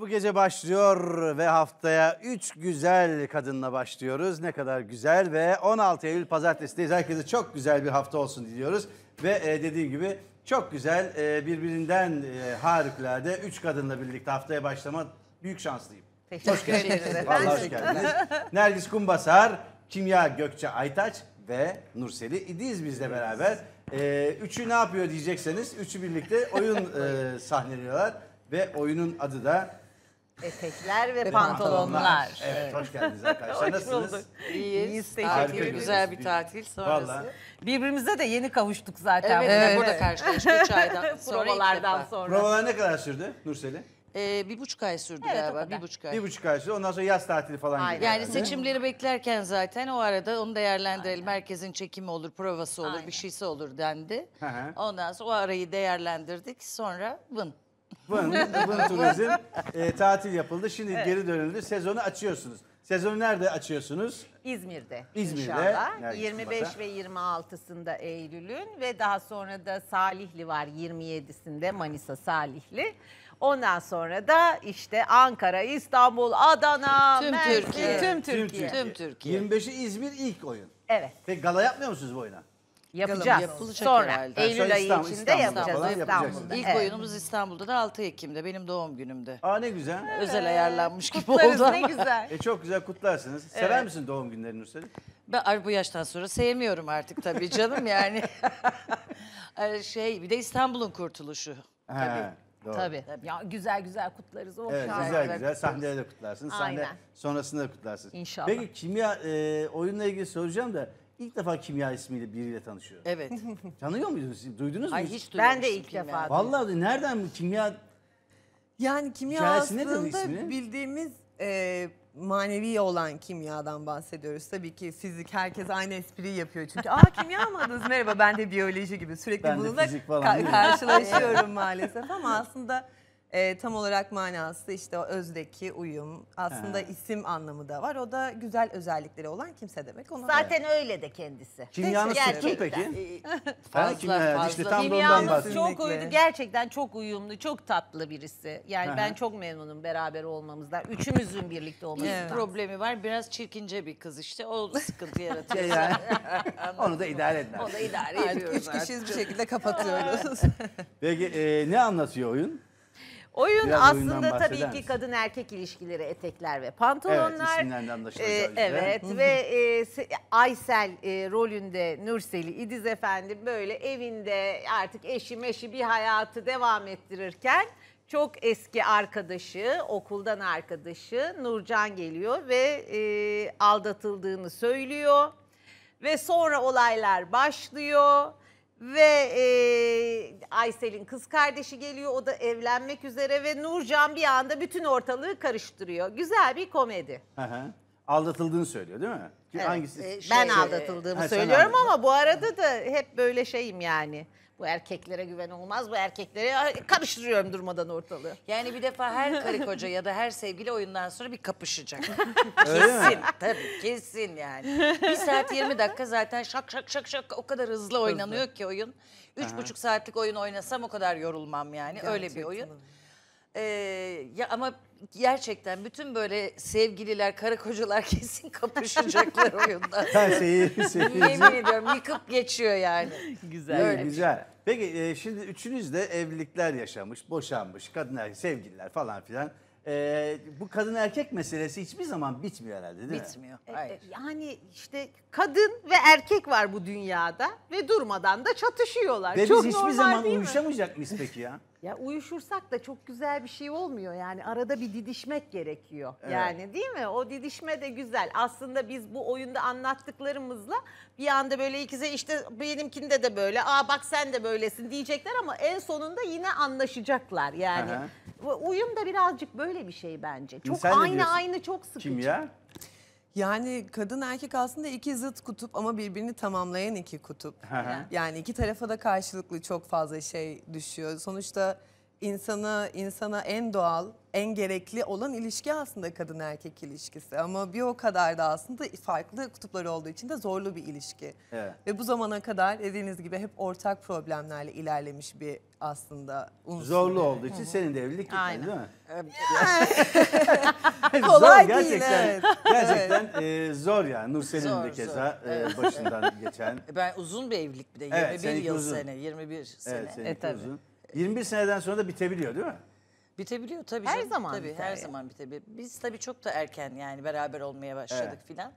Bu gece başlıyor ve haftaya 3 güzel kadınla başlıyoruz. Ne kadar güzel ve 16 Eylül pazartesideyiz. Herkese çok güzel bir hafta olsun diliyoruz. Ve e, dediğim gibi çok güzel e, birbirinden e, harikulade 3 kadınla birlikte haftaya başlama büyük şanslıyım. Hoş geldiniz. Vallahi hoş geldiniz. Nergis Kumbasar, Kimya Gökçe Aytaç ve Nurseli İdiz bizle beraber. E, üçü ne yapıyor diyecekseniz, üçü birlikte oyun sahneliyorlar ve oyunun adı da Etekler ve pantolonlar. Evet, hoş geldiniz arkadaşlar. Hoş Nasılsınız? bulduk. İyiyiz. İyiyiz. Güzel bir tatil sonrası. Vallahi. Birbirimize de yeni kavuştuk zaten. Evet, evet. Burada karşılaştık 3 aydan sonra. Provalardan sonra. Provalar ne kadar sürdü Nurseli? Ee, bir buçuk ay sürdü Evet, galiba. Bir buçuk ay. Bir buçuk ay sürdü. Ondan sonra yaz tatili falan Aynen. geliyor Yani herhalde. seçimleri beklerken zaten o arada onu değerlendirelim. Herkesin çekimi olur, provası olur, Aynen. bir şeyse olur dendi. Hı Ondan sonra o arayı değerlendirdik. Sonra bun. Bunun, bunun turizm e, tatil yapıldı. Şimdi evet. geri dönüldü. Sezonu açıyorsunuz. Sezonu nerede açıyorsunuz? İzmir'de. İzmir'de. İnşallah. 25 ve 26'sında Eylül'ün ve daha sonra da Salihli var 27'sinde Manisa Salihli. Ondan sonra da işte Ankara, İstanbul, Adana, tüm Mersin, Türkiye. Türkiye. Tüm Türkiye. Tüm Türkiye. 25'i İzmir ilk oyun. Evet. Peki gala yapmıyor musunuz bu oyuna? Yapacağız. Yapılacak Sonra herhalde. Eylül Sonra ayı İstanbul- içinde İstanbul'da yapacağız falan İstanbul'da. İlk Evet. oyunumuz İstanbul'da da 6 Ekim'de benim doğum günümde. Aa ne güzel. Özel ayarlanmış gibi oldu ne ama. güzel. E çok güzel kutlarsınız. Sever misin doğum günlerini Nursel'im? Ben ay, bu yaştan sonra sevmiyorum artık tabii canım yani. şey bir de İstanbul'un kurtuluşu. Tabii. Doğru. Tabii. Ya güzel güzel kutlarız. Oh, Evet, şahane. güzel güzel sahnede de kutlarsınız. Sahne sonrasında da kutlarsınız. İnşallah. Peki kimya e, oyunla ilgili soracağım da İlk defa kimya ismiyle biriyle tanışıyor. Evet. Tanıyor muydunuz? Duydunuz mu? hiç? Ben de ilk defa. kimya. Vallahi nereden bu kimya Yani kimya aslında bildiğimiz e, manevi olan kimyadan bahsediyoruz. Tabii ki fizik herkes aynı espriyi yapıyor çünkü. Aa kimya mı adınız? Merhaba ben de biyoloji gibi sürekli Ben bununla fizik karşılaşıyorum maalesef ama aslında e, tam olarak manası işte o özdeki uyum. Aslında He. isim anlamı da var. O da güzel özellikleri olan kimse demek. Ona Zaten öyle de kendisi. Kimyanız Gerçekten. peki? Ee, ha, Fazla, kimya, fazla. işte tam Kimyamız çok Kesinlikle. uydu. Gerçekten çok uyumlu, çok tatlı birisi. Yani ben çok memnunum beraber olmamızdan. Üçümüzün birlikte olmasından. problemi var. Biraz çirkince bir kız işte. O sıkıntı yaratıyor. Yani, onu da idare eder. O da idare ediyoruz Üç kişiyiz bir şekilde kapatıyoruz. Peki e, ne anlatıyor oyun? Oyun Biraz aslında tabii ki kadın erkek ilişkileri etekler ve pantolonlar. Evet, ee, evet ve e, Aysel e, rolünde Nursel'i İdiz Efendi böyle evinde artık eşi meşi bir hayatı devam ettirirken çok eski arkadaşı, okuldan arkadaşı Nurcan geliyor ve e, aldatıldığını söylüyor. Ve sonra olaylar başlıyor ve e, Aysel'in kız kardeşi geliyor o da evlenmek üzere ve Nurcan bir anda bütün ortalığı karıştırıyor. Güzel bir komedi. Hı Aldatıldığını söylüyor değil mi? Evet, Hangisi? e, ben şey, e, aldatıldığımı Ha, söylüyorum ama bu arada da hep böyle şeyim yani. Bu erkeklere güven olmaz. Bu erkeklere karıştırıyorum durmadan ortalığı. Yani bir defa her karı koca ya da her sevgili oyundan sonra bir kapışacak. kesin tabii kesin yani. Bir saat 20 dakika zaten şak şak şak şak o kadar hızlı oynanıyor ki oyun. Üç buçuk saatlik oyun oynasam o kadar yorulmam yani. Öyle bir oyun. Ee, ya ama gerçekten bütün böyle sevgililer, karı kocalar kesin kapışacaklar oyunda. Her şeyi seviyoruz. Yemin ediyorum yıkıp geçiyor yani. güzel. Öyle şey. güzel. Peki e, şimdi üçünüz de evlilikler yaşamış, boşanmış, kadın erkek, sevgililer falan filan. E, bu kadın erkek meselesi hiçbir zaman bitmiyor herhalde değil mi? Bitmiyor. E, e, Yani işte kadın ve erkek var bu dünyada ve durmadan da çatışıyorlar. Ve Çok biz hiçbir normal zaman değil mi? uyuşamayacak mıyız peki ya? Ya uyuşursak da çok güzel bir şey olmuyor yani arada bir didişmek gerekiyor. Evet. Yani değil mi? O didişme de güzel. Aslında biz bu oyunda anlattıklarımızla bir anda böyle ikize işte benimkinde de böyle aa bak sen de böylesin diyecekler ama en sonunda yine anlaşacaklar yani. Aha. Uyum da birazcık böyle bir şey bence. Çok sen aynı aynı çok sıkıcı. Kimya? Yani kadın erkek aslında iki zıt kutup ama birbirini tamamlayan iki kutup. yani iki tarafa da karşılıklı çok fazla şey düşüyor. Sonuçta insana insana en doğal, en gerekli olan ilişki aslında kadın erkek ilişkisi. Ama bir o kadar da aslında farklı kutupları olduğu için de zorlu bir ilişki. Evet. Ve bu zamana kadar dediğiniz gibi hep ortak problemlerle ilerlemiş bir aslında unsur. Zorlu olduğu için Hı -hı. senin de evlilik gitmedi Aynen. değil mi? kolay zor, değil gerçekten, evet. Gerçekten E, zor yani. Nursel'in de keza zor. E, başından geçen. E, ben uzun bir evlilik bir de 21 evet, yıl uzun. sene, 21 sene. Evet, uzun. 21 seneden sonra da bitebiliyor değil mi? Bitebiliyor tabii. Her canım. zaman tabii, biter her ya. zaman bitebilir. Biz tabii çok da erken yani beraber olmaya başladık Evet. filan.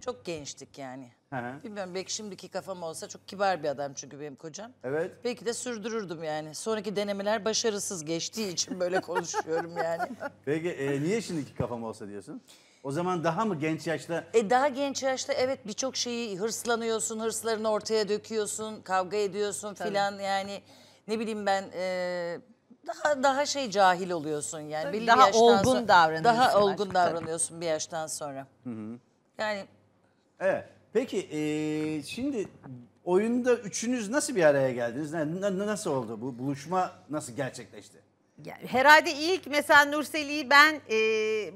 Çok gençtik yani. Hı hı. Bilmiyorum belki şimdiki kafam olsa çok kibar bir adam çünkü benim kocam. Evet. Belki de sürdürürdüm yani. Sonraki denemeler başarısız geçtiği için böyle konuşuyorum yani. Peki e, niye şimdiki kafam olsa diyorsun? O zaman daha mı genç yaşta E daha genç yaşta evet birçok şeyi hırslanıyorsun, hırslarını ortaya döküyorsun, kavga ediyorsun filan yani ne bileyim ben e, daha daha şey cahil oluyorsun yani. Tabii, daha olgun sonra, davranıyorsun. Daha olgun davranıyorsun bir yaştan sonra. Hı hı. Yani. Evet. Peki e, şimdi oyunda üçünüz nasıl bir araya geldiniz? Nasıl oldu bu buluşma nasıl gerçekleşti? Yani herhalde ilk mesela Nurseli'yi ben e,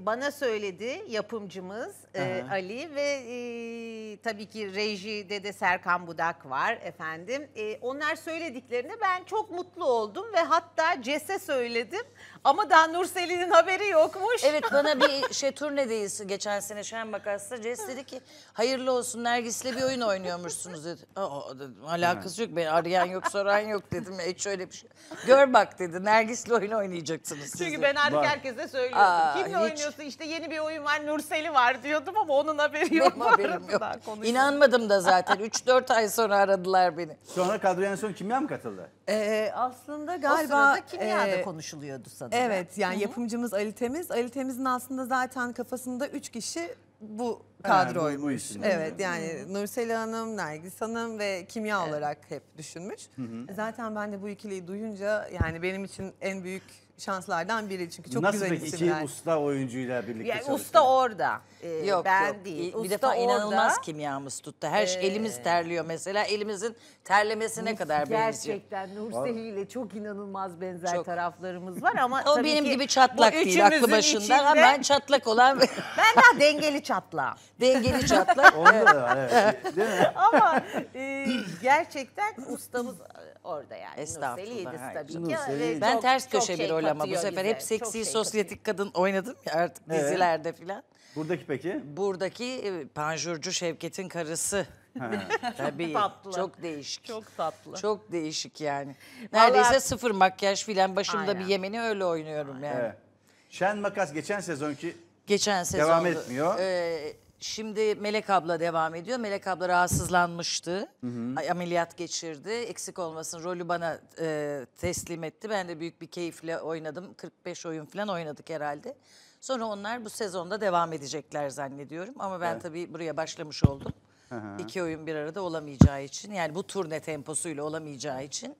bana söyledi yapımcımız e, Ali ve e, tabii ki reji dede Serkan Budak var efendim. E, onlar söylediklerini ben çok mutlu oldum ve hatta Ces'e söyledim. Ama daha Nurseli'nin haberi yokmuş. Evet bana bir şey turnedeyiz geçen sene Şen Makas'ta. Cez dedi ki hayırlı olsun Nergis'le bir oyun oynuyormuşsunuz dedi. Aa, dedim, alakası yok beni arayan yok soran yok dedim. E, hiç öyle bir şey. Gör bak dedi Nergis'le oyun oynayacaksınız siz. Çünkü ben artık Var. herkese söylüyordum. Aa, Kimle hiç. oynuyorsun işte yeni bir oyun var Nurseli var diyordum ama onun haberi yok. Benim haberim yok. İnanmadım da zaten. 3-4 ay sonra aradılar beni. Sonra kadroya en son kimya mı katıldı? Ee, aslında galiba... O sırada kimyada e, konuşuluyordu sanırım. Evet yani Hı -hı. yapımcımız Ali Temiz. Ali Temiz'in aslında zaten kafasında üç kişi bu kadroymuş. Yani, evet yani, yani Hanım, Nergis Hanım ve kimya evet. olarak hep düşünmüş. Hı hı. Zaten ben de bu ikiliyi duyunca yani benim için en büyük şanslardan biri çünkü çok Nasıl güzel peki iki usta oyuncuyla birlikte yani çalıştın? Usta orada. Ee, yok ben yok. değil. Bir usta defa orada. inanılmaz kimyamız tuttu. Her şey, ee, elimiz terliyor mesela. Elimizin terlemesine Nur, kadar benziyor. Gerçekten Nurseli ile çok inanılmaz benzer çok. taraflarımız var ama o tabii benim ki gibi çatlak değil aklı başında içinde... ama ben çatlak olan ben daha dengeli çatla. Dengeli çatla. Onda da var evet. Değil mi? ama e, gerçekten ustamız orada yani. Estağfurullah. tabii ki. Nursel ben ters köşe bir şey rol ama bu sefer hep seksi şey sosyetik kadın oynadım ya artık evet. dizilerde filan. Buradaki peki? Buradaki e, panjurcu Şevket'in karısı. Tabii. çok tatlı. Çok değişik. Çok tatlı. Çok değişik yani. Neredeyse Vallahi... sıfır makyaj filan başımda Aynen. bir yemeni öyle oynuyorum yani. Evet. Şen Makas geçen sezonki Geçen sezon devam etmiyor. E, Şimdi Melek abla devam ediyor. Melek abla rahatsızlanmıştı. Hı hı. Ameliyat geçirdi. Eksik olmasın rolü bana e, teslim etti. Ben de büyük bir keyifle oynadım. 45 oyun falan oynadık herhalde. Sonra onlar bu sezonda devam edecekler zannediyorum. Ama ben evet. tabii buraya başlamış oldum. Hı hı. İki oyun bir arada olamayacağı için. Yani bu turne temposuyla olamayacağı için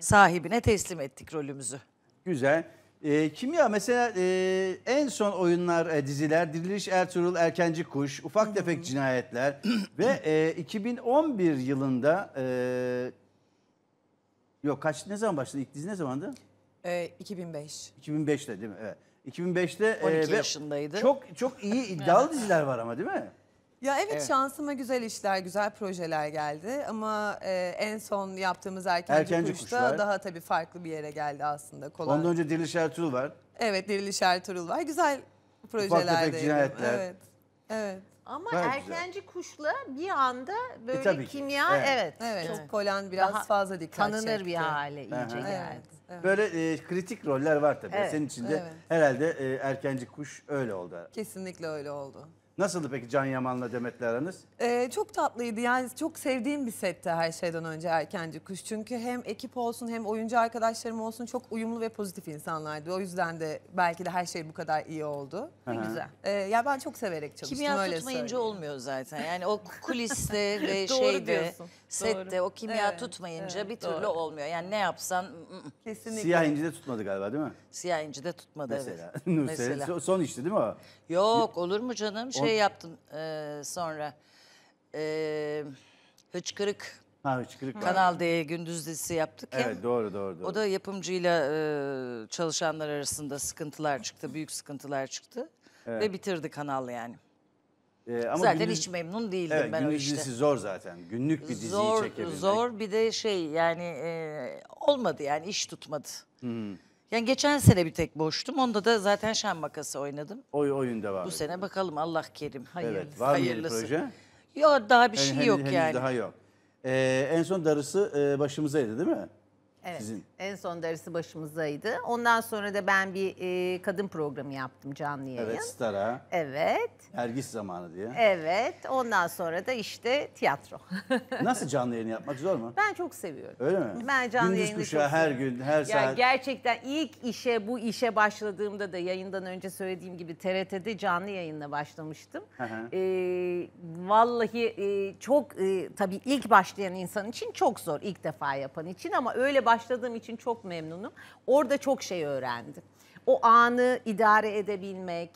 sahibine teslim ettik rolümüzü. Güzel. E, kimya mesela e, en son oyunlar, e, diziler, Diriliş Ertuğrul, Erkenci Kuş, Ufak Tefek Cinayetler ve e, 2011 yılında e, yok kaç ne zaman başladı? ilk dizi ne zamandı? E, 2005. 2005'te değil mi? Evet. 2005'te 12 e, ve yaşındaydı. Çok çok iyi iddialı diziler var ama değil mi? Ya evet, evet şansıma güzel işler, güzel projeler geldi ama e, en son yaptığımız Erkenci, Erkenci Kuş'ta kuşlar. daha tabii farklı bir yere geldi aslında. Kolay. Ondan önce Diriliş Ertuğrul var. Evet Diriliş Ertuğrul var. Güzel projeler projelerdeydim. cinayetler. Evet. Evet. Ama Gayet erkenci güzel. kuşla bir anda böyle e, kimya evet. Evet. evet. Çok kolan biraz Daha fazla dikkat tanınır bir hale iyice Aha. geldi. Evet. Evet. Böyle e, kritik roller var tabii. Evet. Senin için de evet. herhalde e, erkenci kuş öyle oldu. Kesinlikle öyle oldu. Nasıldı peki Can Yaman'la Demet'le aranız? Ee, çok tatlıydı yani çok sevdiğim bir sette her şeyden önce Erkenci Kuş. Çünkü hem ekip olsun hem oyuncu arkadaşlarım olsun çok uyumlu ve pozitif insanlardı. O yüzden de belki de her şey bu kadar iyi oldu. Ne güzel. Ee, ya ben çok severek çalıştım Kimya öyle tutmayınca söyleyeyim. olmuyor zaten yani o kuliste ve Doğru şeyde. diyorsun. Sette o kimya Evet, tutmayınca evet, bir türlü doğru. olmuyor. Yani ne yapsan Kesinlikle. Siyah inci de tutmadı galiba değil mi? siyah inci de tutmadı Mesela. evet. Mesela. son işti değil mi o? Yok olur mu canım? Şey yaptım e, sonra. E, hıçkırık Ha çıkırık var. Kanal D'ye gündüz dizisi yaptık ya. Evet doğru doğru. doğru. O da yapımcıyla e, çalışanlar arasında sıkıntılar çıktı, büyük sıkıntılar çıktı ve bitirdi kanal yani. Ee, ama zaten gündüz, hiç memnun değildim evet, ben o işte. dizisi zor zaten. Günlük bir diziyi zor, çekebilmek. Zor bir de şey yani e, olmadı yani iş tutmadı. Hmm. Yani geçen sene bir tek boştum. Onda da zaten şen makası oynadım. O oyun devam Bu sene bakalım Allah kerim. Hayırlısı. Evet, var mı proje? Yok daha bir hani şey henüz, yok henüz yani. daha yok. Ee, en son darısı e, başımızaydı değil mi? Evet. Sizin. En son darısı başımızdaydı. Ondan sonra da ben bir e, kadın programı yaptım canlı yayın. Evet Star'a. Evet. Ergis zamanı diye. Evet. Ondan sonra da işte tiyatro. Nasıl canlı yayın yapmak zor mu? Ben çok seviyorum. Öyle mi? Ben canlı Gündüz yayını kuşağı, çok her gün, her ya saat. Gerçekten ilk işe bu işe başladığımda da yayından önce söylediğim gibi TRT'de canlı yayınla başlamıştım. E, vallahi e, çok e, tabii ilk başlayan insan için çok zor ilk defa yapan için ama öyle başladığım için çok memnunum. Orada çok şey öğrendim. O anı idare edebilmek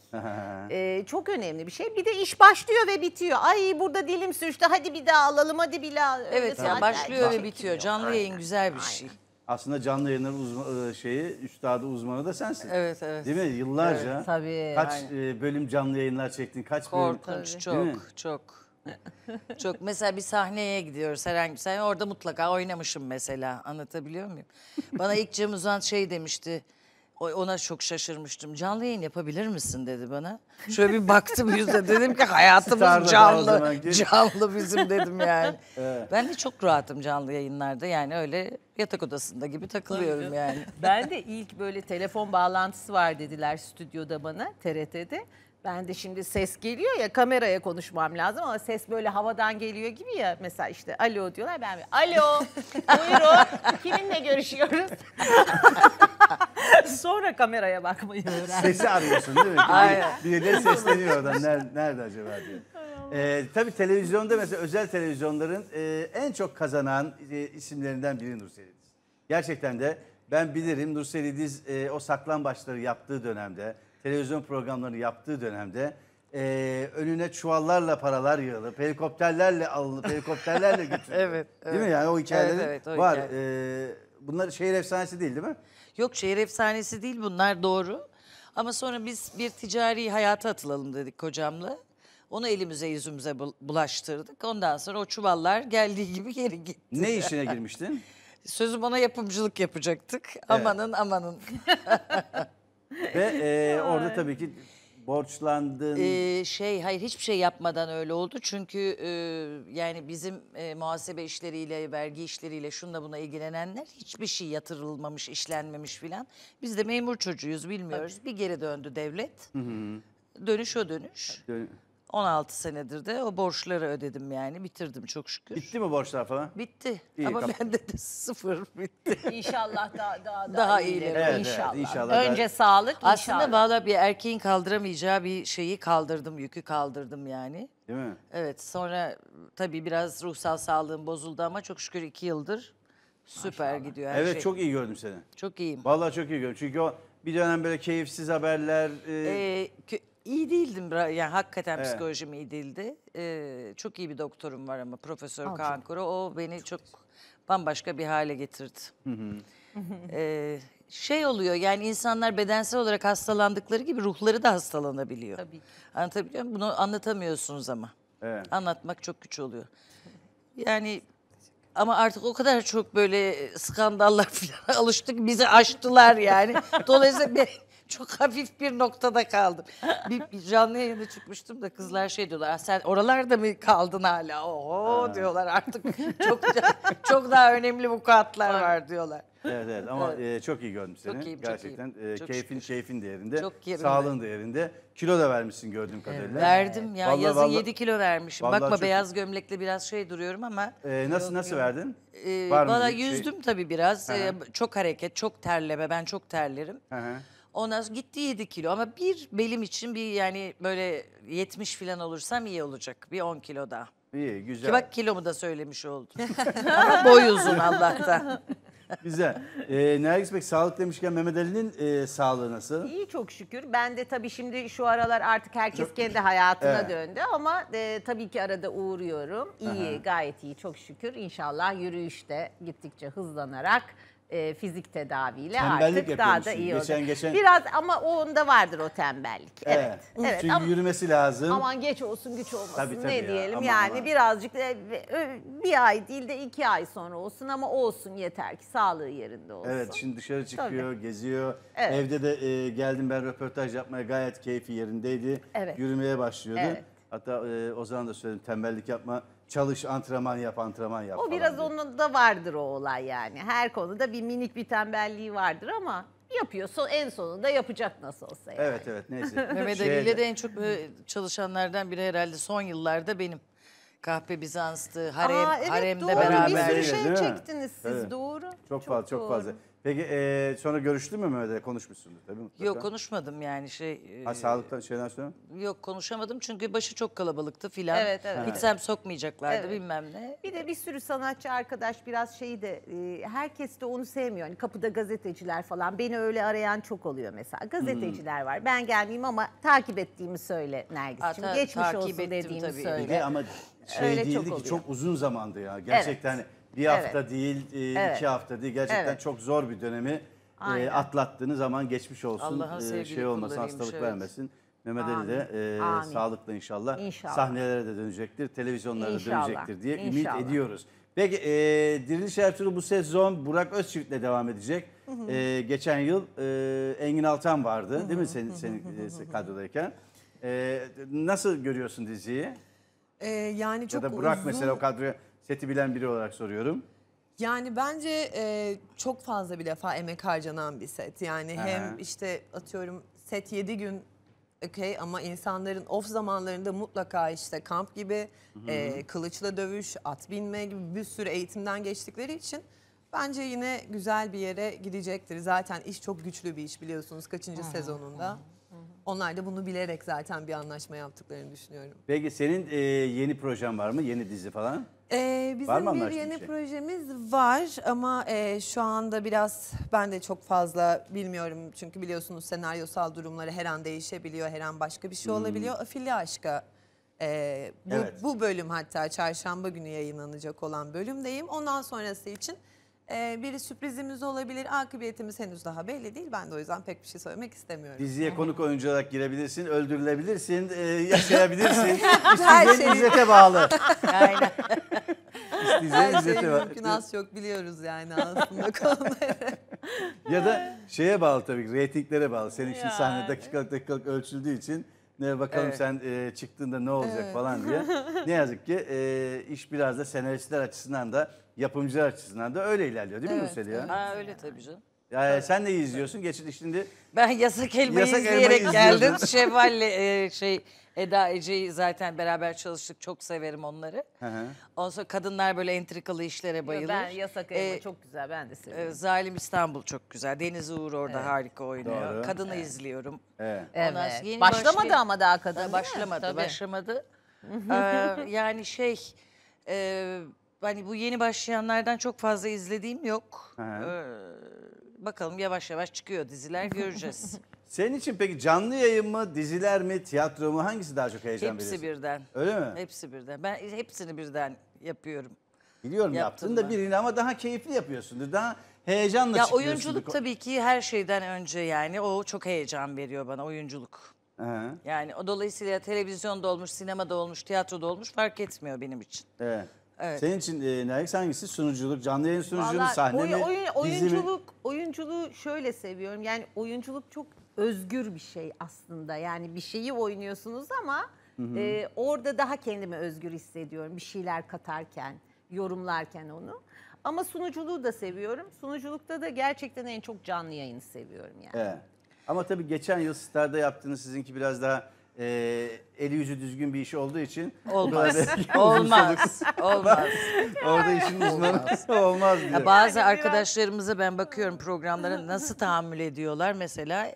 e, çok önemli bir şey. Bir de iş başlıyor ve bitiyor. Ay burada dilim sürçtü hadi bir daha alalım hadi bir daha. evet yani başlıyor ve bitiyor. Canlı Aynen. yayın güzel bir şey. Aslında canlı yayınların uzma, e, şeyi, üstadı uzmanı da sensin. Evet, evet. Değil mi? Yıllarca evet, tabii, kaç aynen. E, bölüm canlı yayınlar çektin, kaç Korkunç, bölüm... Korkunç, çok, çok. Çok mesela bir sahneye gidiyoruz herhangi bir sahne. Orada mutlaka oynamışım mesela. Anlatabiliyor muyum? Bana ilk Cem Uzan şey demişti. Ona çok şaşırmıştım. Canlı yayın yapabilir misin dedi bana. Şöyle bir baktım yüzüne dedim ki hayatımız o canlı. Canlı bizim dedim yani. Ben de çok rahatım canlı yayınlarda. Yani öyle yatak odasında gibi takılıyorum yani. Ben de ilk böyle telefon bağlantısı var dediler stüdyoda bana TRT'de. Ben de şimdi ses geliyor ya kameraya konuşmam lazım ama ses böyle havadan geliyor gibi ya. Mesela işte alo diyorlar ben alo buyurun kiminle görüşüyoruz? Sonra kameraya bakmayı öğrendim. Sesi arıyorsun değil mi? Aynen. Birileri sesleniyor adam nerede, nerede acaba diye. Ee, tabii televizyonda mesela özel televizyonların e, en çok kazanan e, isimlerinden biri Nursel Gerçekten de ben bilirim Nursel İdiz e, o saklambaçları yaptığı dönemde televizyon programlarını yaptığı dönemde e, önüne çuvallarla paralar yığılıp helikopterlerle alınıp helikopterlerle götürülüp. evet, evet. Değil mi yani o hikayeler evet, evet, var. E, bunlar şehir efsanesi değil değil mi? Yok şehir efsanesi değil bunlar doğru. Ama sonra biz bir ticari hayata atılalım dedik kocamla. Onu elimize yüzümüze bulaştırdık. Ondan sonra o çuvallar geldiği gibi geri gitti. Ne işine girmiştin? Sözüm ona yapımcılık yapacaktık. Evet. Amanın amanın. Ve e, orada tabii ki borçlandın. Ee, şey hayır hiçbir şey yapmadan öyle oldu. Çünkü e, yani bizim e, muhasebe işleriyle, vergi işleriyle şunla buna ilgilenenler hiçbir şey yatırılmamış, işlenmemiş filan. Biz de memur çocuğuyuz bilmiyoruz. Bir geri döndü devlet. Hı hı. Dönüş o dönüş. Dön- 16 senedir de o borçları ödedim yani bitirdim çok şükür. Bitti mi borçlar falan? Bitti. İyi, Ama bende de sıfır bitti. İnşallah daha daha daha, Daha iyileri. Evet, inşallah. evet, inşallah. Önce sağlık Aslında valla bir erkeğin kaldıramayacağı bir şeyi kaldırdım, yükü kaldırdım yani. Değil mi? Evet sonra tabii biraz ruhsal sağlığım bozuldu ama çok şükür iki yıldır süper gidiyor her evet şey. çok iyi gördüm seni. Çok iyiyim. Vallahi çok iyi gördüm. Çünkü o bir dönem böyle keyifsiz haberler, e, Ee, İyi değildim. bra- Yani hakikaten Evet. psikolojim iyi değildi. Ee, çok iyi bir doktorum var ama Profesör Kaan Kuru. O beni çok, bambaşka bir hale getirdi. Ee, şey oluyor yani insanlar bedensel olarak hastalandıkları gibi ruhları da hastalanabiliyor. Tabii ki. Anlatabiliyor muyum? Bunu anlatamıyorsunuz ama. Evet. Anlatmak çok güç oluyor. Yani ama artık o kadar çok böyle skandallar falan alıştık bizi aştılar yani. Dolayısıyla çok hafif bir noktada kaldım. Bir canlı yayına çıkmıştım da kızlar şey diyorlar. Ah, sen oralarda mı kaldın hala? Oo diyorlar artık. Çok çok daha önemli vukuatlar var diyorlar. Evet evet ama evet. E, çok iyi görmüş seni. Çok iyiyim, Gerçekten çok iyiyim. E, keyfin şükür. keyfin değerinde. Çok Sağlığın değerinde. Kilo da vermişsin gördüğüm kadarıyla. verdim ya. Vallahi, yazın vallahi, 7 kilo vermişim. Bakma çok... beyaz gömlekle biraz şey duruyorum ama. E, nasıl nasıl verdin? E, valla şey? yüzdüm şey? tabii biraz. E, çok hareket, çok terleme. Ben çok terlerim. Hı hı. Ona gitti 7 kilo ama bir benim için bir yani böyle 70 falan olursam iyi olacak. Bir 10 kilo daha. İyi güzel. Ki bak kilomu da söylemiş oldum. ama boy uzun Allah'tan. Güzel. Ee, Nergis Bey sağlık demişken Mehmet Ali'nin e, sağlığı nasıl? İyi çok şükür. Ben de tabii şimdi şu aralar artık herkes kendi hayatına Evet. döndü ama e, tabii ki arada uğruyorum. İyi, Aha. gayet iyi çok şükür. İnşallah yürüyüşte gittikçe hızlanarak e, fizik tedaviyle tembellik artık daha da iyi geçen, oldu. Geçen, Biraz ama onda vardır o tembellik. Evet. evet. evet. Çünkü ama, yürümesi lazım. Aman geç olsun güç olmasın tabii, tabii ne ya. diyelim aman, yani aman. birazcık e, bir ay değil de iki ay sonra olsun ama olsun yeter ki sağlığı yerinde olsun. Evet şimdi dışarı çıkıyor, tabii. geziyor. Evet. Evde de e, geldim ben röportaj yapmaya gayet keyfi yerindeydi. Evet. Yürümeye başlıyordu. Evet. Hatta e, o zaman da söyledim tembellik yapma Çalış, antrenman yap, antrenman yap. O falan biraz diye. onun da vardır o olay yani. Her konuda bir minik bir tembelliği vardır ama yapıyor. Son, en sonunda yapacak nasıl olsa yani. Evet evet neyse. Mehmet Ali ile de en çok e, çalışanlardan biri herhalde son yıllarda benim. Kahpe Bizans'tı, harem, Aa, evet, haremde doğru. beraber. Bir sürü şey çektiniz siz evet. doğru. Çok, çok fazla, doğru. çok fazla. Peki e, sonra görüştün mü Mehmet'le? Konuşmuşsundur tabii mutlaka. Yok konuşmadım yani şey. E, ha, sağlıktan şeyden sonra? Yok konuşamadım çünkü başı çok kalabalıktı filan. Evet evet. Gitsem sokmayacaklardı Evet. bilmem ne. Bir de bir sürü sanatçı arkadaş biraz şeyi de e, herkes de onu sevmiyor. Hani kapıda gazeteciler falan beni öyle arayan çok oluyor mesela. Gazeteciler hmm. var. Ben gelmeyeyim ama takip ettiğimi söyle Nergis'ciğim. Ata- Geçmiş takip olsun ettim dediğimi tabii. söyle. Bir de ama şey Öyle çok ki oluyor. çok uzun zamandı ya. Gerçekten hani bir Evet. hafta değil, e, Evet. iki hafta değil. Gerçekten Evet. çok zor bir dönemi e, atlattığınız zaman geçmiş olsun. E, şey olmasın, hastalık evet. vermesin. Mehmet Ali de e, Amin. e, sağlıkla inşallah, İnşallah. sahnelere de dönecektir, televizyonlara İnşallah. dönecektir diye İnşallah. ümit ediyoruz. Peki e, Diriliş Ertuğrul bu sezon Burak Özçivit'le devam edecek. E, geçen yıl e, Engin Altan vardı değil mi senin, senin e, kadrodayken? E, nasıl görüyorsun diziyi? Ee, yani çok ya da Burak uzun... mesela o kadroya Seti bilen biri olarak soruyorum. Yani bence e, çok fazla bir defa emek harcanan bir set. Yani Aha. hem işte atıyorum set 7 gün okey ama insanların off zamanlarında mutlaka işte kamp gibi e, kılıçla dövüş, at binme gibi bir sürü eğitimden geçtikleri için bence yine güzel bir yere gidecektir. Zaten iş çok güçlü bir iş biliyorsunuz kaçıncı Aha. sezonunda. Onlar da bunu bilerek zaten bir anlaşma yaptıklarını düşünüyorum. Peki senin e, yeni projen var mı? Yeni dizi falan? Ee, bizim bir yeni şey? projemiz var ama e, şu anda biraz ben de çok fazla bilmiyorum. Çünkü biliyorsunuz senaryosal durumları her an değişebiliyor, her an başka bir şey hmm. olabiliyor. Hmm. Afili Aşk'a e, bu, evet. bu bölüm hatta çarşamba günü yayınlanacak olan bölümdeyim. Ondan sonrası için ee, biri sürprizimiz olabilir. akıbetimiz henüz daha belli değil. Ben de o yüzden pek bir şey söylemek istemiyorum. Diziye konuk oyuncu olarak girebilirsin, öldürülebilirsin, e, yaşayabilirsin. Her İstediğin şey- izzete bağlı. Aynen. İstediğin izzete şey bağlı. mümkün az yok biliyoruz yani aslında konuları. Ya da şeye bağlı tabii ki, reytinglere bağlı. Senin için sahne Yani. dakikalık dakikalık ölçüldüğü için ne bakalım evet. sen e, çıktığında ne olacak evet. falan diye. Ne yazık ki e, iş biraz da senaristler açısından da yapımcılar açısından da öyle ilerliyor değil mi evet, ya? Evet. Ha, öyle tabii canım. Ya evet. sen neyi izliyorsun. Geçin şimdi Ben yasak elmayı yasak izleyerek elmayı geldim. Şevval e, şey Eda Ece'yi zaten beraber çalıştık. Çok severim onları. Hı Ondan sonra kadınlar böyle entrikalı işlere bayılır. Ben yasak elma Ee, çok güzel ben de seviyorum. Ee, Zalim İstanbul çok güzel. Deniz Uğur orada harika oynuyor. Doğru. Kadını izliyorum. Evet. Ondan sonra yeni Başlamadı başlayan- ama daha kadın. başlamadı, Tabii. başlamadı. Ee, yani şey, e, hani bu yeni başlayanlardan çok fazla izlediğim yok. Ee, bakalım yavaş yavaş çıkıyor diziler göreceğiz. Senin için peki canlı yayın mı, diziler mi, tiyatro mu hangisi daha çok heyecan veriyor? Hepsi birden. Öyle mi? Hepsi birden. Ben hepsini birden yapıyorum. Biliyorum Yaptın da birini ama daha keyifli yapıyorsundur. Daha heyecanla Ya çıkıyorsundur. oyunculuk tabii ki her şeyden önce yani o çok heyecan veriyor bana oyunculuk. Hı. Yani o dolayısıyla televizyonda olmuş, sinemada olmuş, tiyatroda olmuş fark etmiyor benim için. Evet. Evet. Senin için e, Nergis hangisi? Sunuculuk, canlı yayın sunuculuğu sahne mi, oy- oyun- mi? oyunculuk oyunculuğu şöyle seviyorum. Yani oyunculuk çok özgür bir şey aslında. Yani bir şeyi oynuyorsunuz ama E, orada daha kendimi özgür hissediyorum. Bir şeyler katarken, yorumlarken onu. Ama sunuculuğu da seviyorum. Sunuculukta da gerçekten en çok canlı yayını seviyorum yani. Evet. Ama tabii geçen yıl Star'da yaptığınız sizinki biraz daha e, eli yüzü düzgün bir iş olduğu için olmaz. olmaz. olmaz. Orada işin uzmanı olmaz diye. Ya bazı hani arkadaşlarımıza ben bakıyorum programlara nasıl tahammül ediyorlar mesela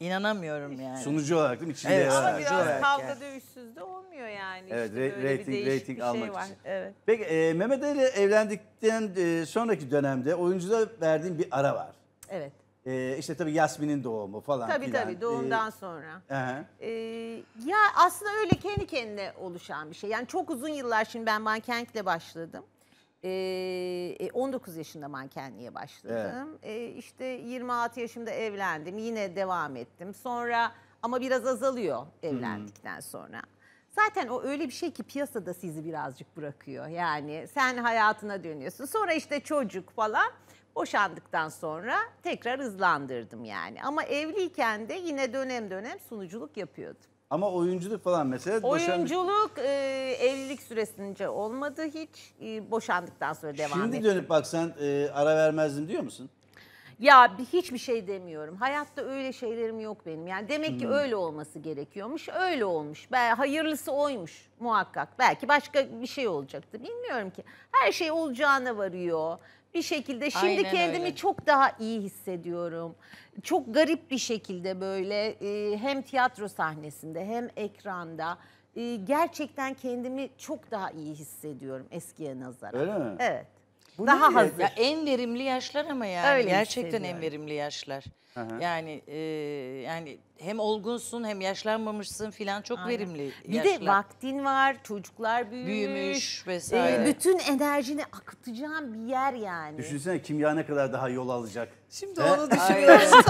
İnanamıyorum yani. Sunucu olarak değil mi? İçinde evet, ama biraz olarak kavga dövüşsüz de olmuyor yani. Evet, işte re- rating, rating bir şey almak var. için. Evet. Peki e, Mehmet Ali ile evlendikten e, sonraki dönemde oyuncuda verdiğim bir ara var. Evet. Ee, işte tabii Yasmin'in doğumu falan tabii, filan. Tabii tabii e, doğumdan ee, sonra. E. Ee, ya aslında öyle kendi kendine oluşan bir şey. Yani çok uzun yıllar şimdi ben mankenlikle başladım. Ee, e, 19 yaşında mankenliğe başladım. Evet. E, işte 26 yaşımda evlendim. Yine devam ettim. Sonra ama biraz azalıyor evlendikten hmm. sonra. Zaten o öyle bir şey ki piyasada sizi birazcık bırakıyor. Yani sen hayatına dönüyorsun. Sonra işte çocuk falan. Boşandıktan sonra tekrar hızlandırdım yani. Ama evliyken de yine dönem dönem sunuculuk yapıyordum. Ama oyunculuk falan mesela Oyunculuk e, evlilik süresince olmadı hiç. E, boşandıktan sonra devam etti. Şimdi dönüp baksan e, ara vermezdim diyor musun? Ya hiçbir şey demiyorum. Hayatta öyle şeylerim yok benim. Yani demek ki hmm. öyle olması gerekiyormuş. Öyle olmuş. Be- Hayırlısı oymuş muhakkak. Belki başka bir şey olacaktı. Bilmiyorum ki. Her şey olacağına varıyor bir şekilde şimdi Aynen kendimi öyle. çok daha iyi hissediyorum. Çok garip bir şekilde böyle e, hem tiyatro sahnesinde hem ekranda e, gerçekten kendimi çok daha iyi hissediyorum eskiye nazaran. Öyle mi? Evet. Bu daha hazır. Ya en verimli yaşlar ama yani. Öyle gerçekten en verimli yaşlar. Hı Yani e, yani hem olgunsun hem yaşlanmamışsın filan çok Aynen. verimli. Bir yaşlar. de vaktin var, çocuklar büyümüş, büyümüş e, vesaire. E, bütün enerjini akıtacağın bir yer yani. Düşünsene kimya ne kadar daha yol alacak. Şimdi He? onu düşünüyoruz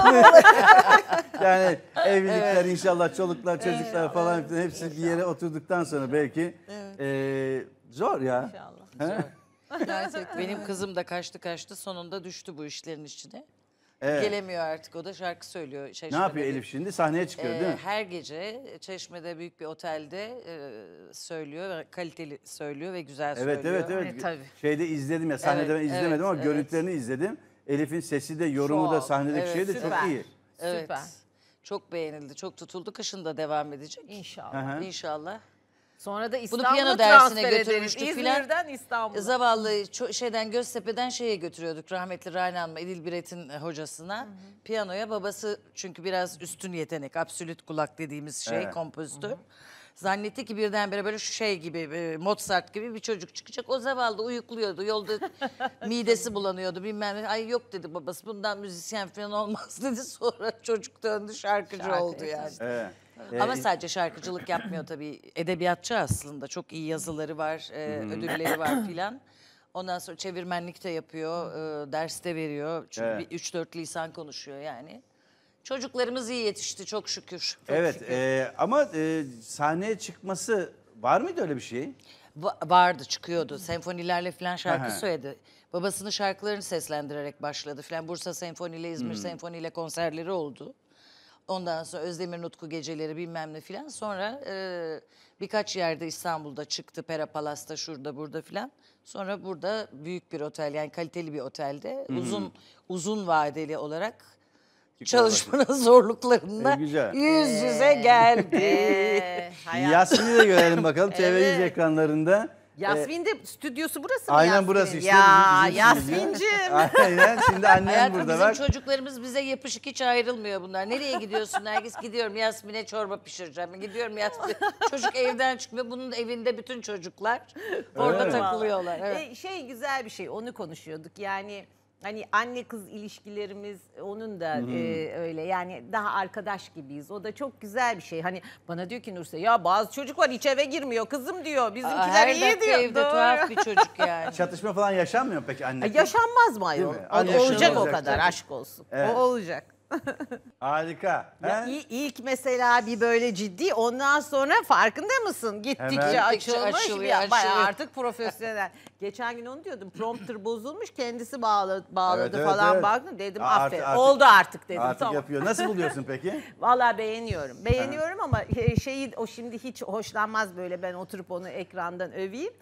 yani evlilikler evet. inşallah çoluklar, çocuklar evet, falan evet. hepsi inşallah. bir yere oturduktan sonra belki evet. e, zor ya. İnşallah. Zor. Benim kızım da kaçtı kaçtı sonunda düştü bu işlerin içine. Evet. Gelemiyor artık o da şarkı söylüyor. Çeşme'de. Ne yapıyor Elif şimdi? Sahneye çıkıyor Ee, değil mi? her gece Çeşme'de büyük bir otelde e, söylüyor. ve Kaliteli söylüyor ve güzel söylüyor. Evet evet evet. E, tabii. Şeyde izledim ya sahnede Evet, ben izlemedim evet, ama evet. görüntülerini izledim. Elif'in sesi de yorumu da sahnedeki Evet, şey de çok süper. iyi. Evet. Süper. Çok beğenildi, çok tutuldu. Kışın da devam edecek. İnşallah. Hı İnşallah. Sonra da İstanbul'a Bunu piyano dersine götürmüştük filan. İzmir'den İstanbul'a. Zavallı şeyden Göztepe'den şeye götürüyorduk rahmetli Rayna Hanım Edil Biret'in e, hocasına. Hı hı. Piyanoya babası çünkü biraz üstün yetenek, absolut kulak dediğimiz şey evet. kompozitör. Zannetti ki birdenbire böyle şey gibi e, Mozart gibi bir çocuk çıkacak. O zavallı uyukluyordu. Yolda midesi bulanıyordu bilmem ne. Ay yok dedi babası bundan müzisyen falan olmaz dedi. Sonra çocuk döndü şarkıcı Şarkı oldu yani. Evet. Ee, Ama e, sadece şarkıcılık yapmıyor tabii. Edebiyatçı aslında. Çok iyi yazıları var, e, ödülleri var filan. Ondan sonra çevirmenlik de yapıyor, e, ders de veriyor. Çünkü Evet. bir 3-4 lisan konuşuyor yani. Çocuklarımız iyi yetişti çok şükür. Çok evet şükür. e, ama e, sahneye çıkması var mıydı öyle bir şey? Va- vardı çıkıyordu. Senfonilerle filan şarkı söyledi. Babasının şarkılarını seslendirerek başladı filan Bursa Senfoni ile İzmir hmm. Senfoni ile konserleri oldu. Ondan sonra Özdemir Nutku geceleri bilmem ne filan. Sonra e, birkaç yerde İstanbul'da çıktı. Pera Palas'ta şurada burada filan. Sonra burada büyük bir otel yani kaliteli bir otelde Hı-hı. uzun uzun vadeli olarak çalışmanın zorluklarında E, yüz e. yüze geldi. Yasmin'i de görelim bakalım TV yüz ekranlarında. Yasmin de stüdyosu burası mı Aynen Yasmin? burası işte. Ya bizim- Yasmin'cim. Aynen şimdi annem Hayatım burada bizim bak. çocuklarımız bize yapışık hiç ayrılmıyor bunlar. Nereye gidiyorsun Nergis? Gidiyorum Yasmin'e çorba pişireceğim. Gidiyorum Yasmin. Çocuk evden çıkmıyor. Bunun evinde bütün çocuklar orada mi? takılıyorlar. Evet. E, şey güzel bir şey onu konuşuyorduk yani hani anne kız ilişkilerimiz onun da e, öyle yani daha arkadaş gibiyiz. O da çok güzel bir şey. Hani bana diyor ki Nurse ya bazı çocuk var hiç eve girmiyor kızım diyor. Bizimkiler Aa, iyi diyor. Her evde Doğru. tuhaf bir çocuk yani. Çatışma falan yaşanmıyor peki anne? Kız? Yaşanmaz mı ayol? Olacak, olacak o kadar tabii. aşk olsun. Evet. O olacak. Harika. Ya he? mesela bir böyle ciddi ondan sonra farkında mısın? Gittikçe Hemen. açılmış, açılıyor, bir, açılıyor. artık profesyonel. Geçen gün onu diyordum. Prompter bozulmuş kendisi bağladı, bağladı evet, falan evet, baktım. Dedim Aa, affet. Artık, Oldu artık dedim. Artık tamam. yapıyor. Nasıl buluyorsun peki? Valla beğeniyorum. Beğeniyorum ama e, şeyi o şimdi hiç hoşlanmaz böyle ben oturup onu ekrandan öveyim.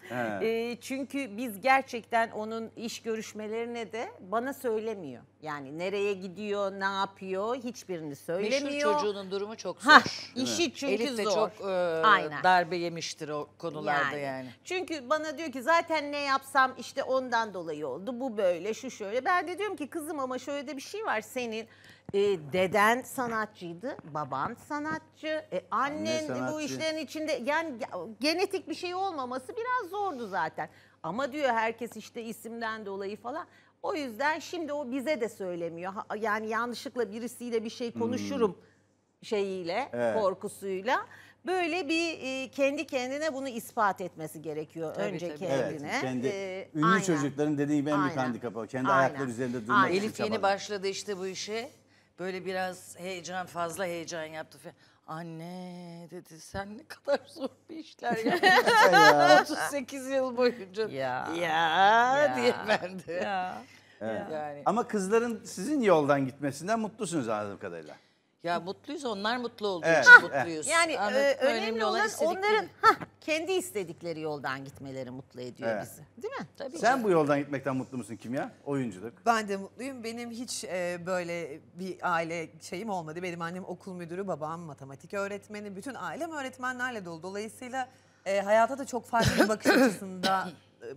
E, çünkü biz gerçekten onun iş görüşmelerine de bana söylemiyor. Yani nereye gidiyor, ne yapıyor hiçbirini söylemiyor. Meşhur çocuğunun durumu çok zor. Ha, işi çünkü Elif de zor. çok e, Aynen. darbe yemiştir o konularda yani. yani. Çünkü bana diyor ki zaten ne yapsam işte ondan dolayı oldu. Bu böyle, şu şöyle. Ben de diyorum ki kızım ama şöyle de bir şey var senin. E, deden sanatçıydı, baban sanatçı, e, annen Anne sanatçı. bu işlerin içinde yani genetik bir şey olmaması biraz zordu zaten. Ama diyor herkes işte isimden dolayı falan. O yüzden şimdi o bize de söylemiyor. Yani yanlışlıkla birisiyle bir şey konuşurum hmm. şeyiyle, Evet. korkusuyla. Böyle bir e, kendi kendine bunu ispat etmesi gerekiyor Tabii, önce tabii. Evet, kendine. kendi Ee, ünlü aynen. çocukların dediği gibi en büyük handikapı o. Kendi Aynen. ayakları üzerinde durmak Aynen. için Elif yeni çabalar. başladı işte bu işe. Böyle biraz heyecan, fazla heyecan yaptı. falan. Anne dedi sen ne kadar zor bir işler yaptın. 38 yıl boyunca. Ya. Ya, ya. diye ben de. Ya. Evet. Yani. Ama kızların sizin yoldan gitmesinden mutlusunuz anladığım kadarıyla. Ya mutluyuz onlar mutlu olduğu Evet, için evet. mutluyuz. Yani Ama e, önemli, olan onların hah, kendi istedikleri yoldan gitmeleri mutlu ediyor Evet. bizi. Değil mi? Tabii Sen bu yoldan gitmekten mutlu musun Kimya? Oyunculuk. Ben de mutluyum. Benim hiç e, böyle bir aile şeyim olmadı. Benim annem okul müdürü, babam matematik öğretmeni. Bütün ailem öğretmenlerle dolu. Dolayısıyla e, hayata da çok farklı bir bakış açısında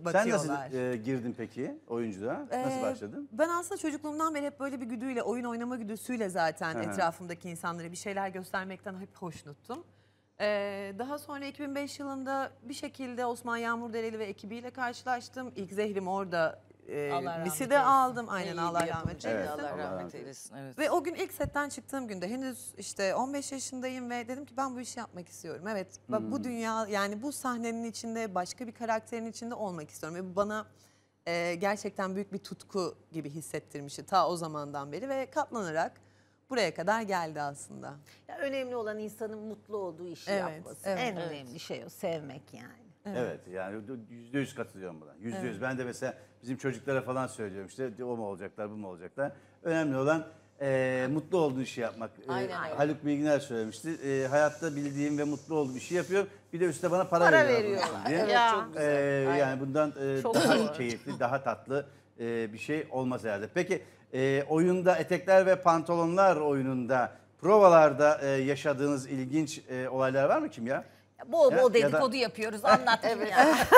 batıyorlar. Sen nasıl e, girdin peki oyunculuğa? Nasıl ee, başladın? Ben aslında çocukluğumdan beri hep böyle bir güdüyle, oyun oynama güdüsüyle zaten Hı -hı. etrafımdaki insanlara bir şeyler göstermekten hep hoşnuttum. Ee, daha sonra 2005 yılında bir şekilde Osman Yağmurdereli ve ekibiyle karşılaştım. İlk zehrim orada e, misi de aldım. Aynen Allah rahmet eylesin. Evet, Allah rahmet eylesin. Evet. Ve o gün ilk setten çıktığım günde henüz işte 15 yaşındayım ve dedim ki ben bu işi yapmak istiyorum. Evet bak bu hmm. dünya yani bu sahnenin içinde başka bir karakterin içinde olmak istiyorum. Ve bu bana e, gerçekten büyük bir tutku gibi hissettirmişti ta o zamandan beri ve katlanarak buraya kadar geldi aslında. Ya önemli olan insanın mutlu olduğu işi Evet, yapması. evet. en önemli şey o sevmek yani. Evet. evet yani yüzde yüz katılıyorum buna. Yüzde yüz. Ben de mesela bizim çocuklara falan söylüyorum işte o mu olacaklar bu mu olacaklar. Önemli olan e, mutlu olduğun işi yapmak. E, Aynen Haluk Bilginer söylemişti. E, hayatta bildiğim ve mutlu olduğum işi yapıyorum. Bir de üstte bana para, Para veriyorlar veriyorlar. Evet, Ya. çok E, yani bundan e, daha doğru. keyifli, daha tatlı e, bir şey olmaz herhalde. Peki e, oyunda etekler ve pantolonlar oyununda provalarda e, yaşadığınız ilginç e, olaylar var mı kim ya? Bol bol ya, dedikodu ya da... yapıyoruz anlat evet. ya.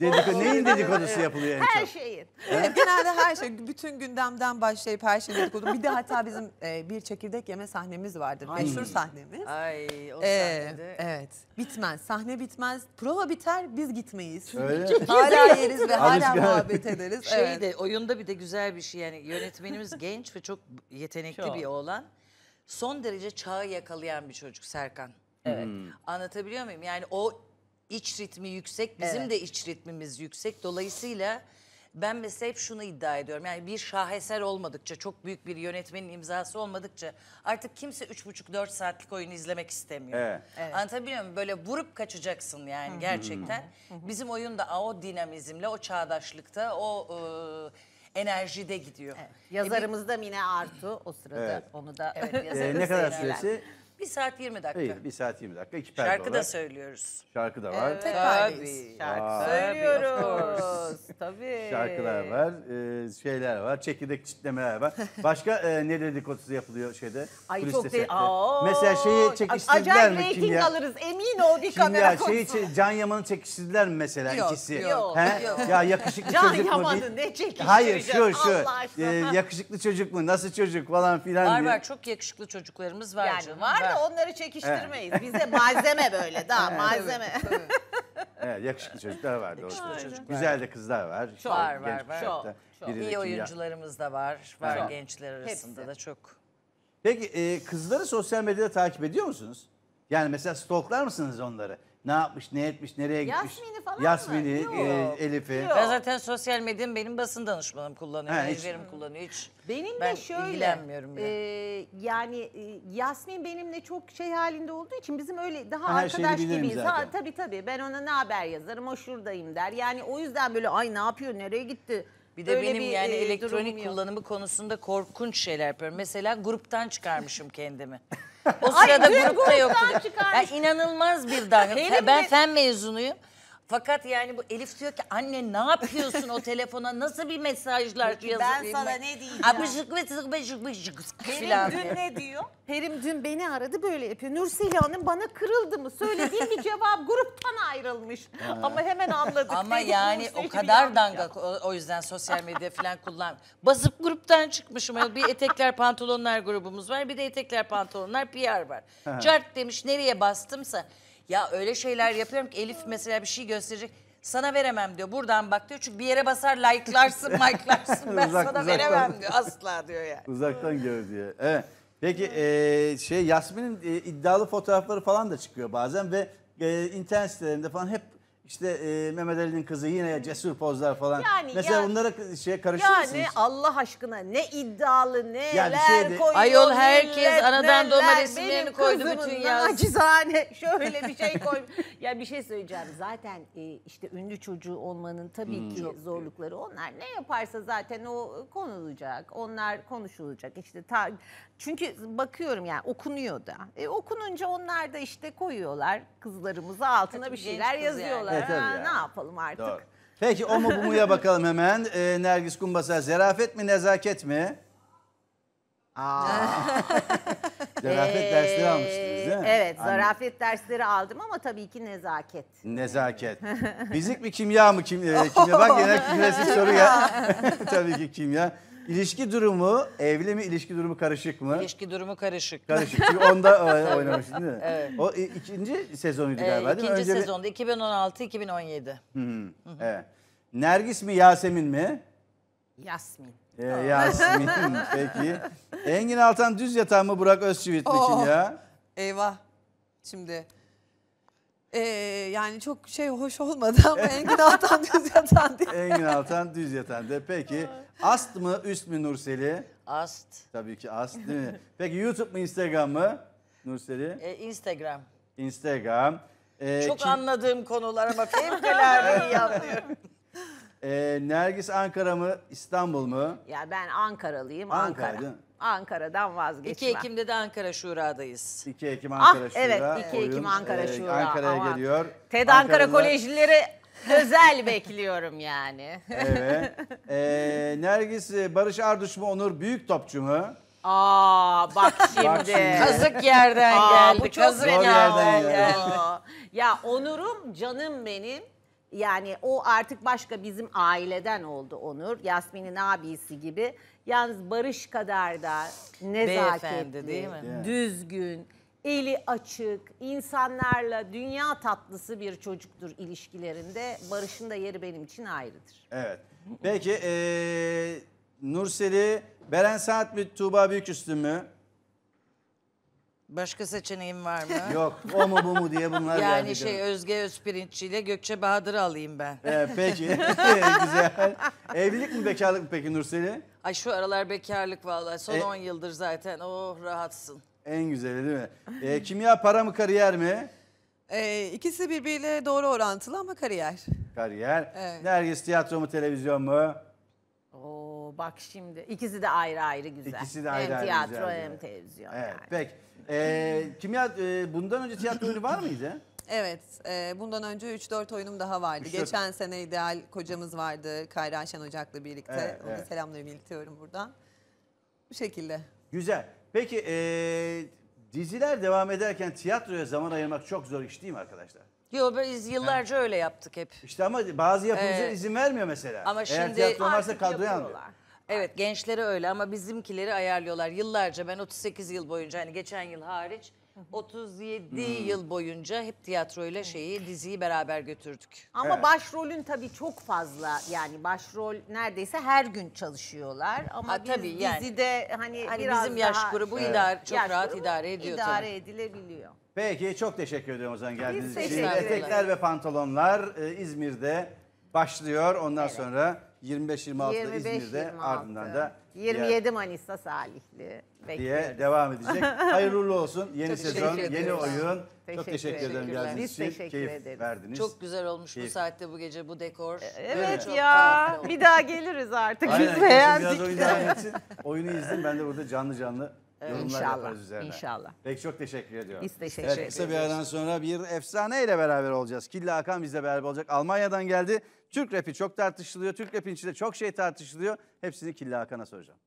Dediko, neyin dedikodusu yapılıyor en çok? Her şeyin. Evet, genelde her şey. Bütün gündemden başlayıp her şey dedikodu. Bir de hatta bizim e, bir çekirdek yeme sahnemiz vardır. Ay. Meşhur sahnemiz. Ay o ee, Evet. Bitmez. Sahne bitmez. Prova biter biz gitmeyiz. Öyle. Hala yeriz ve hala muhabbet ederiz. Şey de oyunda bir de güzel bir şey yani yönetmenimiz genç ve çok yetenekli çok. bir oğlan. Son derece çağı yakalayan bir çocuk Serkan. Evet. Anlatabiliyor muyum? Yani o iç ritmi yüksek, bizim Evet. de iç ritmimiz yüksek. Dolayısıyla ben mesela hep şunu iddia ediyorum. Yani bir şaheser olmadıkça, çok büyük bir yönetmenin imzası olmadıkça artık kimse 3,5-4 saatlik oyunu izlemek istemiyor. Evet. Anlatabiliyor muyum? Böyle vurup kaçacaksın yani gerçekten. Bizim oyun da o dinamizmle, o çağdaşlıkta, o e, ıı, enerjide gidiyor. E, bir- Yazarımız da Mine Artu o sırada Evet. onu da evet, Ee, ne kadar süresi? Bir saat 20 dakika. İyi, bir saat 20 dakika. İki perde Şarkı olarak. da söylüyoruz. Şarkı da var. Evet. Tabii. haldeyiz. Aa. söylüyoruz. Tabii. Şarkılar var, e, şeyler var, çekirdek çitlemeler var. Başka e, ne dedikodusu yapılıyor şeyde? Ay çok değil. Mesela şeyi çekiştirdiler Acayip mi? reyting kimya? alırız emin ol bir kamera Kimya, şeyi, konusu. çe- Can Yaman'ı çekiştirdiler mi mesela Yok, ikisi? yok, He? yok. Ya yakışıklı Can çocuk mu? Yaman'ı ne çekiştireceksin? Hayır şu şu. Allah aşkına. E, yakışıklı çocuk mu? Nasıl çocuk falan filan Var diye. var çok yakışıklı çocuklarımız var Yani canım. var da onları çekiştirmeyiz. Bize malzeme böyle daha malzeme. evet, yakışıklı çocuklar vardı yakışıklı orada. Çocuklar. Güzel de kızlar var. Çok var var var. Çok, çok. İyi oyuncularımız da var. Var çok. gençler arasında Hepsi. da çok. Peki e, kızları sosyal medyada takip ediyor musunuz? Yani mesela stalklar mısınız onları? ne yapmış, ne etmiş, nereye gitmiş. Yasmin'i falan mı? Yasmin'i, e, Elif'i. Ben zaten sosyal medyamı benim basın danışmanım kullanıyor. Ha, hiç- Menajerim kullanıyor. Hiç Benim ben de şöyle ilgilenmiyorum e, yani e, Yasmin benimle çok şey halinde olduğu için bizim öyle daha Her arkadaş bilirim gibiyiz. Ha, tabii tabii ben ona ne haber yazarım o şuradayım der. Yani o yüzden böyle ay ne yapıyor nereye gitti. Bir de Öyle benim bir, yani e, elektronik kullanımı konusunda korkunç şeyler yapıyorum. Mesela gruptan çıkarmışım kendimi. O sırada grupta yoktu. Ya inanılmaz bir dalga. ben fen mezunuyum. Fakat yani bu Elif diyor ki anne ne yapıyorsun o telefona nasıl bir mesajlar Peki, Ben sana ne diyeceğim? Abışık ve sık ve şık ve şık Perim dün ne diyor? Perim dün beni aradı böyle yapıyor. Nursel Hanım bana kırıldı mı? Söylediğim bir cevap gruptan ayrılmış. Ama hemen anladık. Ama Dedim, yani o kadar danga o, o yüzden sosyal medya falan kullan. Basıp gruptan çıkmışım. Bir etekler pantolonlar grubumuz var. Bir de etekler pantolonlar PR var. Cart demiş nereye bastımsa. Ya öyle şeyler yapıyorum ki Elif mesela bir şey gösterecek. Sana veremem diyor. Buradan bak diyor. Çünkü bir yere basar like'larsın, like'larsın. Ben Uzak- sana uzaktan. veremem diyor. Asla diyor yani. Uzaktan gör diye. Evet. Peki eee, şey Yasmin'in e, iddialı fotoğrafları falan da çıkıyor bazen ve e, internet sitelerinde falan hep işte e, Mehmet Ali'nin kızı yine cesur pozlar falan. Yani Mesela ya- bunlara şey karışır mısınız? Yani Allah aşkına ne iddialı neler şey de- koyuyor. Ayol herkes millet, anadan neler. doğma resimlerini koydu kızımın bütün yaz. Acizane şöyle bir şey koy. ya bir şey söyleyeceğim. Zaten e, işte ünlü çocuğu olmanın tabii hmm. ki zorlukları onlar. Ne yaparsa zaten o konulacak. Onlar konuşulacak. İşte ta, çünkü bakıyorum yani okunuyor da. E, okununca onlar da işte koyuyorlar kızlarımızı altına Tabii bir şeyler yazıyorlar. yani. E, tabii yani. ne yapalım artık. Doğru. Peki o mu bu muya bakalım hemen. Ee, Nergis Kumbasar zerafet mi nezaket mi? Zarafet dersleri almıştınız değil mi? E, evet, Anne- zarafet dersleri aldım ama tabii ki nezaket. Nezaket. Fizik mi kimya mı kim, e, kimya? Bak yine klasik soru ya. Tabii ki kimya. İlişki durumu evli mi ilişki durumu karışık mı? İlişki durumu karışık. Karışık. Çünkü onda e, oynamıştın değil mi? Evet. O ikinci sezonuydu ee, galiba değil mi? İkinci sezonda 2016-2017. Evet. Nergis mi Yasemin mi? Yasmin. Ee, Yasemin peki. Engin Altan düz yatağı mı Burak Özçivit mi Oo, ya? Eyvah. Şimdi ee, yani çok şey hoş olmadı ama Engin Altan düz yatan değil. Engin Altan düz yatan de. Peki ast mı üst mü Nurseli? Ast. Tabii ki ast değil mi? Peki YouTube mu Instagram mı Nurseli? Ee, Instagram. Instagram. Ee, çok kim... anladığım konular ama fevkalade iyi anlıyorum. Ee, Nergis Ankara mı İstanbul mu? Ya ben Ankaralıyım Ankara. Ankara. Ankara'dan vazgeçme. 2 Ekim'de de Ankara Şura'dayız. 2 Ekim ah, Ankara ah, Şura. Evet 2 Ekim oyun, Ankara e, Şura. Ankara'ya Aman. geliyor. TED Ankara Ankara'da... Kolejlileri özel bekliyorum yani. evet. Ee, Nergis e, Barış Arduç mu Onur Büyük Topçu mu? Aa bak şimdi. Kazık yerden Aa, geldi. Bu çok Kazık yerden geldi. ya Onur'um canım benim. Yani o artık başka bizim aileden oldu Onur. Yasmin'in abisi gibi. Yalnız Barış kadar da nezaketli, değil mi? düzgün, eli açık, insanlarla dünya tatlısı bir çocuktur ilişkilerinde. Barış'ın da yeri benim için ayrıdır. Evet. Peki ee, Nurseli, Beren saat Saatbüt, Tuğba üstü mü? Başka seçeneğim var mı? Yok o mu bu mu diye bunlar yani geldi. şey Özge Özpirinççi ile Gökçe Bahadır alayım ben. Ee, peki güzel. Evlilik mi bekarlık mı peki Nurseli? Ay şu aralar bekarlık vallahi son E- yıldır zaten oh rahatsın. En güzeli değil mi? Ee, kimya para mı kariyer mi? Ee, ikisi birbiriyle doğru orantılı ama kariyer. Kariyer. Evet. Nergis tiyatro mu televizyon mu? bak şimdi ikisi de ayrı ayrı güzel. İkisi de ayrı hem ayrı tiyatro, güzel. Hem hem televizyon evet, yani. Peki. Ee, kimya e, bundan önce tiyatro oyunu var mıydı? Evet, e, bundan önce 3-4 oyunum daha vardı. Üç, Geçen dört. sene ideal kocamız vardı Kayra Şen Ocak'la birlikte. Evet, Onu evet. selamlarımı iletiyorum buradan. Bu şekilde. Güzel. Peki e, diziler devam ederken tiyatroya zaman ayırmak çok zor iş değil mi arkadaşlar? Yok biz yıllarca He. öyle yaptık hep. İşte ama bazı yapımcılar ee, izin vermiyor mesela. Ama Eğer şimdi tiyatro varsa kadroya almıyor. Evet gençleri öyle ama bizimkileri ayarlıyorlar. Yıllarca ben 38 yıl boyunca hani geçen yıl hariç 37 hmm. yıl boyunca hep tiyatroyla şeyi diziyi beraber götürdük. Ama başrolün tabii çok fazla yani başrol neredeyse her gün çalışıyorlar ama Ha, biz yani. dizide hani, Hani biraz bizim yaş daha grubu idare- çok yaş rahat grubu idare ediyor idare tabii. edilebiliyor. Peki çok teşekkür ediyorum o zaman geldiğiniz için. Etekler ve pantolonlar e, İzmir'de başlıyor. Ondan sonra 25-26'da 25, İzmir'de 26. ardından da 27 diğer... Manisa Salihli bekliyoruz. diye devam edecek. Hayırlı olsun yeni çok sezon, yeni oyun. Teşekkür çok teşekkür ederim geldiğiniz için. Teşekkür Keyif ederiz. verdiniz. Çok güzel olmuş Keyif. bu saatte bu gece bu dekor. Evet Böyle ya bir daha geliriz artık biz beğendik. oyunu izledim, ben de burada canlı canlı yorumlar inşallah, yaparız üzerine. İnşallah. Peki çok teşekkür ediyorum. Biz teşekkür evet, Kısa bir aradan sonra bir efsane ile beraber olacağız. Killa Hakan bizle beraber olacak. Almanya'dan geldi. Türk rapi çok tartışılıyor. Türk rapin içinde çok şey tartışılıyor. Hepsini Killa Hakan'a soracağım.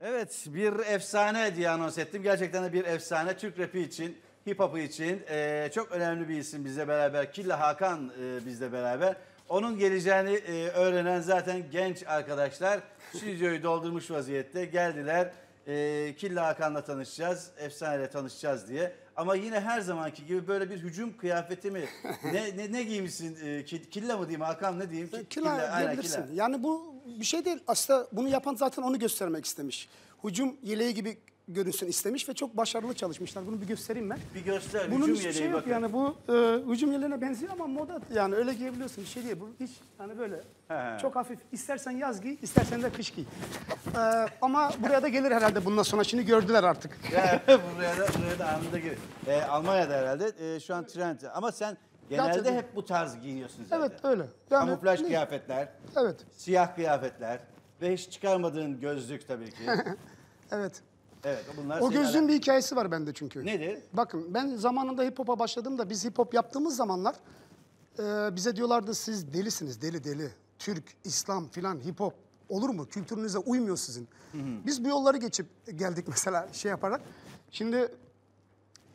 Evet bir efsane diye anons ettim. Gerçekten de bir efsane Türk rapi için, hip hop'u için e, çok önemli bir isim bizle beraber. Killa Hakan e, bizle beraber. Onun geleceğini e, öğrenen zaten genç arkadaşlar stüdyoyu doldurmuş vaziyette geldiler. E, Killa Hakan'la tanışacağız, efsaneyle tanışacağız diye. Ama yine her zamanki gibi böyle bir hücum kıyafeti mi? ne, ne, ne giymişsin? E, ki- killa mı diyeyim Hakan ne diyeyim? Ki- Killa, aynen, diyebilirsin. Yani bu bir şey değil. Aslında bunu yapan zaten onu göstermek istemiş. Hücum yeleği gibi görülsün istemiş ve çok başarılı çalışmışlar. Bunu bir göstereyim ben. Bir göster. Bunun hücum hiçbir şey yok yani bu e, hücum yeleğine benziyor ama moda yani öyle giyebiliyorsun bir şey değil. Bu hiç yani böyle He. çok hafif. İstersen yaz giy, istersen de kış giy. E, ama buraya da gelir herhalde bundan sonra. Şimdi gördüler artık. Ya, buraya da, buraya da anında gelir. E, Almanya'da herhalde e, şu an trend. Ama sen Genelde Gerçekten. hep bu tarz giyiniyorsun zaten. Evet öyle. Yani, Kamuflaj ne? kıyafetler. Evet. Siyah kıyafetler. Ve hiç çıkarmadığın gözlük tabii ki. evet. Evet, bunlar O senin gözlüğün alak- bir hikayesi var bende çünkü. Nedir? Bakın ben zamanında hip hop'a başladığımda biz hip hop yaptığımız zamanlar e, bize diyorlardı siz delisiniz deli deli. Türk, İslam filan hip hop olur mu? Kültürünüze uymuyor sizin. Biz bu yolları geçip geldik mesela şey yaparak. Şimdi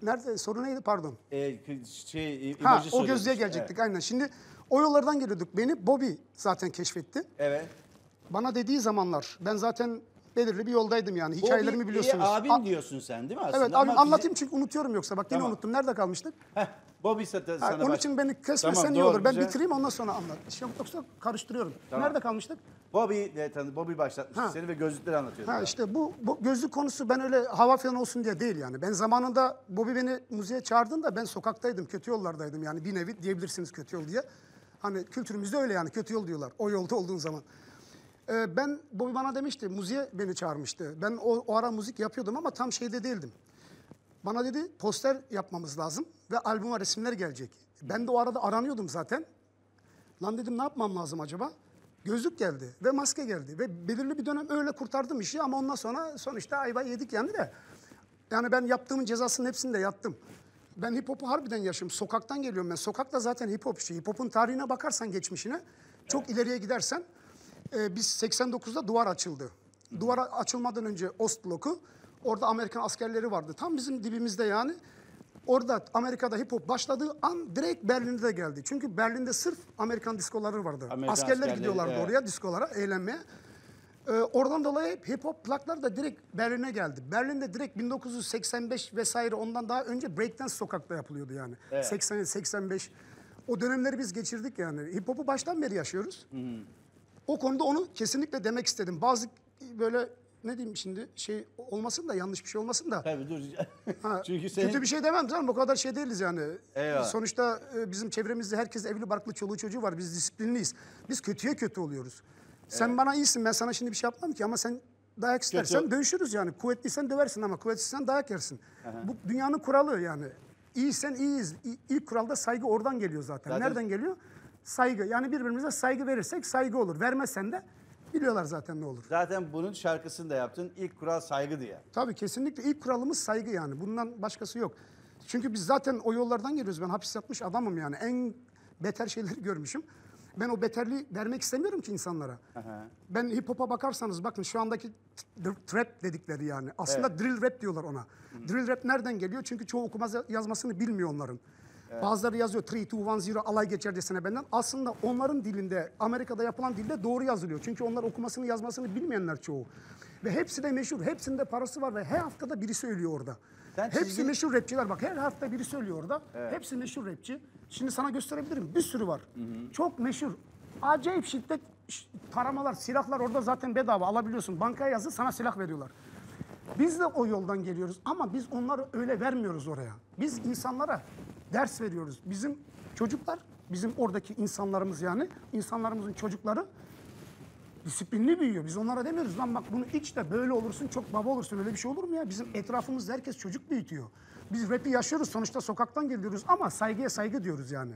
nerede soru neydi pardon. Ee, şey, Ha o gözlüğe söylüyormuş. gelecektik aynen. Şimdi o yollardan geliyorduk. Beni Bobby zaten keşfetti. evet. Bana dediği zamanlar ben zaten belirli bir yoldaydım yani. Hikayelerimi biliyorsunuz. Bir abim diyorsun sen değil mi aslında? Evet abim anlatayım bize... çünkü unutuyorum yoksa. Bak yine tamam. unuttum. Nerede kalmıştık? Heh, Bobby sana ha, Onun baş... için beni kesmesen tamam, iyi olur. Bize... Ben bitireyim ondan sonra anlat. Şey yoksa karıştırıyorum. Tamam. Nerede kalmıştık? Bobby, e, Bobby başlatmış ha. seni ve gözlükleri anlatıyordu. Ha, işte bu, bu gözlük konusu ben öyle hava falan olsun diye değil yani. Ben zamanında Bobby beni müziğe çağırdığında ben sokaktaydım, kötü yollardaydım yani. Bir nevi diyebilirsiniz kötü yol diye. Hani kültürümüzde öyle yani kötü yol diyorlar o yolda olduğun zaman. E, ben Bobby bana demişti, müziğe beni çağırmıştı. Ben o, o ara müzik yapıyordum ama tam şeyde değildim. Bana dedi poster yapmamız lazım ve albüme resimler gelecek. Ben de o arada aranıyordum zaten. Lan dedim ne yapmam lazım acaba? Gözlük geldi ve maske geldi ve belirli bir dönem öyle kurtardım işi ama ondan sonra sonuçta ayva yedik yani de. Yani ben yaptığımın cezasının hepsini de yattım. Ben hip hop'u harbiden yaşım. Sokaktan geliyorum ben. Sokakta zaten hip hop işi. Hip hop'un tarihine bakarsan geçmişine çok ileriye gidersen e, biz 89'da duvar açıldı. Duvar açılmadan önce Ost orada Amerikan askerleri vardı. Tam bizim dibimizde yani. Orada Amerika'da hip hop başladığı an direkt Berlin'de de geldi. Çünkü Berlin'de sırf Amerikan diskoları vardı. Amerika Askerler askerleri, gidiyorlardı evet. oraya diskolara eğlenmeye. Ee, oradan dolayı hip hop plaklar da direkt Berlin'e geldi. Berlin'de direkt 1985 vesaire ondan daha önce breakdance sokakta yapılıyordu yani. Evet. 80 85 o dönemleri biz geçirdik yani. Hip hop'u baştan beri yaşıyoruz. Hı hı. O konuda onu kesinlikle demek istedim. Bazı böyle ne diyeyim şimdi şey olmasın da yanlış bir şey olmasın da. Tabii dur. ha, Çünkü senin... Kötü bir şey demem canım o kadar şey değiliz yani. Eyvallah. Sonuçta e, bizim çevremizde herkes evli barklı çoluğu çocuğu var biz disiplinliyiz. Biz kötüye kötü oluyoruz. Evet. Sen bana iyisin ben sana şimdi bir şey yapmam ki ama sen dayak istersen kötü. dövüşürüz yani. Kuvvetliysen döversin ama kuvvetsizsen dayak yersin. Aha. Bu dünyanın kuralı yani. İyisen iyiyiz. İlk kuralda saygı oradan geliyor zaten. zaten Nereden geliyor? saygı. Yani birbirimize saygı verirsek saygı olur. Vermezsen de biliyorlar zaten ne olur. Zaten bunun şarkısını da yaptın. İlk kural saygı diye. Tabii kesinlikle ilk kuralımız saygı yani. Bundan başkası yok. Çünkü biz zaten o yollardan geliyoruz. Ben hapis yatmış adamım yani. En beter şeyleri görmüşüm. Ben o beterliği vermek istemiyorum ki insanlara. Aha. Ben hip hop'a bakarsanız bakın şu andaki trap dedikleri yani. Aslında evet. drill rap diyorlar ona. Hı. Drill rap nereden geliyor? Çünkü çoğu okuma yazmasını bilmiyor onların. Bazıları yazıyor 3, 2, 1, 0 alay geçer geçercesine benden. Aslında onların dilinde, Amerika'da yapılan dilde doğru yazılıyor. Çünkü onlar okumasını yazmasını bilmeyenler çoğu. Ve hepsi de meşhur. Hepsinde parası var ve her haftada biri söylüyor orada. Sen Hepsi çizgi... meşhur rapçiler bak her hafta biri söylüyor orada. Evet. Hepsi meşhur rapçi. Şimdi sana gösterebilirim bir sürü var. Hı hı. Çok meşhur. Acayip şiddet taramalar, silahlar orada zaten bedava alabiliyorsun. Bankaya yazı sana silah veriyorlar. Biz de o yoldan geliyoruz ama biz onları öyle vermiyoruz oraya. Biz insanlara ders veriyoruz. Bizim çocuklar, bizim oradaki insanlarımız yani, insanlarımızın çocukları disiplinli büyüyor. Biz onlara demiyoruz lan bak bunu iç de böyle olursun çok baba olursun öyle bir şey olur mu ya? Bizim etrafımızda herkes çocuk büyütüyor. Biz rapi yaşıyoruz sonuçta sokaktan geliyoruz ama saygıya saygı diyoruz yani.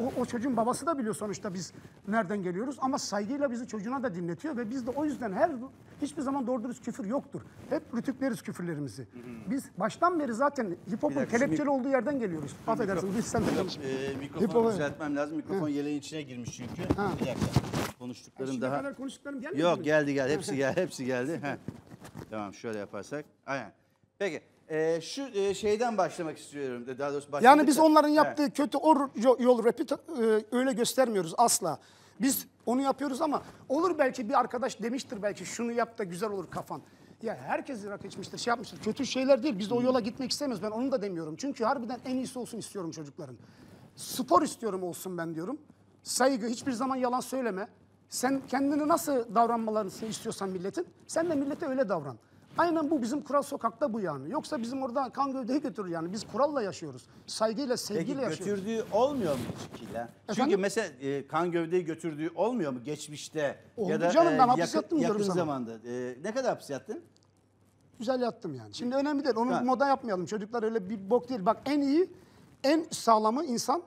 O, o çocuğun babası da biliyor sonuçta biz nereden geliyoruz ama saygıyla bizi çocuğuna da dinletiyor ve biz de o yüzden her hiçbir zaman doğru küfür yoktur. Hep rütükleriz küfürlerimizi. Biz baştan beri zaten hip hop'un kelepçeli şimdi- olduğu yerden geliyoruz. Affedersiniz biz sen Ee, mikrofonu e, Mikrofonu- düzeltmem lazım. Mikrofon yeleğin içine girmiş çünkü. Ha. Bir dakika. Konuştuklarım daha... kadar konuştuklarım gelmedi mi? Yok geldi geldi. Hepsi geldi. Hepsi geldi. tamam şöyle yaparsak. Aynen. Peki ee, şu e, şeyden başlamak istiyorum. Daha doğrusu Yani biz onların yaptığı evet. kötü or yol rapi e, öyle göstermiyoruz asla. Biz onu yapıyoruz ama olur belki bir arkadaş demiştir belki şunu yap da güzel olur kafan. Ya herkes rakı içmiştir, şey yapmıştır. Kötü şeyler değil. Biz de o yola gitmek istemiyoruz. Ben onu da demiyorum. Çünkü harbiden en iyisi olsun istiyorum çocukların. Spor istiyorum olsun ben diyorum. Saygı, hiçbir zaman yalan söyleme. Sen kendini nasıl davranmalarını istiyorsan milletin, sen de millete öyle davran. Aynen bu bizim kural sokakta bu yani. Yoksa bizim orada kan gövdeyi götürür yani. Biz kuralla yaşıyoruz. Saygıyla, sevgiyle Peki, yaşıyoruz. götürdüğü olmuyor mu çikiyle? Çünkü mesela e, kan gövdeyi götürdüğü olmuyor mu geçmişte? Oldu ya da canım, ben e, hapis yakın, yattım diyorum yakın sana. zamanda. E, ne kadar hapis yattın? Güzel yattım yani. Şimdi önemli değil. Onu Ha. moda yapmayalım. Çocuklar öyle bir bok değil. Bak en iyi, en sağlamı insan,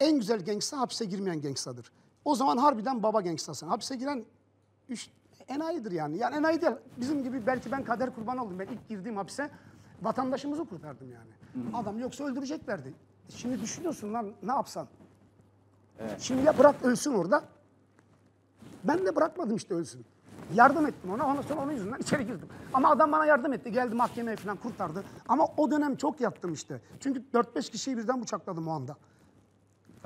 en güzel gangsta hapse girmeyen gangstadır. O zaman harbiden baba gangstasın. Hapse giren 3 enayidir yani. Yani enayi değil. Bizim gibi belki ben kader kurban oldum. Ben ilk girdiğim hapse vatandaşımızı kurtardım yani. Hı. Adam yoksa öldüreceklerdi. Şimdi düşünüyorsun lan ne yapsan. Evet. Şimdi ya bırak ölsün orada. Ben de bırakmadım işte ölsün. Yardım ettim ona. Ondan sonra onun yüzünden içeri girdim. Ama adam bana yardım etti. Geldi mahkemeye falan kurtardı. Ama o dönem çok yattım işte. Çünkü 4-5 kişiyi birden bıçakladım o anda.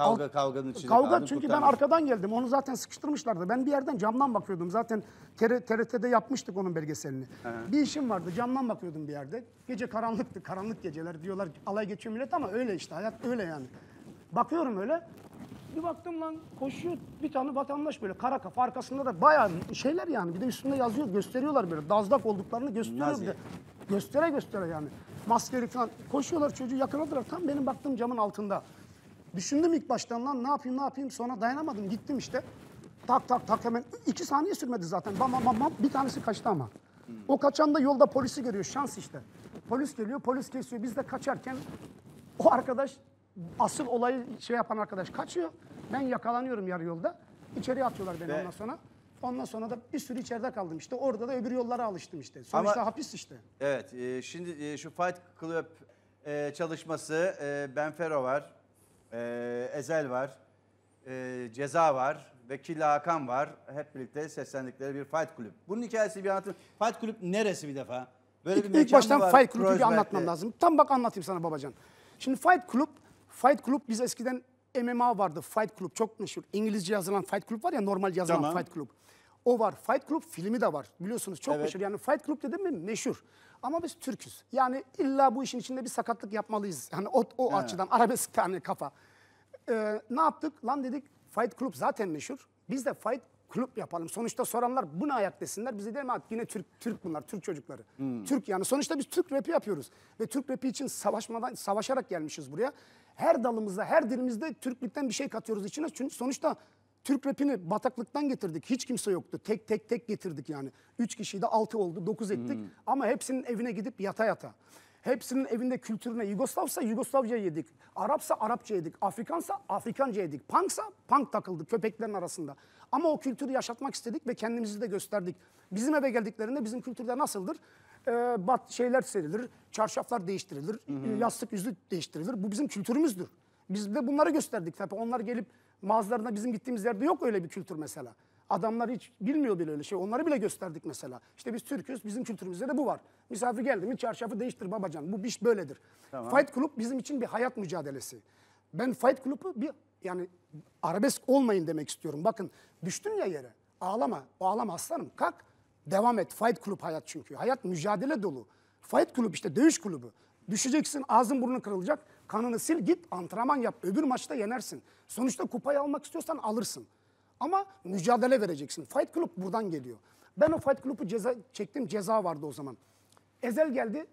Kavga kavganın içinde Kavga çünkü kurtarmış. ben arkadan geldim. Onu zaten sıkıştırmışlardı. Ben bir yerden camdan bakıyordum. Zaten TRT'de yapmıştık onun belgeselini. He. Bir işim vardı. Camdan bakıyordum bir yerde. Gece karanlıktı. Karanlık geceler diyorlar. Alay geçiyor millet ama öyle işte. Hayat öyle yani. Bakıyorum öyle. Bir baktım lan koşuyor bir tane vatandaş böyle kara kafa arkasında da bayağı şeyler yani. Bir de üstünde yazıyor gösteriyorlar böyle. Dazdak olduklarını gösteriyor Nazi. de. Göstere göstere yani. Maskeli falan. Koşuyorlar çocuğu yakaladılar. Tam benim baktığım camın altında. Düşündüm ilk baştan lan ne yapayım ne yapayım sonra dayanamadım gittim işte. Tak tak tak hemen iki saniye sürmedi zaten. Bam bam bam, bam. bir tanesi kaçtı ama. O kaçan da yolda polisi görüyor şans işte. Polis geliyor polis kesiyor biz de kaçarken o arkadaş asıl olayı şey yapan arkadaş kaçıyor. Ben yakalanıyorum yarı yolda. İçeriye atıyorlar beni ondan sonra. Ondan sonra da bir sürü içeride kaldım işte. Orada da öbür yollara alıştım işte. Sonuçta Ama- hapis işte. Evet, e, şimdi e, şu Fight Club e, çalışması, e, Ben var, e, Ezel var, e, Ceza var ve Killa Hakan var. Hep birlikte seslendikleri bir Fight Kulüp. Bunun hikayesi bir anlatın. Fight Kulüp neresi bir defa? Böyle ilk, bir ilk baştan var, Fight Kulüp'ü bir anlatmam lazım. Tam bak anlatayım sana babacan. Şimdi Fight Kulüp, Fight Kulüp biz eskiden MMA vardı. Fight Club çok meşhur. İngilizce yazılan Fight Club var ya normal yazılan tamam. Fight Club. O var. Fight Club filmi de var. Biliyorsunuz çok evet. meşhur. Yani Fight Club dedim mi meşhur. Ama biz Türk'üz. Yani illa bu işin içinde bir sakatlık yapmalıyız. Yani o, o evet. açıdan arabesk tane kafa. Ee, ne yaptık? Lan dedik Fight Club zaten meşhur. Biz de Fight Club yapalım. Sonuçta soranlar buna ayak desinler. Bize de yine Türk Türk bunlar, Türk çocukları. Hmm. Türk yani sonuçta biz Türk rapi yapıyoruz. Ve Türk rapi için savaşmadan, savaşarak gelmişiz buraya. Her dalımızda, her dilimizde Türklükten bir şey katıyoruz içine. Çünkü sonuçta Türk rapini bataklıktan getirdik. Hiç kimse yoktu. Tek tek tek getirdik yani. Üç kişiydi, altı oldu, dokuz ettik. Hmm. Ama hepsinin evine gidip yata yata. Hepsinin evinde kültürüne Yugoslavsa Yugoslavca yedik. Arapsa Arapça yedik. Afrikansa Afrikanca yedik. Punksa punk takıldık köpeklerin arasında. Ama o kültürü yaşatmak istedik ve kendimizi de gösterdik. Bizim eve geldiklerinde bizim kültürde nasıldır? Ee, bat şeyler serilir, çarşaflar değiştirilir, hmm. yastık yüzü değiştirilir. Bu bizim kültürümüzdür. Biz de bunları gösterdik tabii. Onlar gelip Mağazalarında bizim gittiğimiz yerde yok öyle bir kültür mesela. Adamlar hiç bilmiyor bile öyle şey. Onları bile gösterdik mesela. İşte biz Türk'üz, bizim kültürümüzde de bu var. Misafir geldi mi çarşafı değiştir babacan. Bu iş böyledir. Tamam. Fight Club bizim için bir hayat mücadelesi. Ben Fight Club'u bir yani arabesk olmayın demek istiyorum. Bakın düştün ya yere. Ağlama, ağlama aslanım. Kalk, devam et. Fight Club hayat çünkü. Hayat mücadele dolu. Fight Club işte dövüş kulübü. Düşeceksin, ağzın burnun kırılacak. Kanını sil git antrenman yap. Öbür maçta yenersin. Sonuçta kupayı almak istiyorsan alırsın. Ama mücadele vereceksin. Fight Club buradan geliyor. Ben o Fight Club'u ceza çektim. Ceza vardı o zaman. Ezel geldi.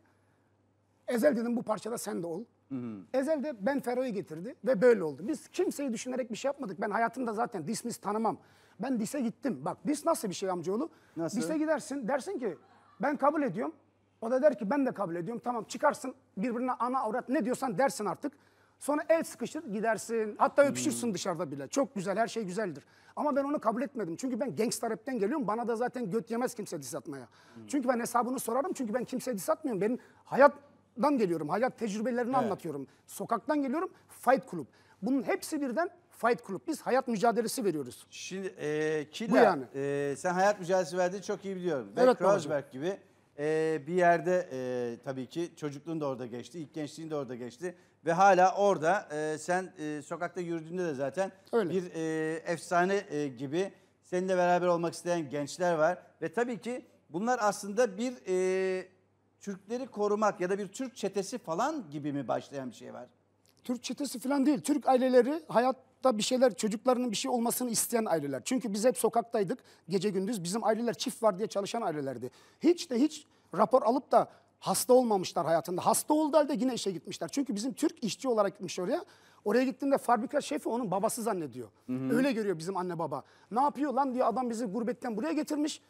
Ezel dedim bu parçada sen de ol. Hı hı. Ezel de Ben Fero'yu getirdi ve böyle oldu. Biz kimseyi düşünerek bir şey yapmadık. Ben hayatımda zaten dismiss tanımam. Ben dise gittim. Bak dis nasıl bir şey amcaoğlu? Nasıl? Dise gidersin dersin ki ben kabul ediyorum. O da der ki ben de kabul ediyorum. Tamam çıkarsın birbirine ana avrat ne diyorsan dersin artık. Sonra el sıkışır gidersin. Hatta öpüşürsün dışarıda bile. Çok güzel her şey güzeldir. Ama ben onu kabul etmedim. Çünkü ben gangster rapten geliyorum. Bana da zaten göt yemez kimse diss atmaya. Hmm. Çünkü ben hesabını sorarım. Çünkü ben kimseye diss atmıyorum. Benim hayattan geliyorum. Hayat tecrübelerini evet. anlatıyorum. Sokaktan geliyorum. Fight Club. Bunun hepsi birden Fight Club. Biz hayat mücadelesi veriyoruz. Şimdi e, Kila, yani. e, sen hayat mücadelesi verdiğini çok iyi biliyorum. Evet, Beck Rosberg gibi e, bir yerde e, tabii ki çocukluğun da orada geçti, ilk gençliğin de orada geçti. Ve hala orada e, sen e, sokakta yürüdüğünde de zaten Öyle. bir e, efsane e, gibi seninle beraber olmak isteyen gençler var. Ve tabii ki bunlar aslında bir e, Türkleri korumak ya da bir Türk çetesi falan gibi mi başlayan bir şey var? Türk çetesi falan değil. Türk aileleri hayat Hatta bir şeyler çocuklarının bir şey olmasını isteyen aileler. Çünkü biz hep sokaktaydık gece gündüz. Bizim aileler çift var diye çalışan ailelerdi. Hiç de hiç rapor alıp da hasta olmamışlar hayatında. Hasta oldu halde yine işe gitmişler. Çünkü bizim Türk işçi olarak gitmiş oraya. Oraya gittiğinde fabrika şefi onun babası zannediyor. Hı hı. Öyle görüyor bizim anne baba. Ne yapıyor lan diye adam bizi gurbetten buraya getirmiş.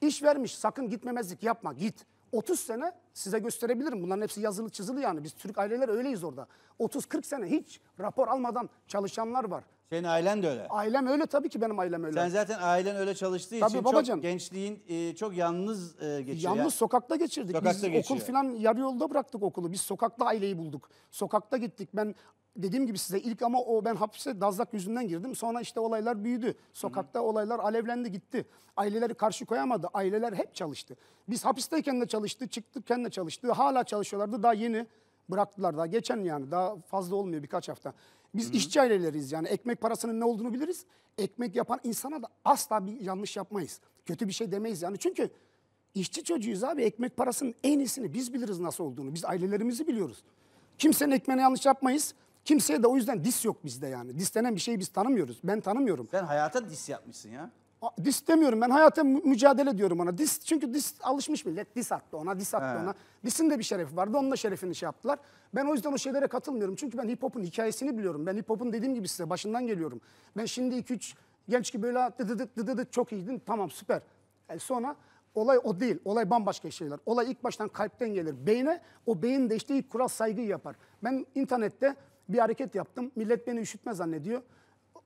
İş vermiş sakın gitmemezlik yapma git. 30 sene size gösterebilirim. Bunların hepsi yazılı çizili yani. Biz Türk aileler öyleyiz orada. 30-40 sene hiç rapor almadan çalışanlar var. Senin ailen de öyle. Ailem öyle tabii ki benim ailem öyle. Sen zaten ailen öyle çalıştığı tabii için babacığım, çok gençliğin e, çok yalnız e, geçiyor. Yalnız yani. sokakta geçirdik. Sokakta Biz geçiyor. okul falan yarı yolda bıraktık okulu. Biz sokakta aileyi bulduk. Sokakta gittik. Ben dediğim gibi size ilk ama o ben hapse dazlak yüzünden girdim. Sonra işte olaylar büyüdü. Sokakta Hı -hı. olaylar alevlendi gitti. Aileleri karşı koyamadı. Aileler hep çalıştı. Biz hapisteyken de çalıştı, çıktıkken de çalıştı. Hala çalışıyorlardı. Daha yeni bıraktılar daha. Geçen yani daha fazla olmuyor birkaç hafta. Biz Hı-hı. işçi aileleriyiz yani ekmek parasının ne olduğunu biliriz. Ekmek yapan insana da asla bir yanlış yapmayız. Kötü bir şey demeyiz yani çünkü işçi çocuğuyuz abi ekmek parasının en iyisini biz biliriz nasıl olduğunu. Biz ailelerimizi biliyoruz. Kimsenin ekmeğine yanlış yapmayız. Kimseye de o yüzden dis yok bizde yani. Dis denen bir şeyi biz tanımıyoruz. Ben tanımıyorum. Sen hayata dis yapmışsın ya. Dis demiyorum ben hayata mücadele diyorum ona. Dis çünkü dis alışmış millet. Dis attı ona, dis attı He. ona. Dis'in de bir şerefi vardı. Onun da şerefini şey yaptılar. Ben o yüzden o şeylere katılmıyorum. Çünkü ben hip hop'un hikayesini biliyorum. Ben hip hop'un dediğim gibi size başından geliyorum. Ben şimdi 2 3 genç ki böyle dı dı dı dı dı dı çok iyiydin. Tamam süper. Yani e, sonra olay o değil. Olay bambaşka şeyler. Olay ilk baştan kalpten gelir beyne. O beyin de işte ilk kural saygıyı yapar. Ben internette bir hareket yaptım. Millet beni üşütme zannediyor.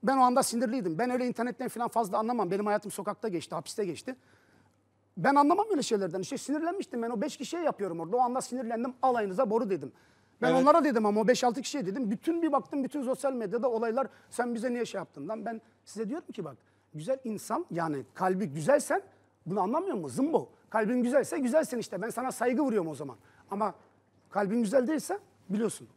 Ben o anda sinirliydim. Ben öyle internetten falan fazla anlamam. Benim hayatım sokakta geçti, hapiste geçti. Ben anlamam öyle şeylerden. İşte sinirlenmiştim ben. O beş kişiye yapıyorum orada. O anda sinirlendim. Alayınıza boru dedim. Ben evet. onlara dedim ama o beş altı kişiye dedim. Bütün bir baktım bütün sosyal medyada olaylar sen bize niye şey yaptın lan. Ben size diyorum ki bak güzel insan yani kalbi güzelsen bunu anlamıyor musun Zımbo. Kalbin güzelse güzelsin işte. Ben sana saygı vuruyorum o zaman. Ama kalbin güzel değilse biliyorsun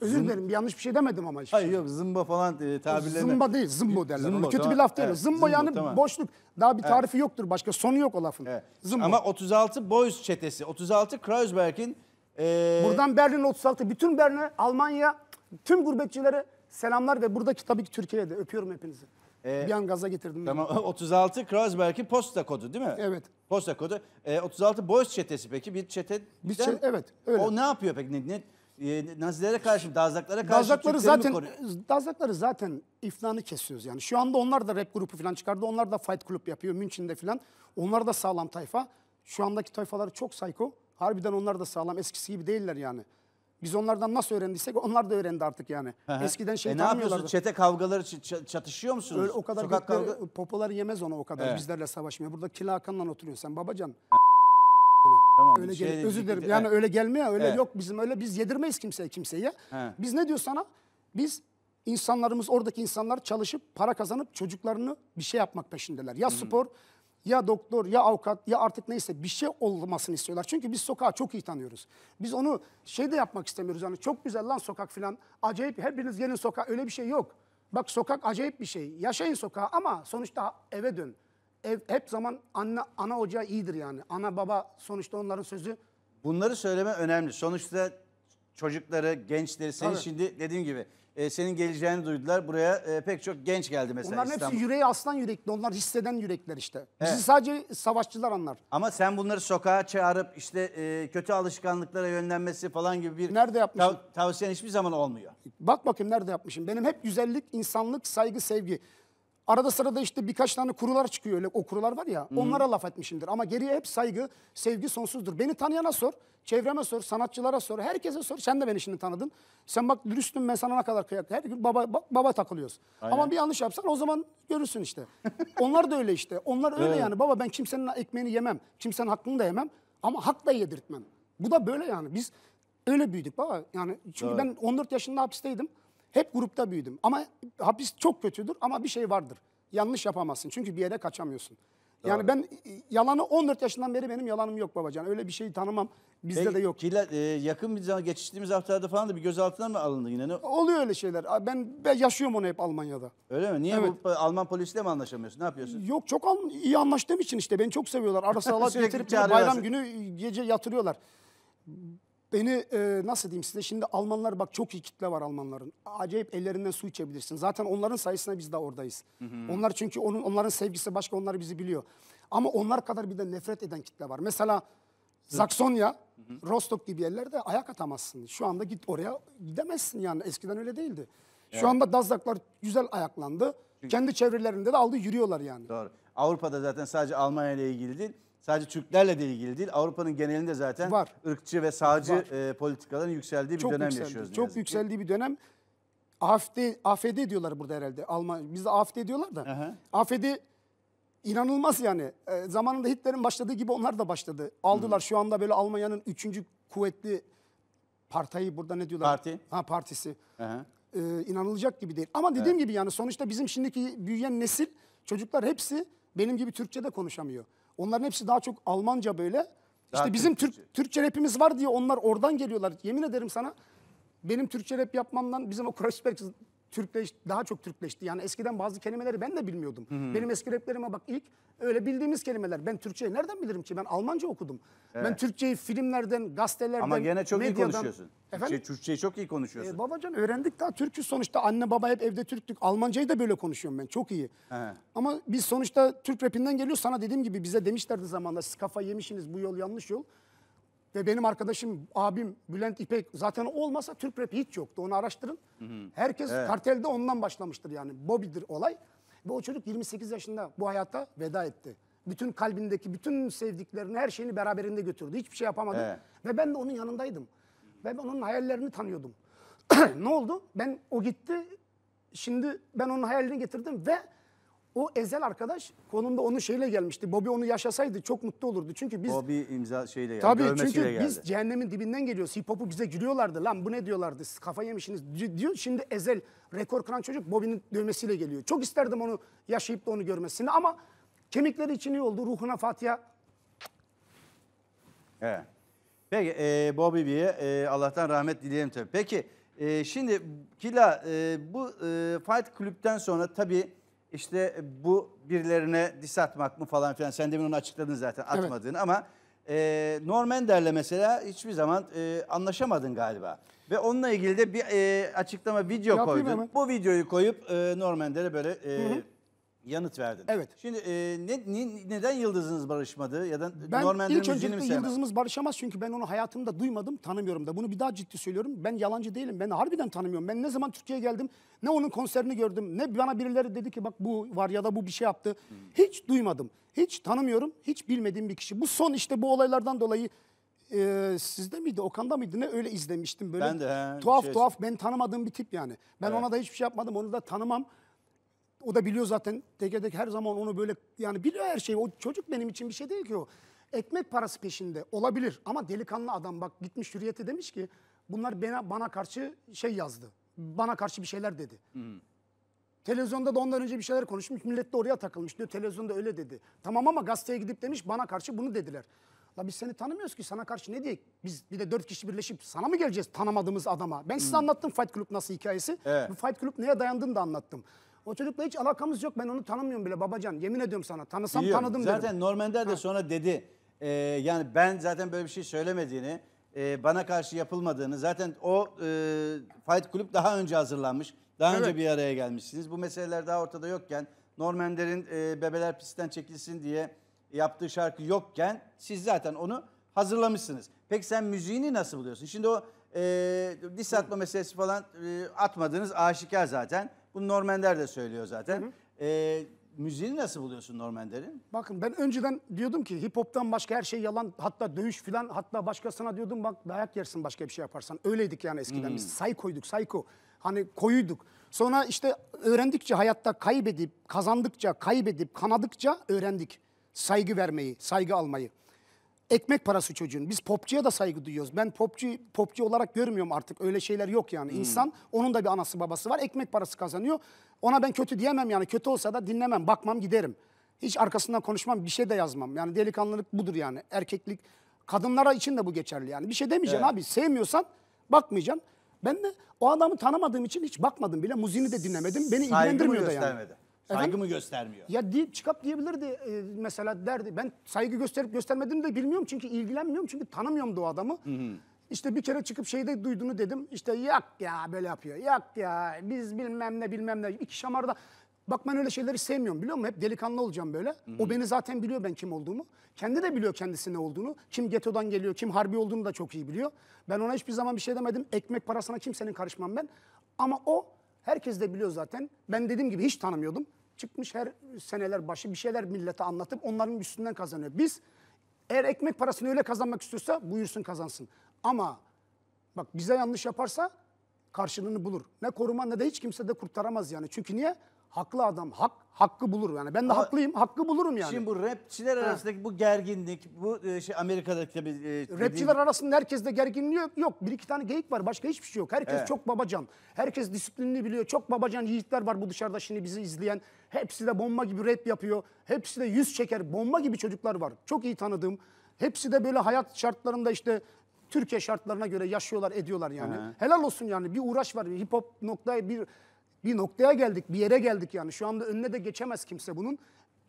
Özür dilerim yanlış bir şey demedim ama. Hiçbir Hayır şey. yok zımba falan e, tabirleri. Zımba değil zımbo derler. Zımbo, Ona Kötü bir laf değil. Evet, zımbo, zımbo yani tamam. boşluk. Daha bir tarifi yoktur başka sonu yok o lafın. Evet. Zımbo. Ama 36 Boys çetesi 36 Kreuzberg'in. E... Buradan Berlin 36 bütün Berlin'e Almanya tüm gurbetçilere selamlar ve buradaki tabii ki Türkiye'de öpüyorum hepinizi. Ee, bir an gaza getirdim. Tamam 36 Kreuzberg'in posta kodu değil mi? Evet. Posta kodu. Ee, 36 Boys çetesi peki bir çete. Bir çete evet öyle. O ne yapıyor peki? Ne, ne, ee, Nazilere karşı, Dazlaklara karşı Dazlakları zaten Dazlakları zaten iflanı kesiyoruz yani. Şu anda onlar da rap grubu falan çıkardı. Onlar da fight club yapıyor Münçin'de falan. Onlar da sağlam tayfa. Şu andaki tayfaları çok sayko. Harbiden onlar da sağlam. Eskisi gibi değiller yani. Biz onlardan nasıl öğrendiysek onlar da öğrendi artık yani. Hı hı. Eskiden şey e ne yapıyorsunuz? Çete kavgaları çatışıyor musunuz? Öyle o kadar Sokak gökleri, kavga... popolar yemez onu o kadar evet. bizlerle savaşmıyor. Burada Kila Hakan'la oturuyor. sen babacan. Tamam. Öyle şey, özür dilerim. E, yani öyle gelmiyor öyle evet. yok bizim öyle biz yedirmeyiz kimseye kimseye. He. Biz ne diyor sana? Biz insanlarımız oradaki insanlar çalışıp para kazanıp çocuklarını bir şey yapmak peşindeler. Ya hmm. spor ya doktor ya avukat ya artık neyse bir şey olmasını istiyorlar. Çünkü biz sokağı çok iyi tanıyoruz. Biz onu şey de yapmak istemiyoruz. Yani çok güzel lan sokak filan. Acayip hepiniz gelin sokağa öyle bir şey yok. Bak sokak acayip bir şey. Yaşayın sokağa ama sonuçta eve dön ev, hep zaman anne, ana ocağı iyidir yani. Ana baba sonuçta onların sözü. Bunları söyleme önemli. Sonuçta çocukları, gençleri, seni Tabii. şimdi dediğim gibi e, senin geleceğini duydular. Buraya e, pek çok genç geldi mesela Onların İstanbul. hepsi yüreği aslan yürekli. Onlar hisseden yürekler işte. Bizi evet. sadece savaşçılar anlar. Ama sen bunları sokağa çağırıp işte e, kötü alışkanlıklara yönlenmesi falan gibi bir nerede yapmışım? Tav tavsiyen hiçbir zaman olmuyor. Bak bakayım nerede yapmışım. Benim hep güzellik, insanlık, saygı, sevgi. Arada sırada işte birkaç tane kurular çıkıyor öyle o kurular var ya. Hmm. Onlara laf etmişimdir ama geriye hep saygı, sevgi sonsuzdur. Beni tanıyana sor, çevreme sor, sanatçılara sor, herkese sor. Sen de beni şimdi tanıdın. Sen bak dürüstüm ben sana ne kadar kıyak. Her gün baba baba, baba takılıyoruz. Aynen. Ama bir yanlış yapsan o zaman görürsün işte. Onlar da öyle işte. Onlar öyle evet. yani. Baba ben kimsenin ekmeğini yemem. Kimsenin hakkını da yemem ama hak da yedirtmem. Bu da böyle yani. Biz öyle büyüdük baba. Yani çünkü evet. ben 14 yaşında hapisteydim. Hep grupta büyüdüm. Ama hapis çok kötüdür ama bir şey vardır. Yanlış yapamazsın. Çünkü bir yere kaçamıyorsun. Yani Doğru. ben e, yalanı 14 yaşından beri benim yalanım yok babacan. Öyle bir şeyi tanımam. Bizde Peki, de yok. Kila, e, yakın bir zaman geçtiğimiz haftalarda falan da bir gözaltına mı alındı yine? Ne? Oluyor öyle şeyler. Ben, ben yaşıyorum onu hep Almanya'da. Öyle mi? Niye evet. bu Alman polisiyle mi anlaşamıyorsun? Ne yapıyorsun? Yok çok an, iyi anlaştığım için işte. Beni çok seviyorlar. Ara sıralar getirip bayram günü gece yatırıyorlar. Beni e, nasıl diyeyim size şimdi Almanlar bak çok iyi kitle var Almanların. Acayip ellerinden su içebilirsin. Zaten onların sayesinde biz de oradayız. Hı hı. Onlar çünkü onun onların sevgisi başka onlar bizi biliyor. Ama onlar kadar bir de nefret eden kitle var. Mesela Zaksonya, hı Rostock gibi yerlerde ayak atamazsın. Şu anda git oraya gidemezsin yani. Eskiden öyle değildi. Evet. Şu anda Dazlaklar güzel ayaklandı. Çünkü... Kendi çevrelerinde de aldı yürüyorlar yani. Doğru. Avrupa'da zaten sadece Almanya ile ilgili değil sadece Türklerle de ilgili değil Avrupa'nın genelinde zaten var. ırkçı ve sağcı E, politikaların yükseldiği çok bir dönem yükseldi. yaşıyoruz. Çok yükseldiği bir dönem. AFD, AFD diyorlar burada herhalde. Alman, bizde AFD diyorlar da. Aha. AFD inanılmaz yani. E, zamanında Hitler'in başladığı gibi onlar da başladı. Aldılar hmm. şu anda böyle Almanya'nın üçüncü kuvvetli partayı burada ne diyorlar? Parti. Ha partisi. Aha. E, inanılacak gibi değil. Ama dediğim evet. gibi yani sonuçta bizim şimdiki büyüyen nesil çocuklar hepsi benim gibi Türkçe de konuşamıyor. Onların hepsi daha çok Almanca böyle. Daha işte bizim Türkçe. Türk, Türkçe rapimiz var diye onlar oradan geliyorlar. Yemin ederim sana benim Türkçe rap yapmamdan bizim o Kreuzberg Türkleş, daha çok Türkleşti. Yani eskiden bazı kelimeleri ben de bilmiyordum. Hı-hı. Benim eski raplerime bak ilk öyle bildiğimiz kelimeler. Ben Türkçeyi nereden bilirim ki? Ben Almanca okudum. Evet. Ben Türkçeyi filmlerden, gazetelerden, Ama gene çok medyadan... iyi konuşuyorsun. Efendim? Şey, Türkçeyi çok iyi konuşuyorsun. Ee, babacan öğrendik daha Türk'üz sonuçta. Anne baba hep evde Türktük. Almancayı da böyle konuşuyorum ben. Çok iyi. He. Ama biz sonuçta Türk rapinden geliyor. Sana dediğim gibi bize demişlerdi zamanla siz kafa yemişsiniz bu yol yanlış yol ve benim arkadaşım, abim Bülent İpek zaten olmasa Türk rapi hiç yoktu. Onu araştırın. Herkes evet. kartelde ondan başlamıştır yani. Bobby'dir olay. Ve o çocuk 28 yaşında bu hayata veda etti. Bütün kalbindeki bütün sevdiklerini, her şeyini beraberinde götürdü. Hiçbir şey yapamadı. Evet. Ve ben de onun yanındaydım. Ve ben onun hayallerini tanıyordum. ne oldu? Ben o gitti. Şimdi ben onun hayalini getirdim ve o ezel arkadaş konumda onu şeyle gelmişti. Bobby onu yaşasaydı çok mutlu olurdu. Çünkü biz... Bobby imza şeyle geldi. Tabii çünkü geldi. biz cehennemin dibinden geliyoruz. Hip hop'u bize gülüyorlardı. Lan bu ne diyorlardı. Siz kafa yemişsiniz diyor. Şimdi ezel rekor kıran çocuk Bobby'nin dövmesiyle geliyor. Çok isterdim onu yaşayıp da onu görmesini ama kemikleri için iyi oldu. Ruhuna Fatiha. Evet. Peki e, Bobby B'ye e, Allah'tan rahmet dileyelim tabii. Peki e, şimdi Kila e, bu e, Fight Club'den sonra tabii işte e, bu birilerine dis atmak mı falan filan. Sen demin onu açıkladın zaten atmadığını evet. ama e, derle mesela hiçbir zaman e, anlaşamadın galiba. Ve onunla ilgili de bir e, açıklama video Yapayım koydun. Hemen. Bu videoyu koyup e, Normender'e böyle e, hı hı yanıt verdin. Evet. Şimdi e, ne, ne, neden yıldızınız barışmadı ya da ben ilk öncelikle yıldızımız barışamaz çünkü ben onu hayatımda duymadım, tanımıyorum da. Bunu bir daha ciddi söylüyorum. Ben yalancı değilim. Ben harbiden tanımıyorum. Ben ne zaman Türkiye'ye geldim ne onun konserini gördüm ne bana birileri dedi ki bak bu var ya da bu bir şey yaptı. Hmm. Hiç duymadım. Hiç tanımıyorum. Hiç bilmediğim bir kişi. Bu son işte bu olaylardan dolayı e, sizde miydi Okan'da mıydı ne öyle izlemiştim böyle. Ben de. He, tuhaf şey... tuhaf ben tanımadığım bir tip yani. Ben evet. ona da hiçbir şey yapmadım onu da tanımam. O da biliyor zaten TG'deki her zaman onu böyle yani biliyor her şeyi. O çocuk benim için bir şey değil ki o. Ekmek parası peşinde olabilir ama delikanlı adam bak gitmiş hürriyete demiş ki bunlar bana, bana karşı şey yazdı. Bana karşı bir şeyler dedi. Hmm. Televizyonda da ondan önce bir şeyler konuşmuş. Millet de oraya takılmış diyor. Televizyonda öyle dedi. Tamam ama gazeteye gidip demiş bana karşı bunu dediler. La biz seni tanımıyoruz ki sana karşı ne diye biz bir de dört kişi birleşip sana mı geleceğiz tanımadığımız adama? Ben size hmm. anlattım Fight Club nasıl hikayesi. Evet. Bu Fight Club neye dayandığını da anlattım. O çocukla hiç alakamız yok. Ben onu tanımıyorum bile babacan. Yemin ediyorum sana. Tanısam Biliyorum. tanıdım zaten dedim. Zaten Normender de ha. sonra dedi. E, yani ben zaten böyle bir şey söylemediğini, e, bana karşı yapılmadığını. Zaten o e, Fight Kulüp daha önce hazırlanmış. Daha evet. önce bir araya gelmişsiniz. Bu meseleler daha ortada yokken Normander'in e, bebeler pisten çekilsin diye yaptığı şarkı yokken siz zaten onu hazırlamışsınız. Peki sen müziğini nasıl buluyorsun? Şimdi o e, diss atma meselesi falan e, atmadığınız aşikar zaten. Bunu Normander de söylüyor zaten. Hı hı. E, ee, müziğini nasıl buluyorsun Normander'in? Bakın ben önceden diyordum ki hip hop'tan başka her şey yalan hatta dövüş filan hatta başkasına diyordum bak dayak yersin başka bir şey yaparsan. Öyleydik yani eskiden hmm. biz koyduk sayko hani koyuyduk. Sonra işte öğrendikçe hayatta kaybedip kazandıkça kaybedip kanadıkça öğrendik saygı vermeyi saygı almayı ekmek parası çocuğun. Biz popçuya da saygı duyuyoruz. Ben popçu popçu olarak görmüyorum artık. Öyle şeyler yok yani. Hmm. İnsan onun da bir anası babası var. Ekmek parası kazanıyor. Ona ben kötü diyemem yani. Kötü olsa da dinlemem, bakmam, giderim. Hiç arkasından konuşmam, bir şey de yazmam. Yani delikanlılık budur yani. Erkeklik kadınlara için de bu geçerli yani. Bir şey demeyeceğim evet. abi. Sevmiyorsan bakmayacaksın. Ben de o adamı tanımadığım için hiç bakmadım bile. Muzini de dinlemedim. Beni ilgilendirmiyor ilgilendirmiyordu yani. Saygı Efendim? mı göstermiyor? Ya deyip çıkıp diyebilirdi e, mesela derdi. Ben saygı gösterip göstermediğimi de bilmiyorum çünkü ilgilenmiyorum çünkü tanımıyorum da o adamı. Hı hı. İşte bir kere çıkıp şeyde duyduğunu dedim. İşte yak ya böyle yapıyor. Yak ya biz bilmem ne bilmem ne. İki şamarda Bak ben öyle şeyleri sevmiyorum biliyor musun? Hep delikanlı olacağım böyle. Hı -hı. O beni zaten biliyor ben kim olduğumu. Kendi de biliyor kendisi ne olduğunu. Kim getodan geliyor, kim harbi olduğunu da çok iyi biliyor. Ben ona hiçbir zaman bir şey demedim. Ekmek parasına kimsenin karışmam ben. Ama o Herkes de biliyor zaten. Ben dediğim gibi hiç tanımıyordum. Çıkmış her seneler başı bir şeyler millete anlatıp onların üstünden kazanıyor. Biz eğer ekmek parasını öyle kazanmak istiyorsa buyursun kazansın. Ama bak bize yanlış yaparsa karşılığını bulur. Ne koruma ne de hiç kimse de kurtaramaz yani. Çünkü niye? haklı adam hak hakkı bulur. Yani ben de Ama haklıyım, hakkı bulurum yani. Şimdi bu rapçiler arasındaki ha. bu gerginlik, bu e, şey Amerika'daki tabi. e, dediğim... rapçiler arasında herkes de gerginliği yok. yok. Bir iki tane geyik var, başka hiçbir şey yok. Herkes evet. çok babacan. Herkes disiplinli biliyor. Çok babacan yiğitler var bu dışarıda şimdi bizi izleyen. Hepsi de bomba gibi rap yapıyor. Hepsi de yüz çeker, bomba gibi çocuklar var. Çok iyi tanıdığım. Hepsi de böyle hayat şartlarında işte Türkiye şartlarına göre yaşıyorlar, ediyorlar yani. Hı. Helal olsun yani. Bir uğraş var. Hip hop noktaya bir bir noktaya geldik, bir yere geldik yani. Şu anda önüne de geçemez kimse bunun.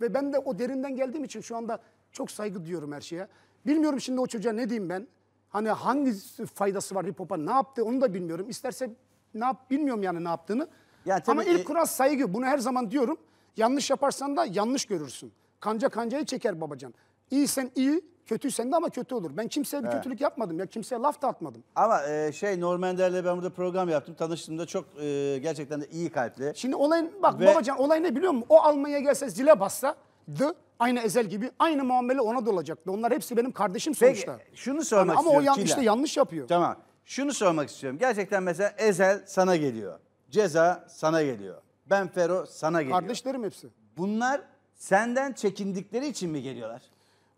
Ve ben de o derinden geldiğim için şu anda çok saygı duyuyorum her şeye. Bilmiyorum şimdi o çocuğa ne diyeyim ben. Hani hangi faydası var hip hop'a ne yaptı onu da bilmiyorum. İsterse ne yap bilmiyorum yani ne yaptığını. Ya Ama ki... E- ilk kural saygı. Bunu her zaman diyorum. Yanlış yaparsan da yanlış görürsün. Kanca kancayı çeker babacan. İyi sen iyi, Kötüysen de ama kötü olur. Ben kimseye bir He. kötülük yapmadım ya. Kimseye laf da atmadım. Ama e, şey Normanderle ben burada program yaptım. Tanıştığımda çok e, gerçekten de iyi kalpli. Şimdi olayın bak Ve... babacan olay ne biliyor musun? O Almanya'ya gelse zile bassa the aynı Ezel gibi aynı muamele ona da olacaktı. Onlar hepsi benim kardeşim sonuçta. Peki, şunu sormak yani, ama istiyorum. Ama o yan, işte yanlış yapıyor. Tamam. Şunu sormak istiyorum. Gerçekten mesela Ezel sana geliyor. Ceza sana geliyor. Ben Fero sana geliyor. Kardeşlerim hepsi. Bunlar senden çekindikleri için mi geliyorlar?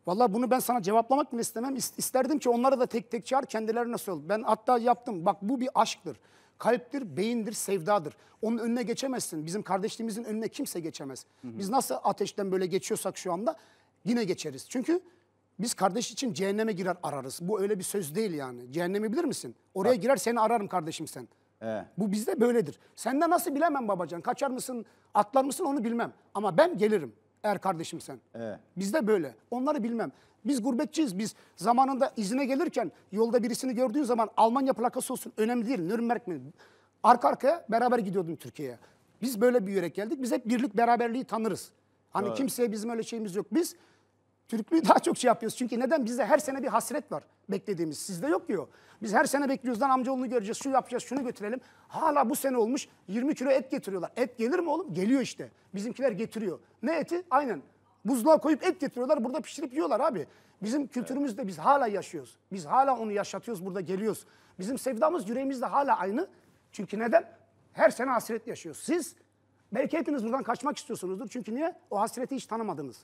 Valla bunu ben sana cevaplamak bile istemem. İsterdim ki onlara da tek tek çağır kendilerine söyle. Ben hatta yaptım. Bak bu bir aşktır. Kalptir, beyindir, sevdadır. Onun önüne geçemezsin. Bizim kardeşliğimizin önüne kimse geçemez. Biz nasıl ateşten böyle geçiyorsak şu anda yine geçeriz. Çünkü biz kardeş için cehenneme girer ararız. Bu öyle bir söz değil yani. Cehennemi bilir misin? Oraya Bak. girer seni ararım kardeşim sen. Ee. Bu bizde böyledir. Sen de nasıl bilemem babacan. Kaçar mısın, atlar mısın onu bilmem. Ama ben gelirim. Er kardeşim sen. Evet. de böyle. Onları bilmem. Biz gurbetçiyiz. Biz zamanında izine gelirken yolda birisini gördüğün zaman Almanya plakası olsun önemli değil. Nürnberg mi? Arka arkaya beraber gidiyordum Türkiye'ye. Biz böyle bir büyüyerek geldik. Biz hep birlik beraberliği tanırız. Hani evet. kimseye bizim öyle şeyimiz yok. Biz Türklüğü daha çok şey yapıyoruz. Çünkü neden? Bizde her sene bir hasret var beklediğimiz. Sizde yok diyor. Biz her sene bekliyoruz lan amcaoğlunu göreceğiz, şu yapacağız, şunu götürelim. Hala bu sene olmuş 20 kilo et getiriyorlar. Et gelir mi oğlum? Geliyor işte. Bizimkiler getiriyor. Ne eti? Aynen. Buzluğa koyup et getiriyorlar. Burada pişirip yiyorlar abi. Bizim kültürümüzde biz hala yaşıyoruz. Biz hala onu yaşatıyoruz. Burada geliyoruz. Bizim sevdamız yüreğimizde hala aynı. Çünkü neden? Her sene hasret yaşıyoruz. Siz belki hepiniz buradan kaçmak istiyorsunuzdur. Çünkü niye? O hasreti hiç tanımadınız.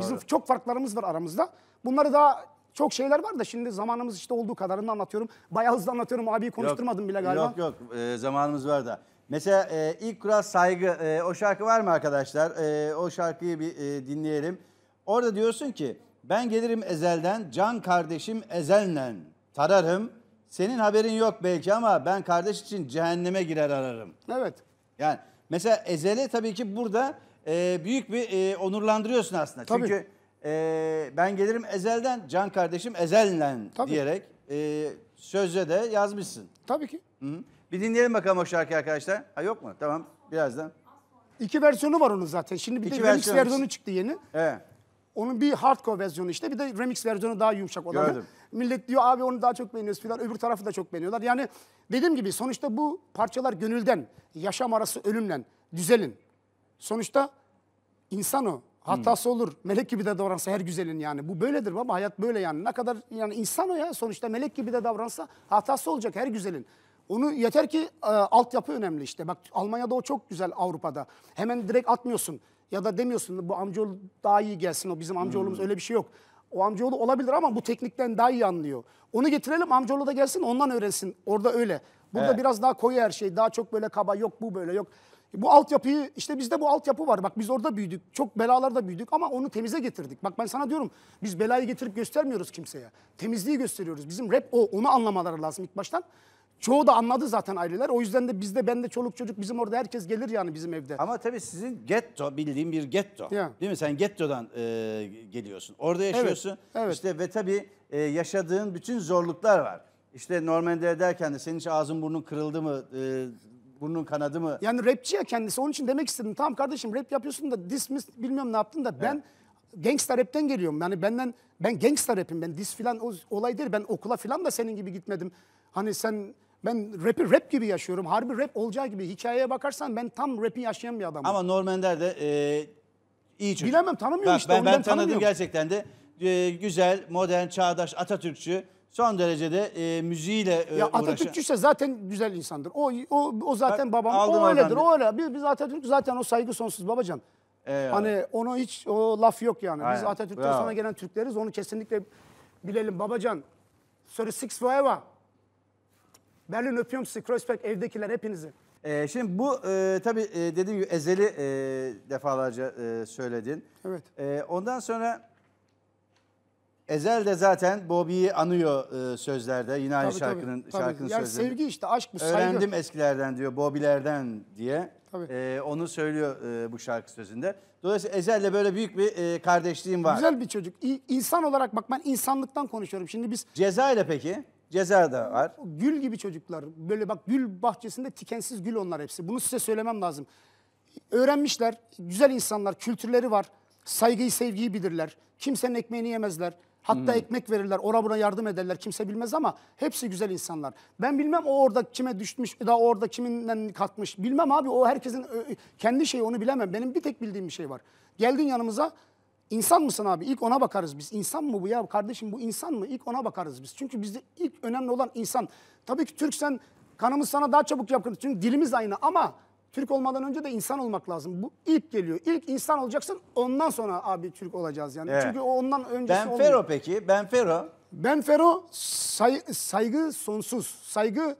Bizim Doğru. çok farklarımız var aramızda. Bunları daha çok şeyler var da şimdi zamanımız işte olduğu kadarını anlatıyorum. Bayağı hızlı anlatıyorum. Abiyi konuşturmadım yok, bile galiba. Yok yok e, zamanımız var da. Mesela e, ilk kural saygı. E, o şarkı var mı arkadaşlar? E, o şarkıyı bir e, dinleyelim. Orada diyorsun ki ben gelirim ezelden can kardeşim ezelden tararım. Senin haberin yok belki ama ben kardeş için cehenneme girer ararım. Evet. Yani mesela ezeli tabii ki burada e, büyük bir e, onurlandırıyorsun aslında. Tabii. Çünkü e, ben gelirim Ezel'den, Can kardeşim Ezel'den Tabii. diyerek e, sözde de yazmışsın. Tabii ki. Hı -hı. Bir dinleyelim bakalım o şarkıyı arkadaşlar. Ha yok mu? Tamam birazdan. İki versiyonu var onun zaten. Şimdi bir İki de remix versiyonu, çıktı yeni. Evet. Onun bir hardcore versiyonu işte bir de remix versiyonu daha yumuşak olanı. Gördüm. Millet diyor abi onu daha çok beğeniyoruz filan öbür tarafı da çok beğeniyorlar. Yani dediğim gibi sonuçta bu parçalar gönülden, yaşam arası ölümle düzelin. Sonuçta insan o. Hatası olur. Melek gibi de davransa her güzelin yani. Bu böyledir baba hayat böyle yani. Ne kadar yani insan o ya sonuçta melek gibi de davransa hatası olacak her güzelin. Onu yeter ki e, altyapı önemli işte. Bak Almanya'da o çok güzel Avrupa'da. Hemen direkt atmıyorsun ya da demiyorsun bu amcaoğlu daha iyi gelsin o bizim amcaoğlumuz hmm. öyle bir şey yok. O amcaoğlu olabilir ama bu teknikten daha iyi anlıyor. Onu getirelim amcaoğlu da gelsin ondan öğrensin. Orada öyle. Burada evet. biraz daha koyu her şey. Daha çok böyle kaba yok bu böyle yok. Bu altyapıyı işte bizde bu altyapı var. Bak biz orada büyüdük. Çok belalarda büyüdük ama onu temize getirdik. Bak ben sana diyorum biz belayı getirip göstermiyoruz kimseye. Temizliği gösteriyoruz. Bizim rap o. Onu anlamaları lazım ilk baştan. Çoğu da anladı zaten aileler. O yüzden de bizde bende çoluk çocuk bizim orada herkes gelir yani bizim evde. Ama tabii sizin getto bildiğim bir getto. Ya. Değil mi? Sen gettodan e, geliyorsun. Orada yaşıyorsun. Evet, evet. İşte ve tabii e, yaşadığın bütün zorluklar var. İşte Normandiya derken de senin hiç ağzın burnun kırıldı mı? E, Burnun kanadı mı? Yani rapçi ya kendisi. Onun için demek istedim. Tamam kardeşim rap yapıyorsun da dismiss bilmiyorum ne yaptın da evet. ben gangster rapten geliyorum. Yani benden ben gangster rapim. Ben dis filan o olay değil. Ben okula filan da senin gibi gitmedim. Hani sen ben rap'i rap gibi yaşıyorum. Harbi rap olacağı gibi. Hikayeye bakarsan ben tam rap'i yaşayan bir adamım. Ama Normender de e, iyi çocuk. Bilemem tanımıyorum Bak, işte. Ben, ben tanıdım gerçekten de. E, güzel, modern, çağdaş, Atatürkçü son derecede e, müziğiyle e, Ya Atatürkçü ise zaten güzel insandır. O o, o zaten Bak, babam. O öyledir. O öyle. Biz, biz Atatürk zaten o saygı sonsuz babacan. Eyvallah. Hani onu hiç o laf yok yani. Biz Atatürk'ten Bravo. sonra gelen Türkleriz. Onu kesinlikle bilelim babacan. Sorry six forever. Berlin öpüyorum sizi. Kreuzberg evdekiler hepinizi. E, şimdi bu e, tabii e, dediğim gibi ezeli e, defalarca e, söyledin. Evet. E, ondan sonra Ezel de zaten Bobby'yi anıyor e, sözlerde. Yine aynı tabii, şarkının tabii, şarkının tabii. Yani sözleri. sevgi işte aşk mı Öğrendim saygı. eskilerden diyor, Bobby'lerden diye. E, onu söylüyor e, bu şarkı sözünde. Dolayısıyla Ezel'le böyle büyük bir e, kardeşliğim var. Güzel bir çocuk. İ, insan olarak bak ben insanlıktan konuşuyorum. Şimdi biz Ceza ile peki? Ceza da var. Gül gibi çocuklar. Böyle bak gül bahçesinde tikensiz gül onlar hepsi. Bunu size söylemem lazım. Öğrenmişler, güzel insanlar, kültürleri var. Saygıyı, sevgiyi bilirler. Kimsenin ekmeğini yemezler. Hatta hmm. ekmek verirler, ora buna yardım ederler. Kimse bilmez ama hepsi güzel insanlar. Ben bilmem o orada kime düşmüş, daha orada kiminden kalkmış. Bilmem abi o herkesin kendi şeyi onu bilemem. Benim bir tek bildiğim bir şey var. Geldin yanımıza insan mısın abi? İlk ona bakarız biz. İnsan mı bu ya kardeşim bu insan mı? İlk ona bakarız biz. Çünkü bizde ilk önemli olan insan. Tabii ki Türk sen kanımız sana daha çabuk yakın. Çünkü dilimiz aynı ama Türk olmadan önce de insan olmak lazım. Bu ilk geliyor. İlk insan olacaksın ondan sonra abi Türk olacağız yani. Evet. Çünkü ondan öncesi Benfero olmuyor. peki? Benfero? Benfero say, saygı sonsuz. Saygı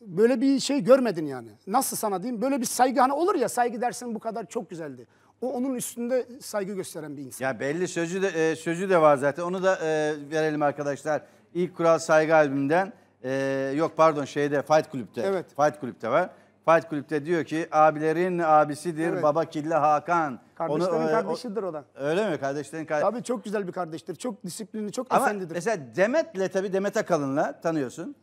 böyle bir şey görmedin yani. Nasıl sana diyeyim? Böyle bir saygı hani olur ya saygı dersin bu kadar çok güzeldi. O onun üstünde saygı gösteren bir insan. Ya belli sözü de e, sözü de var zaten. Onu da e, verelim arkadaşlar. İlk Kural Saygı albümünden e, yok pardon şeyde Fight Kulüp'te. Evet. Fight Kulüp'te var. Fight Kulüp'te diyor ki abilerin abisidir evet. baba Kille Hakan. Kardeşlerin e, Onu, kardeşidir o da. Öyle mi? Kardeşlerin kardeşi. Tabii çok güzel bir kardeştir. Çok disiplinli, çok Ama efendidir. mesela Demet'le tabii Demet Akalın'la tanıyorsun.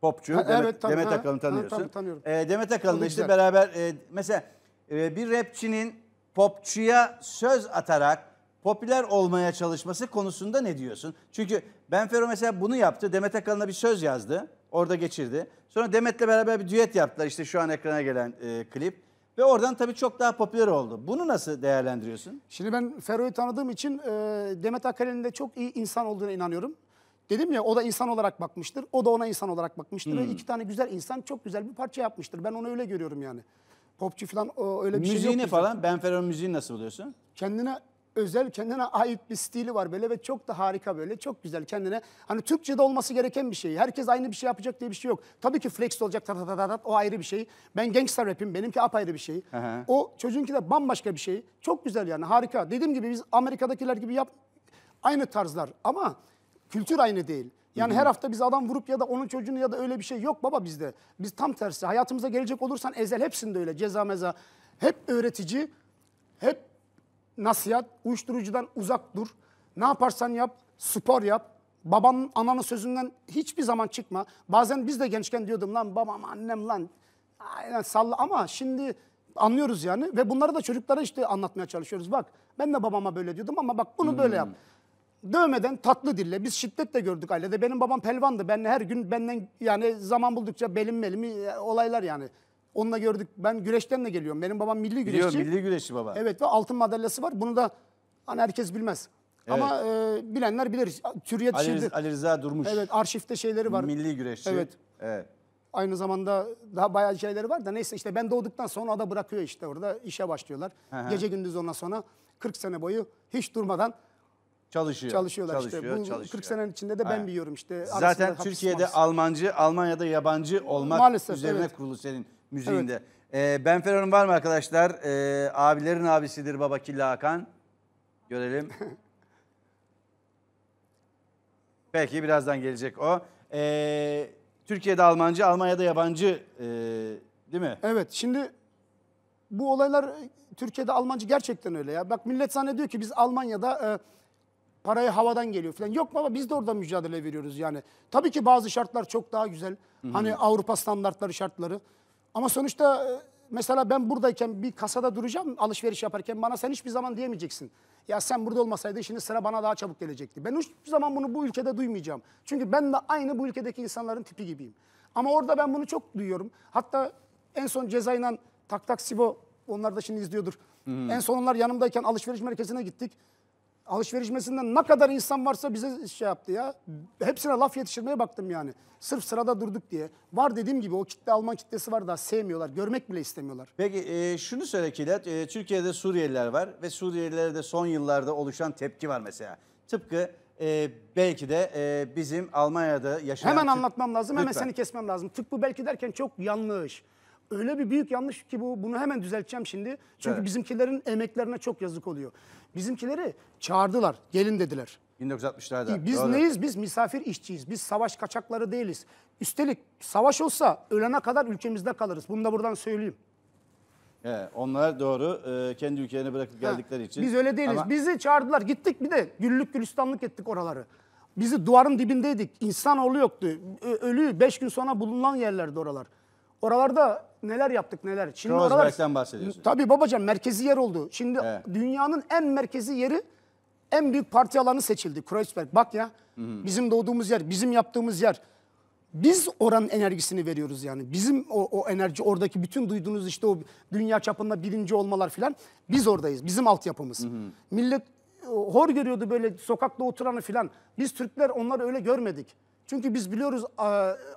Popçu ha, Demet, evet, Demet Akalın tanıyorsun. Ha, tabii, tanıyorum. E, Demet Akalın'la işte güzel. beraber e, mesela e, bir rapçinin popçuya söz atarak popüler olmaya çalışması konusunda ne diyorsun? Çünkü Benfero mesela bunu yaptı. Demet Akalın'a bir söz yazdı. Orada geçirdi. Sonra Demet'le beraber bir düet yaptılar işte şu an ekrana gelen e, klip. Ve oradan tabii çok daha popüler oldu. Bunu nasıl değerlendiriyorsun? Şimdi ben Fero'yu tanıdığım için e, Demet Akalın'ın de çok iyi insan olduğuna inanıyorum. Dedim ya o da insan olarak bakmıştır. O da ona insan olarak bakmıştır. Hmm. iki tane güzel insan çok güzel bir parça yapmıştır. Ben onu öyle görüyorum yani. Popçu falan o, öyle bir şey Müziğini şey yok. Müziğini falan Ben Fero'nun müziğini nasıl buluyorsun? Kendine özel kendine ait bir stili var böyle ve çok da harika böyle. Çok güzel kendine. Hani Türkçe'de olması gereken bir şey. Herkes aynı bir şey yapacak diye bir şey yok. Tabii ki flex olacak tat tat tat o ayrı bir şey. Ben gangster rapim benimki apayrı bir şey. Aha. O çocuğunki de bambaşka bir şey. Çok güzel yani harika. Dediğim gibi biz Amerika'dakiler gibi yap aynı tarzlar ama kültür aynı değil. Yani Hı -hı. her hafta biz adam vurup ya da onun çocuğunu ya da öyle bir şey yok baba bizde. Biz tam tersi. Hayatımıza gelecek olursan ezel hepsinde öyle ceza meza. Hep öğretici, hep nasihat, uyuşturucudan uzak dur. Ne yaparsan yap, spor yap. Babanın, ananın sözünden hiçbir zaman çıkma. Bazen biz de gençken diyordum lan babam, annem lan. Aynen salla ama şimdi anlıyoruz yani. Ve bunları da çocuklara işte anlatmaya çalışıyoruz. Bak ben de babama böyle diyordum ama bak bunu hmm. böyle yap hmm. dövmeden tatlı dille biz şiddet de gördük ailede. Benim babam pelvandı. Ben her gün benden yani zaman buldukça belim melimi e, olaylar yani. Onunla gördük. Ben güreşten de geliyorum. Benim babam milli güreşçi. Biliyorum milli güreşçi baba. Evet ve altın madalyası var. Bunu da hani herkes bilmez. Evet. Ama e, bilenler bilir. Türkiye Ali, Riz- Ali Rıza Durmuş. Evet arşivde şeyleri var. Milli güreşçi. Evet. evet. Aynı zamanda daha bayağı şeyleri var da neyse işte ben doğduktan sonra o da bırakıyor işte orada işe başlıyorlar. Hı Gece gündüz ondan sonra 40 sene boyu hiç durmadan Çalışıyor. çalışıyorlar çalışıyor, işte. Bu çalışıyor. 40 senenin içinde de ben Aynen. biliyorum işte. Zaten Türkiye'de mapis. Almancı, Almanya'da yabancı olmak Maalesef, üzerine evet. kurulu senin müziğinde. Evet. Ee, ben Ferhan'ın var mı arkadaşlar? Ee, abilerin abisidir Baba Killa Hakan. Görelim. Belki birazdan gelecek o. Ee, Türkiye'de Almancı, Almanya'da yabancı e, değil mi? Evet şimdi bu olaylar e, Türkiye'de Almancı gerçekten öyle ya. Bak millet zannediyor ki biz Almanya'da... E, parayı havadan geliyor falan. Yok baba biz de orada mücadele veriyoruz yani. Tabii ki bazı şartlar çok daha güzel. Hı-hı. Hani Avrupa standartları şartları. Ama sonuçta e, mesela ben buradayken bir kasada duracağım alışveriş yaparken bana sen hiçbir zaman diyemeyeceksin. Ya sen burada olmasaydın şimdi sıra bana daha çabuk gelecekti. Ben hiçbir zaman bunu bu ülkede duymayacağım. Çünkü ben de aynı bu ülkedeki insanların tipi gibiyim. Ama orada ben bunu çok duyuyorum. Hatta en son cezayla Tak Tak Sivo onlar da şimdi izliyordur. Hmm. En son onlar yanımdayken alışveriş merkezine gittik alışveriş mesinden ne kadar insan varsa bize şey yaptı ya. Hepsine laf yetiştirmeye baktım yani. Sırf sırada durduk diye. Var dediğim gibi o kitle Alman kitlesi var da sevmiyorlar. Görmek bile istemiyorlar. Peki e, şunu söyle Kilat. E, Türkiye'de Suriyeliler var ve Suriyelilere de son yıllarda oluşan tepki var mesela. Tıpkı e, belki de e, bizim Almanya'da yaşayan... Hemen anlatmam lazım. Lütfen. Hemen seni kesmem lazım. Tıpkı belki derken çok yanlış öyle bir büyük yanlış ki bu bunu hemen düzelteceğim şimdi. Çünkü evet. bizimkilerin emeklerine çok yazık oluyor. Bizimkileri çağırdılar, gelin dediler. 1960'larda. Biz doğru. neyiz? Biz misafir işçiyiz. Biz savaş kaçakları değiliz. Üstelik savaş olsa ölene kadar ülkemizde kalırız. Bunu da buradan söyleyeyim. He, onlar doğru e, kendi ülkelerine bırakıp geldikleri ha, için. Biz öyle değiliz. Ama... Bizi çağırdılar. Gittik bir de güllük gülistanlık ettik oraları. Bizi duvarın dibindeydik. İnsanoğlu yoktu. Ölü beş gün sonra bulunan yerlerdi oralar. Oralarda neler yaptık neler. Şimdi Kreuzberg'den bahsediyorsun. Tabii babacan merkezi yer oldu. Şimdi evet. dünyanın en merkezi yeri en büyük parti alanı seçildi Kreuzberg. Bak ya Hı bizim doğduğumuz yer, bizim yaptığımız yer. Biz oranın enerjisini veriyoruz yani. Bizim o, o enerji oradaki bütün duyduğunuz işte o dünya çapında birinci olmalar filan biz oradayız. Bizim altyapımız. Hı Millet hor görüyordu böyle sokakta oturanı filan. Biz Türkler onları öyle görmedik. Çünkü biz biliyoruz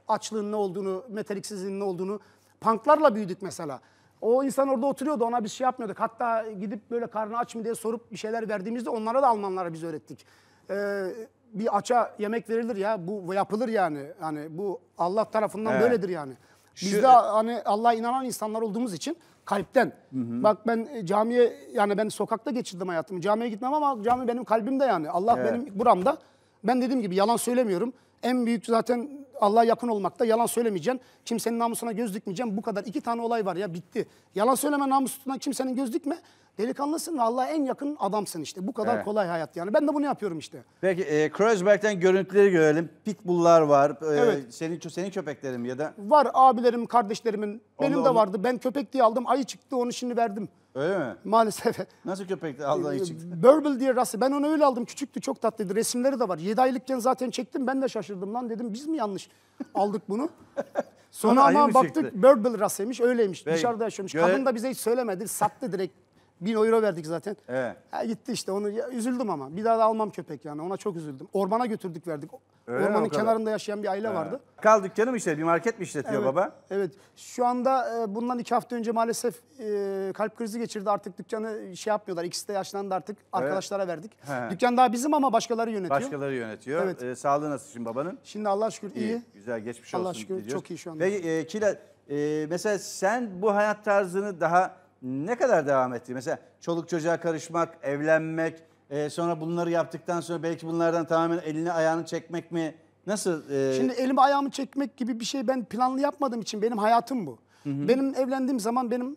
açlığın ne olduğunu, meteliksizliğin ne olduğunu. Punklarla büyüdük mesela. O insan orada oturuyordu ona bir şey yapmıyorduk. Hatta gidip böyle karnı aç mı diye sorup bir şeyler verdiğimizde onlara da Almanlara biz öğrettik. Ee, bir aça yemek verilir ya bu yapılır yani. Yani bu Allah tarafından evet. böyledir yani. Biz Şu... de hani Allah'a inanan insanlar olduğumuz için kalpten. Hı hı. Bak ben e, camiye yani ben sokakta geçirdim hayatımı. Camiye gitmem ama cami benim kalbimde yani. Allah evet. benim buramda. Ben dediğim gibi yalan söylemiyorum. En büyük zaten Allah'a yakın olmakta. Yalan söylemeyeceğim, Kimsenin namusuna göz dikmeyeceğim Bu kadar iki tane olay var ya bitti. Yalan söyleme namusuna kimsenin göz dikme. Delikanlısın ve Allah'a en yakın adamsın işte. Bu kadar evet. kolay hayat yani. Ben de bunu yapıyorum işte. Peki e, Kreuzberg'den görüntüleri görelim. Pitbull'lar var. E, evet. Senin senin köpeklerin ya da? Var abilerim, kardeşlerimin. Benim onu, de onu... vardı. Ben köpek diye aldım. Ayı çıktı onu şimdi verdim. Öyle mi? Maalesef. Nasıl köpekti Allah'ın için? Ee, Burble diye rastlı. Ben onu öyle aldım. Küçüktü çok tatlıydı. Resimleri de var. 7 aylıkken zaten çektim. Ben de şaşırdım lan dedim. Biz mi yanlış aldık bunu? Sonra ama baktık Burble rasıymış öyleymiş. Dışarıda yaşıyormuş. Kadın da bize hiç söylemedi. Sattı direkt Bin euro verdik zaten. Evet. Ha, gitti işte onu ya, üzüldüm ama. Bir daha da almam köpek yani ona çok üzüldüm. Ormana götürdük verdik. Öyle Ormanın kenarında yaşayan bir aile vardı. Kal dükkanı mı işte bir market mi işletiyor Evet, baba? evet. Şu anda e, bundan iki hafta önce maalesef e, kalp krizi geçirdi. Artık dükkanı şey yapmıyorlar. İkisi de yaşlandı artık. Arkadaşlara verdik. He. Dükkan daha bizim ama başkaları yönetiyor. Başkaları yönetiyor. Evet. Ee, sağlığı nasıl şimdi babanın? Şimdi Allah şükür iyi. Güzel geçmiş Allah olsun şükür, diliyoruz. çok iyi şu anda. Peki e, Kila e, mesela sen bu hayat tarzını daha ne kadar devam etti? Mesela çoluk çocuğa karışmak, evlenmek, e, sonra bunları yaptıktan sonra belki bunlardan tamamen elini ayağını çekmek mi? Nasıl? E... Şimdi elimi ayağımı çekmek gibi bir şey ben planlı yapmadığım için benim hayatım bu. Hı hı. Benim evlendiğim zaman benim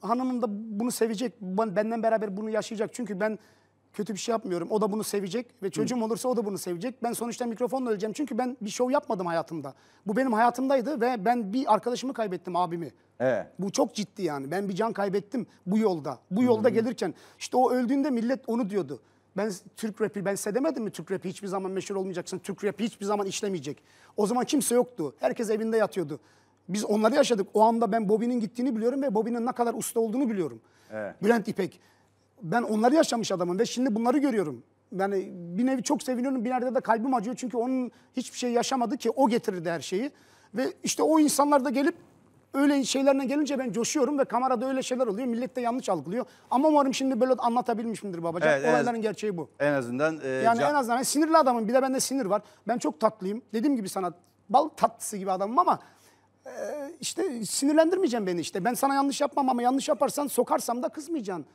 hanımım da bunu sevecek, benden beraber bunu yaşayacak. Çünkü ben kötü bir şey yapmıyorum. O da bunu sevecek ve çocuğum olursa o da bunu sevecek. Ben sonuçta mikrofonla öleceğim çünkü ben bir şov yapmadım hayatımda. Bu benim hayatımdaydı ve ben bir arkadaşımı kaybettim abimi. Evet. Bu çok ciddi yani. Ben bir can kaybettim bu yolda. Bu yolda gelirken işte o öldüğünde millet onu diyordu. Ben Türk rapi ben size demedim mi Türk rapi hiçbir zaman meşhur olmayacaksın. Türk rapi hiçbir zaman işlemeyecek. O zaman kimse yoktu. Herkes evinde yatıyordu. Biz onları yaşadık. O anda ben Bobby'nin gittiğini biliyorum ve Bobby'nin ne kadar usta olduğunu biliyorum. Evet. Bülent İpek ben onları yaşamış adamım ve şimdi bunları görüyorum. Yani bir nevi çok seviniyorum, bir yerde de kalbim acıyor. Çünkü onun hiçbir şey yaşamadı ki o getirirdi her şeyi. Ve işte o insanlar da gelip öyle şeylerine gelince ben coşuyorum ve kamerada öyle şeyler oluyor. Millet de yanlış algılıyor. Ama umarım şimdi böyle anlatabilmişimdir babacığım. Evet, Olayların az, gerçeği bu. En azından. E, yani en azından ben sinirli adamım. Bir de bende sinir var. Ben çok tatlıyım. Dediğim gibi sana bal tatlısı gibi adamım ama e, işte sinirlendirmeyeceğim beni işte. Ben sana yanlış yapmam ama yanlış yaparsan sokarsam da kızmayacaksın.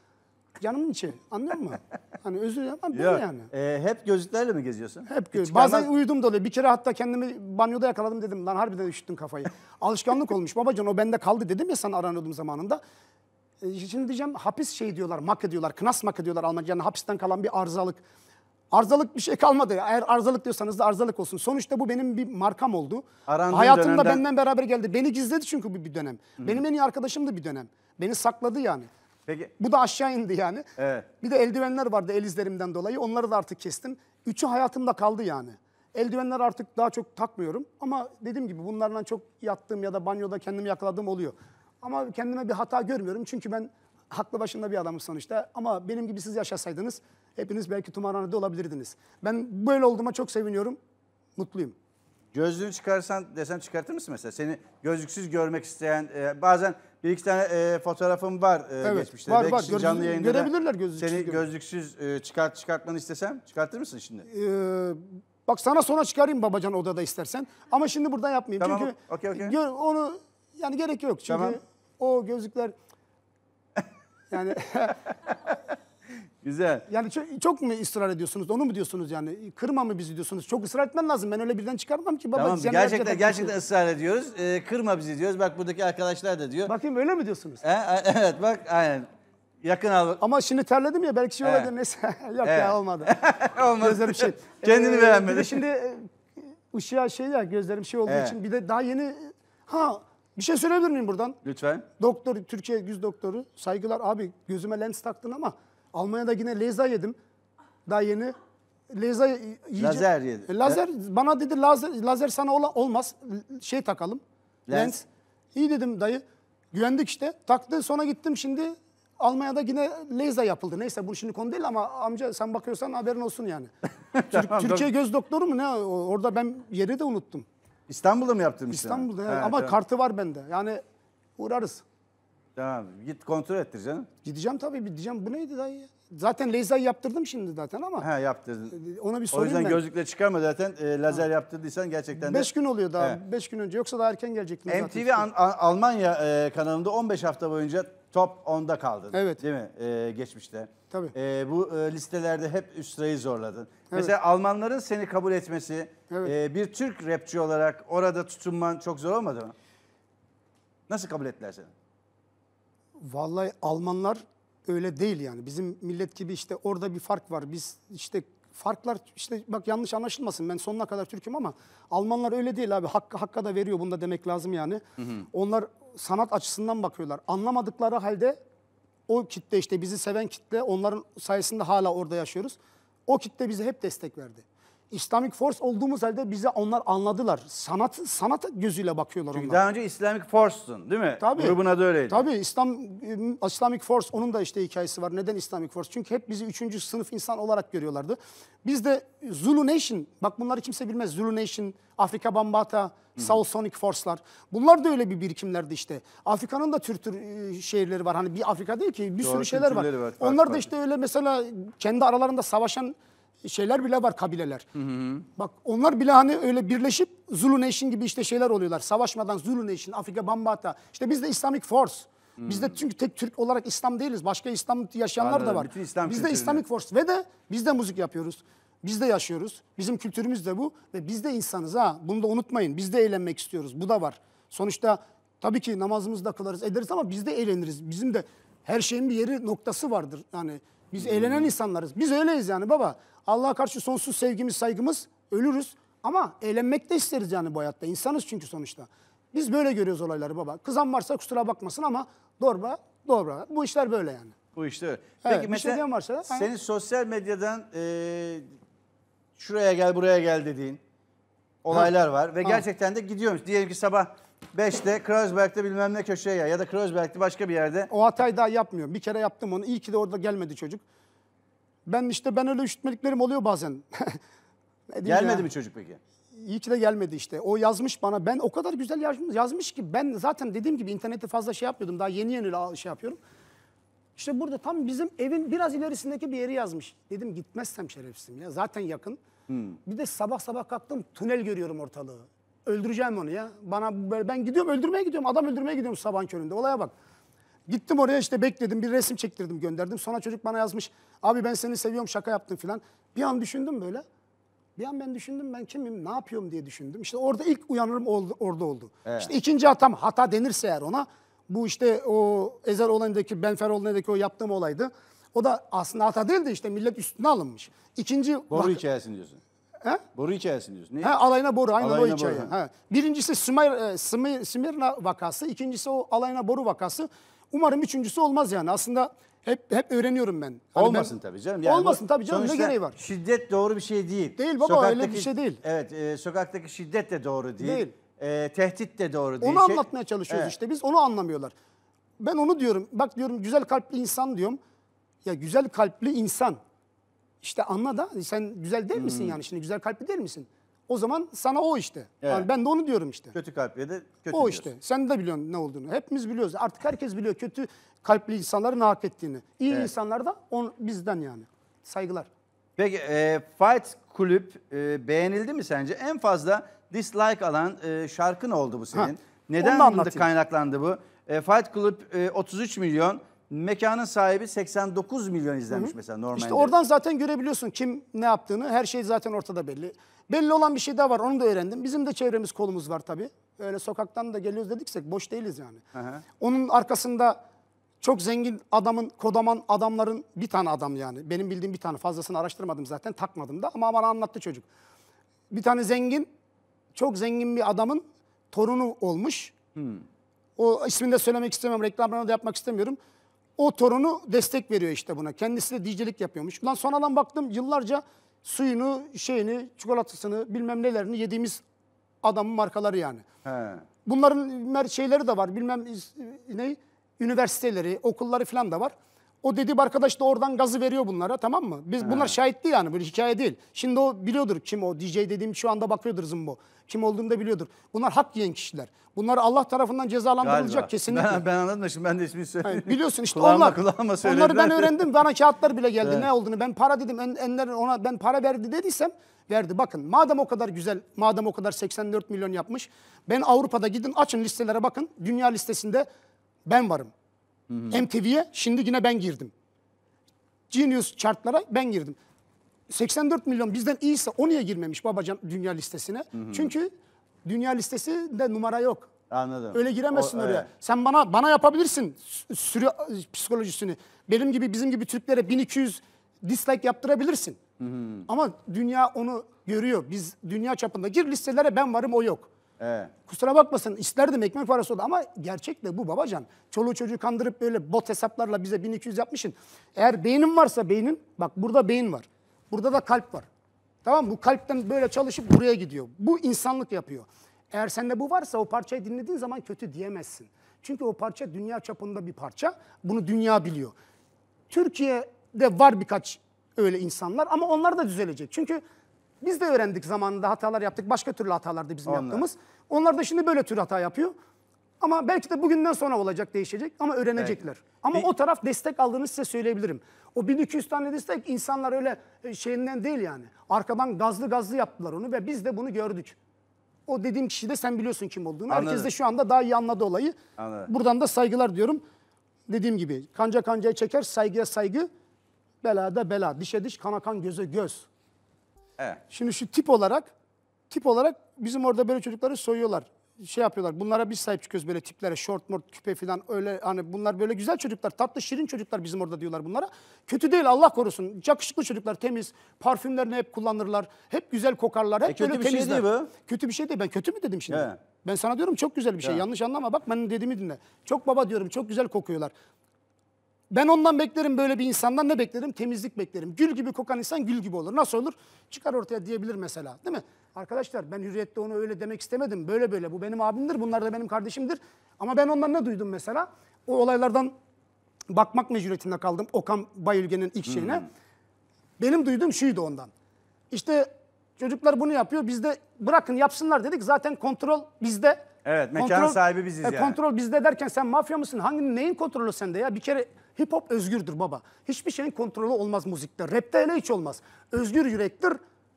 Canımın içi. Anlıyor musun? Hani özür dilerim ama böyle yani. E, hep gözlüklerle mi geziyorsun? Hep göz. Bazen çıkarmaz- uyudum da oluyor. Bir kere hatta kendimi banyoda yakaladım dedim. Lan harbiden üşüttüm kafayı. Alışkanlık olmuş. Babacan o bende kaldı dedim ya sana aranıyordum zamanında. E, şimdi diyeceğim hapis şey diyorlar, mak diyorlar, knas mak diyorlar Almanca. Yani hapisten kalan bir arızalık. Arızalık bir şey kalmadı. Eğer arızalık diyorsanız da arızalık olsun. Sonuçta bu benim bir markam oldu. Arandığın Hayatımda dönemden- benden beraber geldi. Beni gizledi çünkü bir dönem. Benim en iyi arkadaşımdı bir dönem. Beni sakladı yani. Peki. Bu da aşağı indi yani. Evet. Bir de eldivenler vardı el izlerimden dolayı. Onları da artık kestim. Üçü hayatımda kaldı yani. Eldivenler artık daha çok takmıyorum. Ama dediğim gibi bunlardan çok yattığım ya da banyoda kendimi yakaladığım oluyor. Ama kendime bir hata görmüyorum. Çünkü ben haklı başında bir adamım sonuçta. Ama benim gibi siz yaşasaydınız hepiniz belki tımarhanede olabilirdiniz. Ben böyle olduğuma çok seviniyorum. Mutluyum. Gözlüğünü çıkarsan desen çıkartır mısın mesela? Seni gözlüksüz görmek isteyen e, bazen bir iki tane e, fotoğrafım var e, evet, geçmişte. Var, Belki var. Gözlük, canlı yayında görebilirler gözlüksüz. Seni gözlüksüz e, çıkart çıkartmanı istesem çıkartır mısın şimdi? Ee, bak sana sonra çıkarayım babacan odada istersen. Ama şimdi buradan yapmayayım. Tamam, Çünkü okay, okay. onu yani gerek yok. Çünkü tamam. o gözlükler yani Güzel. Yani çok, çok mu ısrar ediyorsunuz? Onu mu diyorsunuz yani? Kırma mı bizi diyorsunuz? Çok ısrar etmen lazım. Ben öyle birden çıkarmam ki. Baba, tamam gerçekten, gerçekten ısrar ediyoruz. Ee, kırma bizi diyoruz. Bak buradaki arkadaşlar da diyor. Bakayım öyle mi diyorsunuz? Ee, evet bak aynen. Yakın al. Ama şimdi terledim ya belki şey olabilir. He. Neyse yok ya olmadı. olmadı. Gözlerim şey. Kendini ee, beğenmedi. Bir de şimdi e, ışığa şey ya gözlerim şey olduğu He. için bir de daha yeni ha bir şey söyleyebilir miyim buradan? Lütfen. Doktor Türkiye Yüz Doktoru saygılar abi gözüme lens taktın ama Almanya'da yine leza yedim. Daha yeni leza yiyeceğim. Lazer yedi. E, lazer He? bana dedi lazer lazer sana ola, olmaz. Şey takalım. Lens. Lens. İyi dedim dayı. Güvendik işte. Taktı sonra gittim şimdi Almanya'da yine leza yapıldı. Neyse bu şimdi konu değil ama amca sen bakıyorsan haberin olsun yani. tamam, Türkiye göz doktoru mu ne? Orada ben yeri de unuttum. İstanbul'da mı yaptırmışsın? İstanbul'da yani. evet, ama evet. kartı var bende. Yani uğrarız. Tamam git kontrol ettir canım. Gideceğim tabii gideceğim bu neydi dayı? Zaten Leyza'yı yaptırdım şimdi zaten ama. He yaptırdın. Ee, e, ona bir sorayım O yüzden ben. gözlükle çıkarma zaten e, lazer ha. yaptırdıysan gerçekten 5 de. gün oluyor daha beş gün önce yoksa daha erken gelecektim MTV zaten. An, An, Almanya e, kanalında 15 hafta boyunca top 10'da kaldın. Evet. Değil mi? E, geçmişte. Tabii. E, bu e, listelerde hep üst sırayı zorladın. Evet. Mesela Almanların seni kabul etmesi evet. e, bir Türk rapçi olarak orada tutunman çok zor olmadı mı? Nasıl kabul ettiler seni? Vallahi Almanlar öyle değil yani. Bizim millet gibi işte orada bir fark var. Biz işte farklar işte bak yanlış anlaşılmasın ben sonuna kadar Türk'üm ama Almanlar öyle değil abi. Hakka, hakka da veriyor bunu da demek lazım yani. Hı hı. Onlar sanat açısından bakıyorlar. Anlamadıkları halde o kitle işte bizi seven kitle onların sayesinde hala orada yaşıyoruz. O kitle bize hep destek verdi. Islamic Force olduğumuz halde bize onlar anladılar. Sanat sanat gözüyle bakıyorlar Çünkü onlar. Daha önce Islamic Force'tun değil mi? Tabii. Grubun adı öyleydi. Tabii İslam, ıı, Islamic Force onun da işte hikayesi var. Neden Islamic Force? Çünkü hep bizi üçüncü sınıf insan olarak görüyorlardı. Biz de Zulu Nation, bak bunları kimse bilmez. Zulu Nation, Afrika Bambata, South Sonic Force'lar. Bunlar da öyle bir birikimlerdi işte. Afrika'nın da tür tür ıı, şehirleri var. Hani bir Afrika değil ki bir Doğru, sürü şeyler var. var. Onlar da işte öyle mesela kendi aralarında savaşan şeyler bile var kabileler. Hı hı. Bak onlar bile hani öyle birleşip Zulu Nation gibi işte şeyler oluyorlar. Savaşmadan Zulu Nation, Afrika Bambata. İşte biz de Islamic Force. Hmm. Bizde çünkü tek Türk olarak İslam değiliz. Başka İslam yaşayanlar Aynen, da var. İslam bizde Islamic Force ve de biz de müzik yapıyoruz. Biz de yaşıyoruz. Bizim kültürümüz de bu ve biz de insanız ha. Bunu da unutmayın. Biz de eğlenmek istiyoruz. Bu da var. Sonuçta tabii ki namazımızı da kılarız ederiz ama biz de eğleniriz. Bizim de her şeyin bir yeri noktası vardır. Yani biz eğlenen insanlarız. Biz öyleyiz yani baba. Allah'a karşı sonsuz sevgimiz, saygımız ölürüz. Ama eğlenmek de isteriz yani bu hayatta. İnsanız çünkü sonuçta. Biz böyle görüyoruz olayları baba. Kızan varsa kusura bakmasın ama doğru doğru. Bu işler böyle yani. Bu işte öyle. Peki evet, mesela şey varsa, da, senin sosyal medyadan e, şuraya gel buraya gel dediğin olaylar ha. var. Ve ha. gerçekten de gidiyormuş. Diyelim ki sabah 5'te Kreuzberg'de bilmem ne köşeye ya, ya da Kreuzberg'de başka bir yerde. O hatayı daha yapmıyor. Bir kere yaptım onu. İyi ki de orada gelmedi çocuk. Ben işte ben öyle üşütmeliklerim oluyor bazen. Gelmedi ya? mi çocuk peki? İyi ki de gelmedi işte. O yazmış bana. Ben o kadar güzel yazmış, yazmış ki ben zaten dediğim gibi internette fazla şey yapmıyordum. Daha yeni yeni şey yapıyorum. İşte burada tam bizim evin biraz ilerisindeki bir yeri yazmış. Dedim gitmezsem şerefsizim ya. Zaten yakın. Hmm. Bir de sabah sabah kalktım tünel görüyorum ortalığı. Öldüreceğim onu ya. Bana ben gidiyorum öldürmeye gidiyorum. Adam öldürmeye gidiyorum sabahın köründe. Olaya bak. Gittim oraya işte bekledim bir resim çektirdim gönderdim. Sonra çocuk bana yazmış abi ben seni seviyorum şaka yaptım filan. Bir an düşündüm böyle. Bir an ben düşündüm ben kimim ne yapıyorum diye düşündüm. İşte orada ilk uyanırım oldu, orada oldu. Evet. İşte ikinci hatam hata denirse eğer ona. Bu işte o Ezel olayındaki Benfer olayındaki o yaptığım olaydı. O da aslında hata değil de işte millet üstüne alınmış. İkinci... Boru hikayesini diyorsun. He? Boru hikayesini diyorsun. Ne? He, alayına boru aynı alayna o hikaye. Boru. He. Birincisi Sümer, e, Smirna vakası, ikincisi o alayına boru vakası. Umarım üçüncüsü olmaz yani. Aslında hep hep öğreniyorum ben. Hani olmasın ben, tabii canım. Yani olmasın bu, tabii canım ne gereği var? Şiddet doğru bir şey değil. Değil baba sokaktaki, öyle bir şey değil. Evet e, sokaktaki şiddet de doğru değil. Değil. E, tehdit de doğru değil. Onu şey, anlatmaya çalışıyoruz evet. işte biz onu anlamıyorlar. Ben onu diyorum bak diyorum güzel kalpli insan diyorum. Ya güzel kalpli insan. İşte anla da sen güzel değil misin hmm. yani şimdi güzel kalpli değil misin? O zaman sana o işte. Evet. Yani ben de onu diyorum işte. Kötü kalpliye de kötü O işte. Sen de biliyorsun ne olduğunu. Hepimiz biliyoruz. Artık herkes biliyor kötü kalpli insanları ne hak ettiğini. İyi evet. insanlar da on, bizden yani. Saygılar. Peki e, Fight Kulüp e, beğenildi mi sence? En fazla dislike alan e, şarkı oldu bu senin? Ha, Neden kaynaklandı bu? E, Fight Kulüp e, 33 milyon, mekanın sahibi 89 milyon izlenmiş Hı -hı. mesela normalde. İşte oradan zaten görebiliyorsun kim ne yaptığını. Her şey zaten ortada belli. Belli olan bir şey daha var onu da öğrendim. Bizim de çevremiz kolumuz var tabii. Öyle sokaktan da geliyoruz dediksek boş değiliz yani. Aha. Onun arkasında çok zengin adamın, kodaman adamların bir tane adam yani. Benim bildiğim bir tane fazlasını araştırmadım zaten takmadım da ama bana anlattı çocuk. Bir tane zengin, çok zengin bir adamın torunu olmuş. Hmm. O ismini de söylemek istemem, reklamını da yapmak istemiyorum. O torunu destek veriyor işte buna. Kendisi de DJ'lik yapıyormuş. Ulan sonradan baktım yıllarca suyunu, şeyini, çikolatasını, bilmem nelerini yediğimiz adamın markaları yani. He. Bunların mer şeyleri de var. Bilmem ne üniversiteleri, okulları falan da var. O dediğim arkadaş da oradan gazı veriyor bunlara tamam mı? Biz bunlar şahitti yani böyle hikaye değil. Şimdi o biliyordur kim o DJ dediğim şu anda bakıyordur Zımbo. Kim olduğunu da biliyordur. Bunlar hak yiyen kişiler. Bunlar Allah tarafından cezalandırılacak Galiba. kesinlikle. Ben, ben anladım şimdi ben de ismini söyleyeyim. Yani biliyorsun işte kulağıma, onlar. Kulağıma Onları ben öğrendim. Bana kağıtlar bile geldi evet. ne olduğunu. Ben para dedim. En, enler ona ben para verdi dediysem verdi. Bakın madem o kadar güzel, madem o kadar 84 milyon yapmış. Ben Avrupa'da gidin açın listelere bakın. Dünya listesinde ben varım. MTV'ye şimdi yine ben girdim. Genius chartlara ben girdim. 84 milyon bizden iyiyse o niye girmemiş babacan dünya listesine? Hı hı. Çünkü dünya listesinde numara yok. Anladım. Öyle giremezsin o, oraya. Evet. Sen bana bana yapabilirsin sürü psikolojisini. Benim gibi bizim gibi Türklere 1200 dislike yaptırabilirsin. Hı hı. Ama dünya onu görüyor. Biz dünya çapında gir listelere ben varım o yok. Evet. Kusura bakmasın isterdim ekmek parası oldu ama gerçek de bu babacan. Çoluğu çocuğu kandırıp böyle bot hesaplarla bize 1200 yapmışsın. Eğer beynin varsa beynin bak burada beyin var. Burada da kalp var. Tamam bu kalpten böyle çalışıp buraya gidiyor. Bu insanlık yapıyor. Eğer sende bu varsa o parçayı dinlediğin zaman kötü diyemezsin. Çünkü o parça dünya çapında bir parça. Bunu dünya biliyor. Türkiye'de var birkaç öyle insanlar ama onlar da düzelecek. Çünkü biz de öğrendik zamanında hatalar yaptık. Başka türlü hatalardı bizim Onlar. yaptığımız. Onlar da şimdi böyle tür hata yapıyor. Ama belki de bugünden sonra olacak değişecek ama öğrenecekler. Evet. Ama Bir... o taraf destek aldığını size söyleyebilirim. O 1200 tane destek insanlar öyle e, şeyinden değil yani. Arkadan gazlı gazlı yaptılar onu ve biz de bunu gördük. O dediğim kişi de sen biliyorsun kim olduğunu. Anladım. Herkes de şu anda daha iyi anladı olayı. Anladım. Buradan da saygılar diyorum. Dediğim gibi kanca kancaya çeker, saygıya saygı, belada bela, dişe diş, kana kan, göze göz. Evet. Şimdi şu tip olarak tip olarak bizim orada böyle çocukları soyuyorlar. Şey yapıyorlar. Bunlara biz sahip çıkıyoruz böyle tiplere. Short mort küpe falan öyle hani bunlar böyle güzel çocuklar. Tatlı şirin çocuklar bizim orada diyorlar bunlara. Kötü değil Allah korusun. Yakışıklı çocuklar temiz. Parfümlerini hep kullanırlar. Hep güzel kokarlar. Hep E, kötü böyle bir şey değil bu. Kötü bir şey değil. Ben kötü mü dedim şimdi? He. Ben sana diyorum çok güzel bir şey. Yanlış anlama bak benim dediğimi dinle. Çok baba diyorum çok güzel kokuyorlar. Ben ondan beklerim böyle bir insandan ne beklerim? Temizlik beklerim. Gül gibi kokan insan gül gibi olur. Nasıl olur? Çıkar ortaya diyebilir mesela değil mi? Arkadaşlar ben hürriyette onu öyle demek istemedim. Böyle böyle bu benim abimdir bunlar da benim kardeşimdir. Ama ben ondan ne duydum mesela? O olaylardan bakmak mecburiyetinde kaldım. Okan Bayülgen'in ilk şeyine. Hmm. Benim duyduğum şuydu ondan. İşte çocuklar bunu yapıyor. Biz de bırakın yapsınlar dedik. Zaten kontrol bizde. Evet mekanın kontrol, sahibi biziz e, yani. Kontrol bizde derken sen mafya mısın? Hangi neyin kontrolü sende ya? Bir kere Hip hop özgürdür baba. Hiçbir şeyin kontrolü olmaz müzikte. Rapte hele hiç olmaz. Özgür yürektir.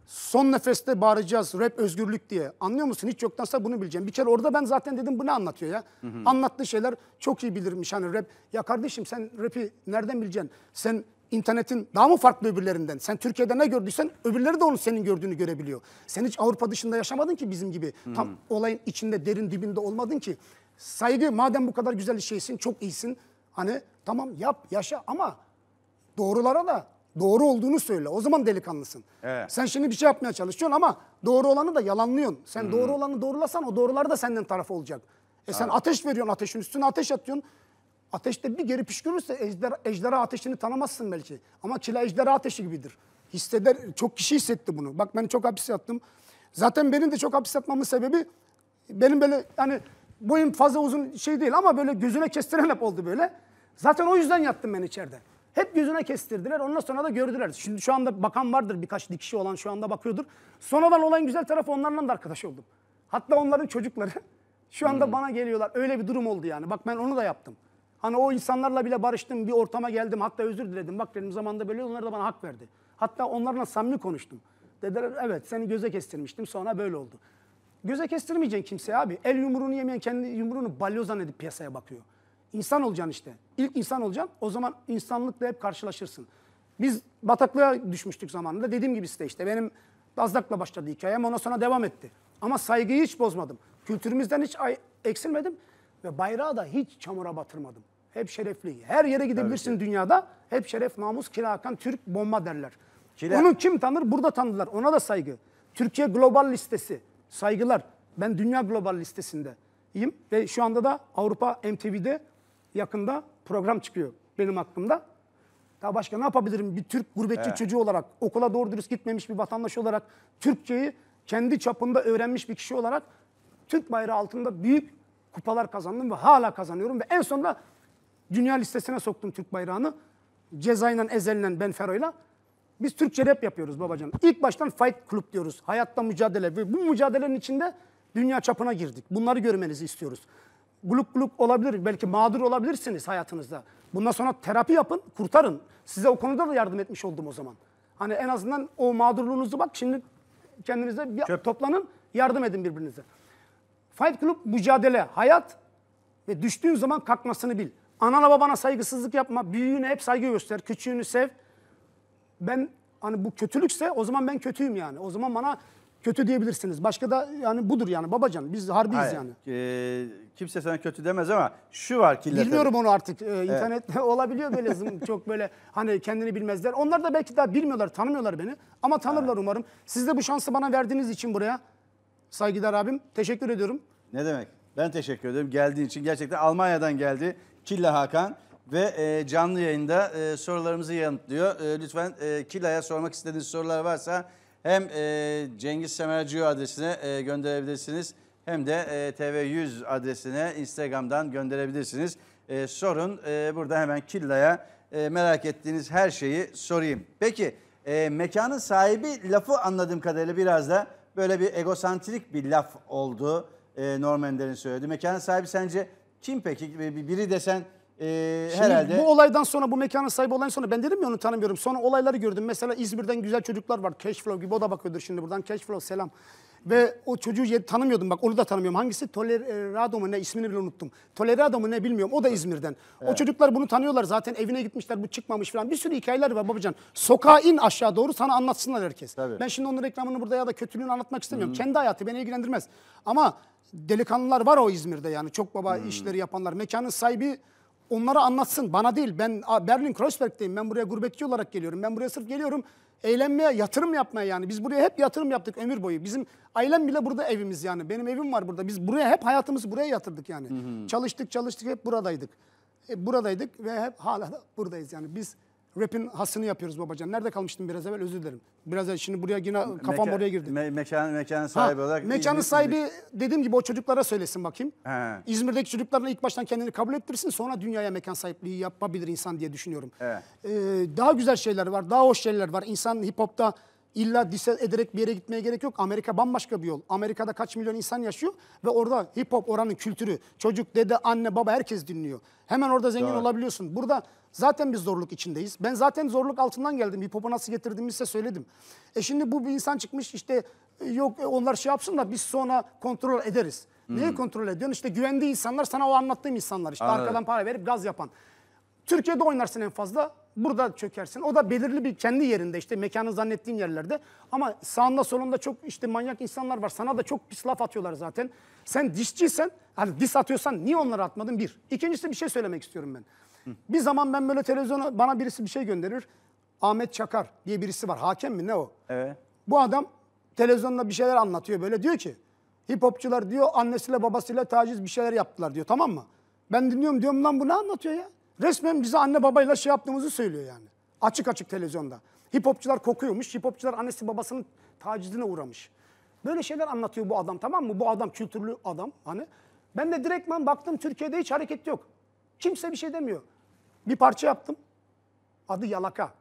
Son nefeste bağıracağız rap özgürlük diye. Anlıyor musun? Hiç yoktansa bunu bileceğim. Bir kere orada ben zaten dedim bu ne anlatıyor ya? Hı hı. Anlattığı şeyler çok iyi bilirmiş hani rap. Ya kardeşim sen rapi nereden bileceksin? Sen internetin daha mı farklı öbürlerinden? Sen Türkiye'de ne gördüysen öbürleri de onun senin gördüğünü görebiliyor. Sen hiç Avrupa dışında yaşamadın ki bizim gibi. Hmm. Tam olayın içinde, derin dibinde olmadın ki. Saygı madem bu kadar güzel şeysin, çok iyisin. Hani tamam yap, yaşa ama doğrulara da doğru olduğunu söyle. O zaman delikanlısın. Evet. Sen şimdi bir şey yapmaya çalışıyorsun ama doğru olanı da yalanlıyorsun. Sen hmm. doğru olanı doğrulasan o doğrular da senden taraf olacak. E sen evet. ateş veriyorsun ateşin üstüne ateş atıyorsun. Ateşte bir geri püskürürse ejder, ejderha ateşini tanımazsın belki. Ama kila ejderha ateşi gibidir. Hisseder, çok kişi hissetti bunu. Bak ben çok hapis yattım. Zaten benim de çok hapis yatmamın sebebi benim böyle yani. Boyum fazla uzun şey değil ama böyle gözüne kestiren hep oldu böyle. Zaten o yüzden yattım ben içeride. Hep gözüne kestirdiler. Ondan sonra da gördüler. Şimdi şu anda bakan vardır birkaç dikişi olan şu anda bakıyordur. Sonradan olayın güzel tarafı onlarla da arkadaş oldum. Hatta onların çocukları şu anda hmm. bana geliyorlar. Öyle bir durum oldu yani. Bak ben onu da yaptım. Hani o insanlarla bile barıştım, bir ortama geldim. Hatta özür diledim. Bak dedim zamanında böyle onlar da bana hak verdi. Hatta onlarla samimi konuştum. Dediler evet seni göze kestirmiştim sonra böyle oldu. Göze kestirmeyeceksin kimseye abi. El yumruğunu yemeyen kendi yumruğunu balyoz zannedip piyasaya bakıyor. İnsan olacaksın işte. İlk insan olacaksın. O zaman insanlıkla hep karşılaşırsın. Biz bataklığa düşmüştük zamanında. Dediğim gibi işte işte benim Dazlak'la başladı hikayem. Ondan sonra devam etti. Ama saygıyı hiç bozmadım. Kültürümüzden hiç eksilmedim. Ve bayrağı da hiç çamura batırmadım. Hep şerefli. Her yere gidebilirsin evet. dünyada. Hep şeref, namus, kira hakan, Türk bomba derler. Kira... Onu kim tanır? Burada tanıdılar. Ona da saygı. Türkiye Global Listesi saygılar. Ben Dünya Global listesindeyim ve şu anda da Avrupa MTV'de yakında program çıkıyor benim hakkımda. Daha başka ne yapabilirim? Bir Türk gurbetçi evet. çocuğu olarak, okula doğru dürüst gitmemiş bir vatandaş olarak, Türkçeyi kendi çapında öğrenmiş bir kişi olarak Türk bayrağı altında büyük kupalar kazandım ve hala kazanıyorum. Ve en sonunda dünya listesine soktum Türk bayrağını. Cezayla, Ezel'le, Benfero'yla. Biz Türkçe rap yapıyoruz babacan. İlk baştan Fight Club diyoruz. Hayatta mücadele. Ve bu mücadelenin içinde dünya çapına girdik. Bunları görmenizi istiyoruz. Gluk gluk olabilir, belki mağdur olabilirsiniz hayatınızda. Bundan sonra terapi yapın, kurtarın. Size o konuda da yardım etmiş oldum o zaman. Hani en azından o mağdurluğunuzu bak şimdi kendinize bir Çöp. toplanın, yardım edin birbirinize. Fight Club mücadele, hayat ve düştüğün zaman kalkmasını bil. Anana babana saygısızlık yapma, büyüğüne hep saygı göster, küçüğünü sev ben hani bu kötülükse o zaman ben kötüyüm yani. O zaman bana kötü diyebilirsiniz. Başka da yani budur yani babacan biz harbiyiz Hayır, yani. E, kimse sana kötü demez ama şu var ki... Bilmiyorum onu artık. Ee, evet. olabiliyor böyle çok böyle hani kendini bilmezler. Onlar da belki daha bilmiyorlar, tanımıyorlar beni. Ama tanırlar evet. umarım. Siz de bu şansı bana verdiğiniz için buraya saygılar abim. Teşekkür ediyorum. Ne demek. Ben teşekkür ederim geldiğin için. Gerçekten Almanya'dan geldi. Killa Hakan ve e, canlı yayında e, sorularımızı yanıtlıyor. E, lütfen e, Kila'ya sormak istediğiniz sorular varsa hem e, Cengiz Semercio adresine e, gönderebilirsiniz hem de e, TV100 adresine Instagram'dan gönderebilirsiniz. E, sorun e, burada hemen Killa'ya e, merak ettiğiniz her şeyi sorayım. Peki e, mekanın sahibi lafı anladığım kadarıyla biraz da böyle bir egosantrik bir laf oldu e, Norm Ender'in söyledi. Mekanın sahibi sence kim peki? Biri desen e, Şimdi herhalde... Bu olaydan sonra bu mekanın sahibi olaydan sonra ben dedim ya onu tanımıyorum. Sonra olayları gördüm. Mesela İzmir'den güzel çocuklar var. Cashflow gibi o da bakıyordur şimdi buradan. Cashflow selam. Ve o çocuğu tanımıyordum bak onu da tanımıyorum. Hangisi Tolerado mu ne ismini bile unuttum. Tolerado mu ne bilmiyorum o da İzmir'den. Evet. O çocuklar bunu tanıyorlar zaten evine gitmişler bu çıkmamış falan. Bir sürü hikayeler var babacan. Sokağa in aşağı doğru sana anlatsınlar herkes. Tabii. Ben şimdi onun reklamını burada ya da kötülüğünü anlatmak istemiyorum. Hmm. Kendi hayatı beni ilgilendirmez. Ama delikanlılar var o İzmir'de yani. Çok baba hmm. işleri yapanlar. Mekanın sahibi onlara anlatsın. Bana değil. Ben Berlin Kreuzberg'teyim. Ben buraya gurbetçi olarak geliyorum. Ben buraya sırf geliyorum eğlenmeye, yatırım yapmaya yani. Biz buraya hep yatırım yaptık ömür boyu. Bizim ailem bile burada evimiz yani. Benim evim var burada. Biz buraya hep hayatımızı buraya yatırdık yani. Hı hı. Çalıştık, çalıştık hep buradaydık. E, buradaydık ve hep hala da buradayız yani. Biz rap'in hasını yapıyoruz babacan. Nerede kalmıştım biraz evvel özür dilerim. Biraz evvel şimdi buraya yine kafam Meka, oraya girdi. Me, mekan, mekanın sahibi ha, olarak. Mekanın sahibi dediğim gibi o çocuklara söylesin bakayım. He. İzmir'deki çocuklarına ilk baştan kendini kabul ettirsin. Sonra dünyaya mekan sahipliği yapabilir insan diye düşünüyorum. Ee, daha güzel şeyler var. Daha hoş şeyler var. İnsan hip hop'ta İlla dise ederek bir yere gitmeye gerek yok. Amerika bambaşka bir yol. Amerika'da kaç milyon insan yaşıyor ve orada hip hop oranın kültürü, çocuk, dede, anne, baba herkes dinliyor. Hemen orada zengin Doğru. olabiliyorsun. Burada zaten biz zorluk içindeyiz. Ben zaten zorluk altından geldim. Hip hop'u nasıl getirdiğimi size söyledim. E şimdi bu bir insan çıkmış işte e, yok e, onlar şey yapsın da biz sonra kontrol ederiz. Hmm. Neyi kontrol ediyorsun? İşte güvendiği insanlar sana o anlattığım insanlar. İşte Anladım. arkadan para verip gaz yapan. Türkiye'de oynarsın en fazla burada çökersin. O da belirli bir kendi yerinde işte mekanı zannettiğin yerlerde. Ama sağında solunda çok işte manyak insanlar var. Sana da çok pis laf atıyorlar zaten. Sen dişçiysen, hani diş atıyorsan niye onları atmadın bir. İkincisi bir şey söylemek istiyorum ben. Hı. Bir zaman ben böyle televizyona bana birisi bir şey gönderir. Ahmet Çakar diye birisi var. Hakem mi ne o? Evet. Bu adam televizyonda bir şeyler anlatıyor böyle. Diyor ki hip hopçular diyor annesiyle babasıyla taciz bir şeyler yaptılar diyor tamam mı? Ben dinliyorum diyorum lan bu ne anlatıyor ya? Resmen bize anne babayla şey yaptığımızı söylüyor yani. Açık açık televizyonda. Hip hopçular kokuyormuş. Hip hopçular annesi babasının tacizine uğramış. Böyle şeyler anlatıyor bu adam tamam mı? Bu adam kültürlü adam hani. Ben de direktman baktım Türkiye'de hiç hareket yok. Kimse bir şey demiyor. Bir parça yaptım. Adı Yalaka.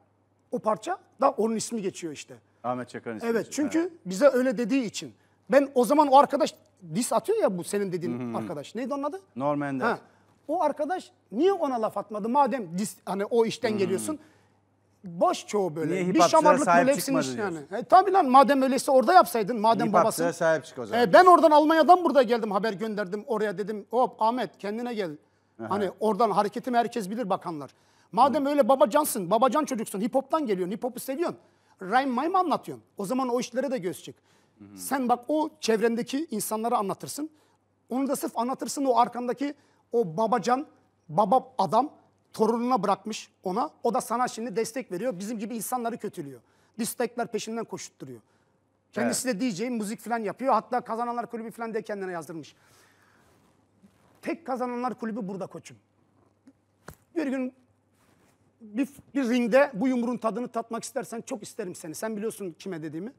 O parça da onun ismi geçiyor işte. Ahmet Çakar'ın ismi. Evet çünkü evet. bize öyle dediği için. Ben o zaman o arkadaş dis atıyor ya bu senin dediğin Hı-hı. arkadaş. Neydi onun adı? Norm Ender. Ha. O arkadaş niye ona laf atmadı? Madem dis, hani o işten hmm. geliyorsun. Boş çoğu böyle. Niye bir şamarlık böyle hepsinin işini yani. E, tabii lan madem öyleyse orada yapsaydın. Madem babası. sahip çık o zaman. E, ben oradan Almanya'dan burada geldim haber gönderdim. Oraya dedim hop Ahmet kendine gel. Aha. Hani oradan hareketimi herkes bilir bakanlar. Madem hmm. öyle babacansın, babacan çocuksun, hip hop'tan geliyorsun, hip hop'u seviyorsun. Rhyme mime anlatıyorsun. O zaman o işlere de göz çık. Hmm. Sen bak o çevrendeki insanlara anlatırsın. Onu da sırf anlatırsın o arkandaki o babacan, baba adam torununa bırakmış ona. O da sana şimdi destek veriyor. Bizim gibi insanları kötülüyor. Distekler peşinden koşutturuyor. Kendisi evet. de DJ, müzik falan yapıyor. Hatta Kazananlar Kulübü falan de kendine yazdırmış. Tek Kazananlar Kulübü burada koçum. Bir gün bir, bir ringde bu yumruğun tadını tatmak istersen çok isterim seni. Sen biliyorsun kime dediğimi.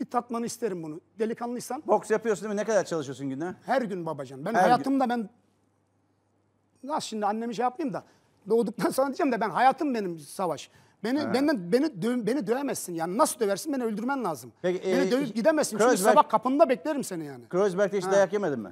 Bir tatmanı isterim bunu. Delikanlıysan. Boks yapıyorsun değil mi? Ne kadar çalışıyorsun günde? Her gün babacan. Ben Her hayatımda gün. ben nasıl şimdi annemi şey yapmayayım da doğduktan sonra diyeceğim de ben hayatım benim savaş. Beni He. benden beni dö beni dövemezsin. Yani nasıl döversin? Beni öldürmen lazım. Peki, beni e, dövüp gidemezsin. Kreuzberg, Çünkü sabah kapında beklerim seni yani. Kreuzberg'de hiç He. dayak yemedin mi?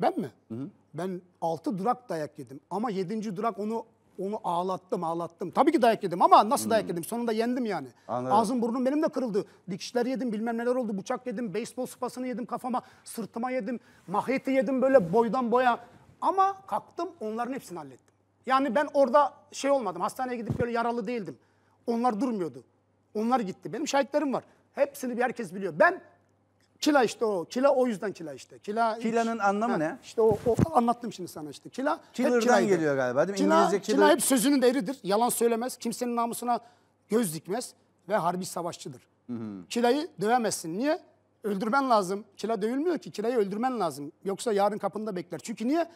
Ben mi? Hı -hı. Ben 6 durak dayak yedim ama 7. durak onu onu ağlattım ağlattım. Tabii ki dayak yedim ama nasıl dayak yedim? Sonunda yendim yani. Anladım. Ağzım burnum benim de kırıldı. Dikişler yedim bilmem neler oldu. Bıçak yedim, beyzbol sıpasını yedim kafama, sırtıma yedim. Mahiyeti yedim böyle boydan boya. Ama kalktım onların hepsini hallettim. Yani ben orada şey olmadım. Hastaneye gidip böyle yaralı değildim. Onlar durmuyordu. Onlar gitti. Benim şahitlerim var. Hepsini bir herkes biliyor. Ben kila işte o. Kila o yüzden kila işte. Kila Kila'nın anlamı ha, ne? İşte o, o anlattım şimdi sana işte. Kila Killer'dan hep geliyor galiba değil mi? Kila, İngilizce killer... kila hep sözünün değeridir. Yalan söylemez. Kimsenin namusuna göz dikmez ve harbi savaşçıdır. Hı hı. Kilayı dövemezsin. Niye? Öldürmen lazım. Kila dövülmüyor ki. Kilayı öldürmen lazım. Yoksa yarın kapında bekler. Çünkü niye?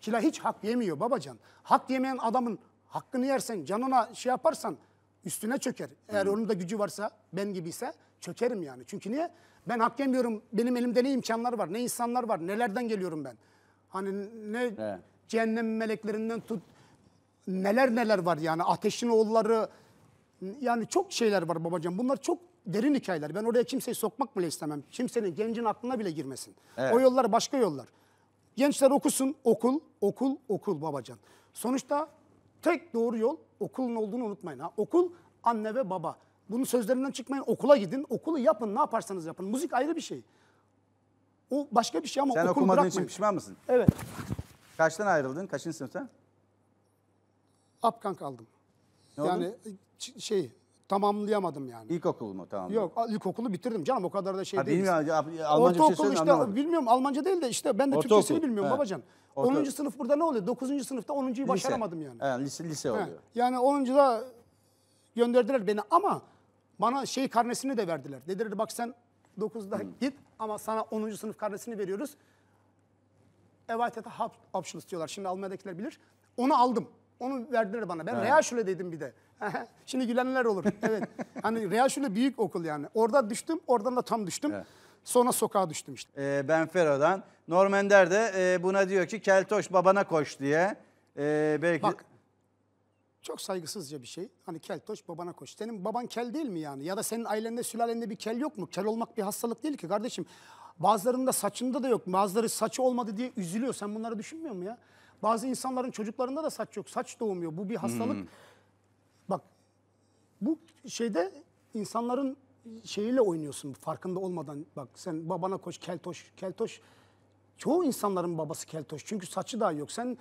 Çila hiç hak yemiyor babacan. Hak yemeyen adamın hakkını yersen, canına şey yaparsan üstüne çöker. Eğer hmm. onun da gücü varsa, ben gibiyse çökerim yani. Çünkü niye? Ben hak yemiyorum. Benim elimde ne imkanlar var, ne insanlar var, nelerden geliyorum ben. Hani ne evet. cehennem meleklerinden tut, neler neler var yani. Ateşin oğulları, yani çok şeyler var babacan. Bunlar çok derin hikayeler. Ben oraya kimseyi sokmak bile istemem. Kimsenin gencin aklına bile girmesin. Evet. O yollar başka yollar. Gençler okusun, okul, okul, okul babacan. Sonuçta tek doğru yol okulun olduğunu unutmayın. Ha. Okul anne ve baba. Bunun sözlerinden çıkmayın. Okula gidin, okulu yapın, ne yaparsanız yapın. Müzik ayrı bir şey. O başka bir şey ama Sen okul okumadığın bırakmayın. için pişman mısın? Evet. Kaçtan ayrıldın? Kaçıncı sınıfta? Apkan kaldım. Ne yani oldu? E, şey tamamlayamadım yani. İlkokul mu tamam? Yok ilkokulu bitirdim canım o kadar da şey ha, değil. Bilmiyorum Almanca şey Ortaokul şey işte anlamadım. bilmiyorum Almanca değil de işte ben de Ortaokul. Türkçesini bilmiyorum He. babacan. Ortaokul. 10. sınıf burada ne oluyor? 9. sınıfta 10.yu başaramadım yani. He, lise, lise oluyor. He. Yani da gönderdiler beni ama bana şey karnesini de verdiler. Dediler bak sen 9'da hmm. git ama sana 10. sınıf karnesini veriyoruz. Evatete hap diyorlar. Şimdi Almanya'dakiler bilir. Onu aldım. Onu verdiler bana. Ben Realschule dedim bir de. Şimdi gülenler olur. Evet. Hani Real şöyle büyük okul yani. Orada düştüm, oradan da tam düştüm. Evet. Sonra sokağa düştüm işte. Ee, Benfero'dan. Normender de e, buna diyor ki Keltoş babana koş diye. Ee, belki... Bak çok saygısızca bir şey. Hani kel toş babana koş. Senin baban kel değil mi yani? Ya da senin ailende sülalende bir kel yok mu? Kel olmak bir hastalık değil ki kardeşim. Bazılarında saçında da yok. Bazıları saçı olmadı diye üzülüyor. Sen bunları düşünmüyor mu ya? Bazı insanların çocuklarında da saç yok. Saç doğmuyor. Bu bir hastalık. Hmm. Bu şeyde insanların şeyiyle oynuyorsun farkında olmadan. Bak sen babana koş keltoş. Keltoş çoğu insanların babası keltoş. Çünkü saçı daha yok. Sen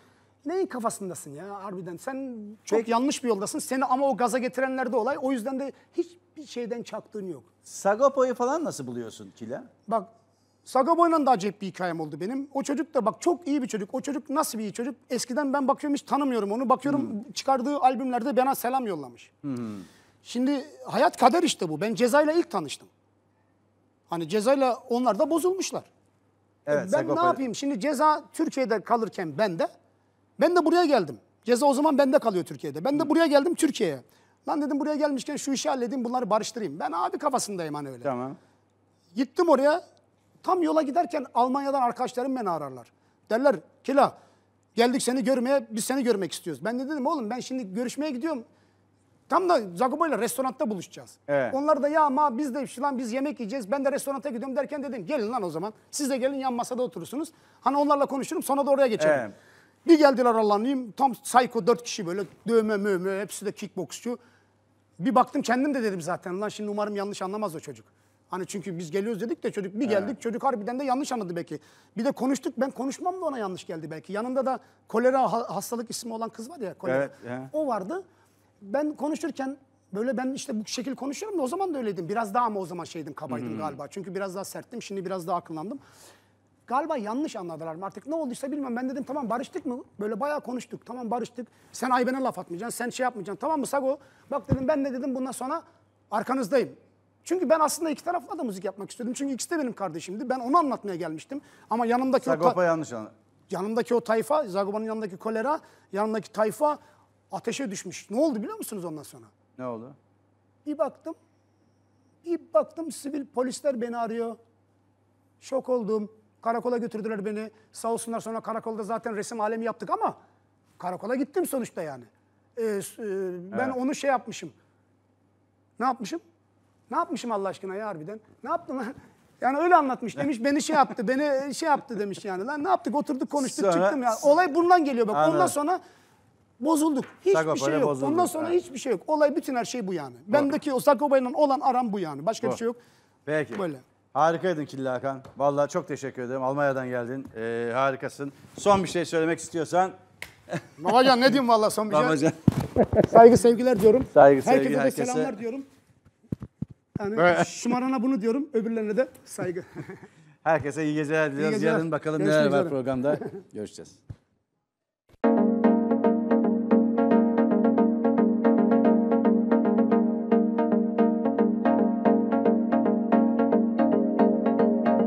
neyin kafasındasın ya harbiden? Sen çok Peki. yanlış bir yoldasın. Seni ama o gaza getirenlerde olay. O yüzden de hiçbir şeyden çaktığın yok. Sagopa'yı falan nasıl buluyorsun Kila? Bak Sagaboy'la da acayip bir hikayem oldu benim. O çocuk da bak çok iyi bir çocuk. O çocuk nasıl bir iyi çocuk? Eskiden ben bakıyorum hiç tanımıyorum onu. Bakıyorum hmm. çıkardığı albümlerde bana selam yollamış. Hmm. Şimdi hayat kader işte bu. Ben cezayla ilk tanıştım. Hani cezayla onlar da bozulmuşlar. E, evet, ben Sagopa... ne yapayım? Şimdi ceza Türkiye'de kalırken ben de ben de buraya geldim. Ceza o zaman bende kalıyor Türkiye'de. Ben de buraya geldim Türkiye'ye. Lan dedim buraya gelmişken şu işi halledeyim bunları barıştırayım. Ben abi kafasındayım hani öyle. Tamam. Gittim oraya. Tam yola giderken Almanya'dan arkadaşlarım beni ararlar. Derler Kila geldik seni görmeye biz seni görmek istiyoruz. Ben de dedim oğlum ben şimdi görüşmeye gidiyorum. Tam da Jacobo ile restoranda buluşacağız. Evet. Onlar da ya ama biz de şu lan biz yemek yiyeceğiz. Ben de restoranta gidiyorum derken dedim gelin lan o zaman. Siz de gelin yan masada oturursunuz. Hani onlarla konuşurum sonra da oraya geçelim. Evet. Bir geldiler Allah'ın tam psycho dört kişi böyle dövme mövme hepsi de kickboksçu. Bir baktım kendim de dedim zaten lan şimdi umarım yanlış anlamaz o çocuk. Hani çünkü biz geliyoruz dedik de çocuk bir geldik evet. çocuk harbiden de yanlış anladı belki. Bir de konuştuk ben konuşmam da ona yanlış geldi belki. Yanında da kolera hastalık ismi olan kız var ya kolera. Evet, yeah. O vardı ben konuşurken böyle ben işte bu şekil konuşuyorum da o zaman da öyleydim. Biraz daha mı o zaman şeydim kabaydım hmm. galiba. Çünkü biraz daha serttim şimdi biraz daha akıllandım. Galiba yanlış anladılar mı artık ne olduysa bilmem. Ben dedim tamam barıştık mı? Böyle bayağı konuştuk. Tamam barıştık. Sen Ayben'e laf atmayacaksın. Sen şey yapmayacaksın. Tamam mı Sago? Bak dedim ben de dedim bundan sonra arkanızdayım. Çünkü ben aslında iki tarafla da müzik yapmak istiyordum. Çünkü ikisi de benim kardeşimdi. Ben onu anlatmaya gelmiştim. Ama yanımdaki Sagopa o yanlış anladı. Yanımdaki o tayfa, Zagoba'nın yanındaki kolera, yanındaki tayfa Ateşe düşmüş. Ne oldu biliyor musunuz ondan sonra? Ne oldu? Bir baktım. Bir baktım sivil polisler beni arıyor. Şok oldum. Karakola götürdüler beni. Sağ olsunlar sonra karakolda zaten resim alemi yaptık ama karakola gittim sonuçta yani. Ee, e, ben evet. onu şey yapmışım. Ne yapmışım? Ne yapmışım Allah aşkına ya harbiden? Ne yaptım lan? Yani öyle anlatmış demiş beni şey yaptı beni şey yaptı demiş yani lan ne yaptık oturduk konuştuk sonra, çıktım ya olay bundan geliyor bak anladım. ondan sonra Bozulduk. Hiçbir şey yok. bozulduk. Ondan sonra Evet. hiçbir şey yok. Olay bütün her şey bu yani. Bendeki o Sagopa'yla olan aram bu yani. Başka bir şey yok. Peki. Böyle. Harikaydın Killa Hakan. Vallahi çok teşekkür ederim. Almanya'dan geldin. Ee, harikasın. Son bir şey söylemek istiyorsan. Babacan ne diyeyim vallahi son bir şey. Babacan. Saygı sevgiler diyorum. Saygı, sevgi, herkese de selamlar diyorum. Yani şımarana bunu diyorum. Öbürlerine de saygı. Herkese iyi geceler diliyoruz. geceler. Yarın bakalım neler Görüşmek var üzere. programda. Görüşeceğiz.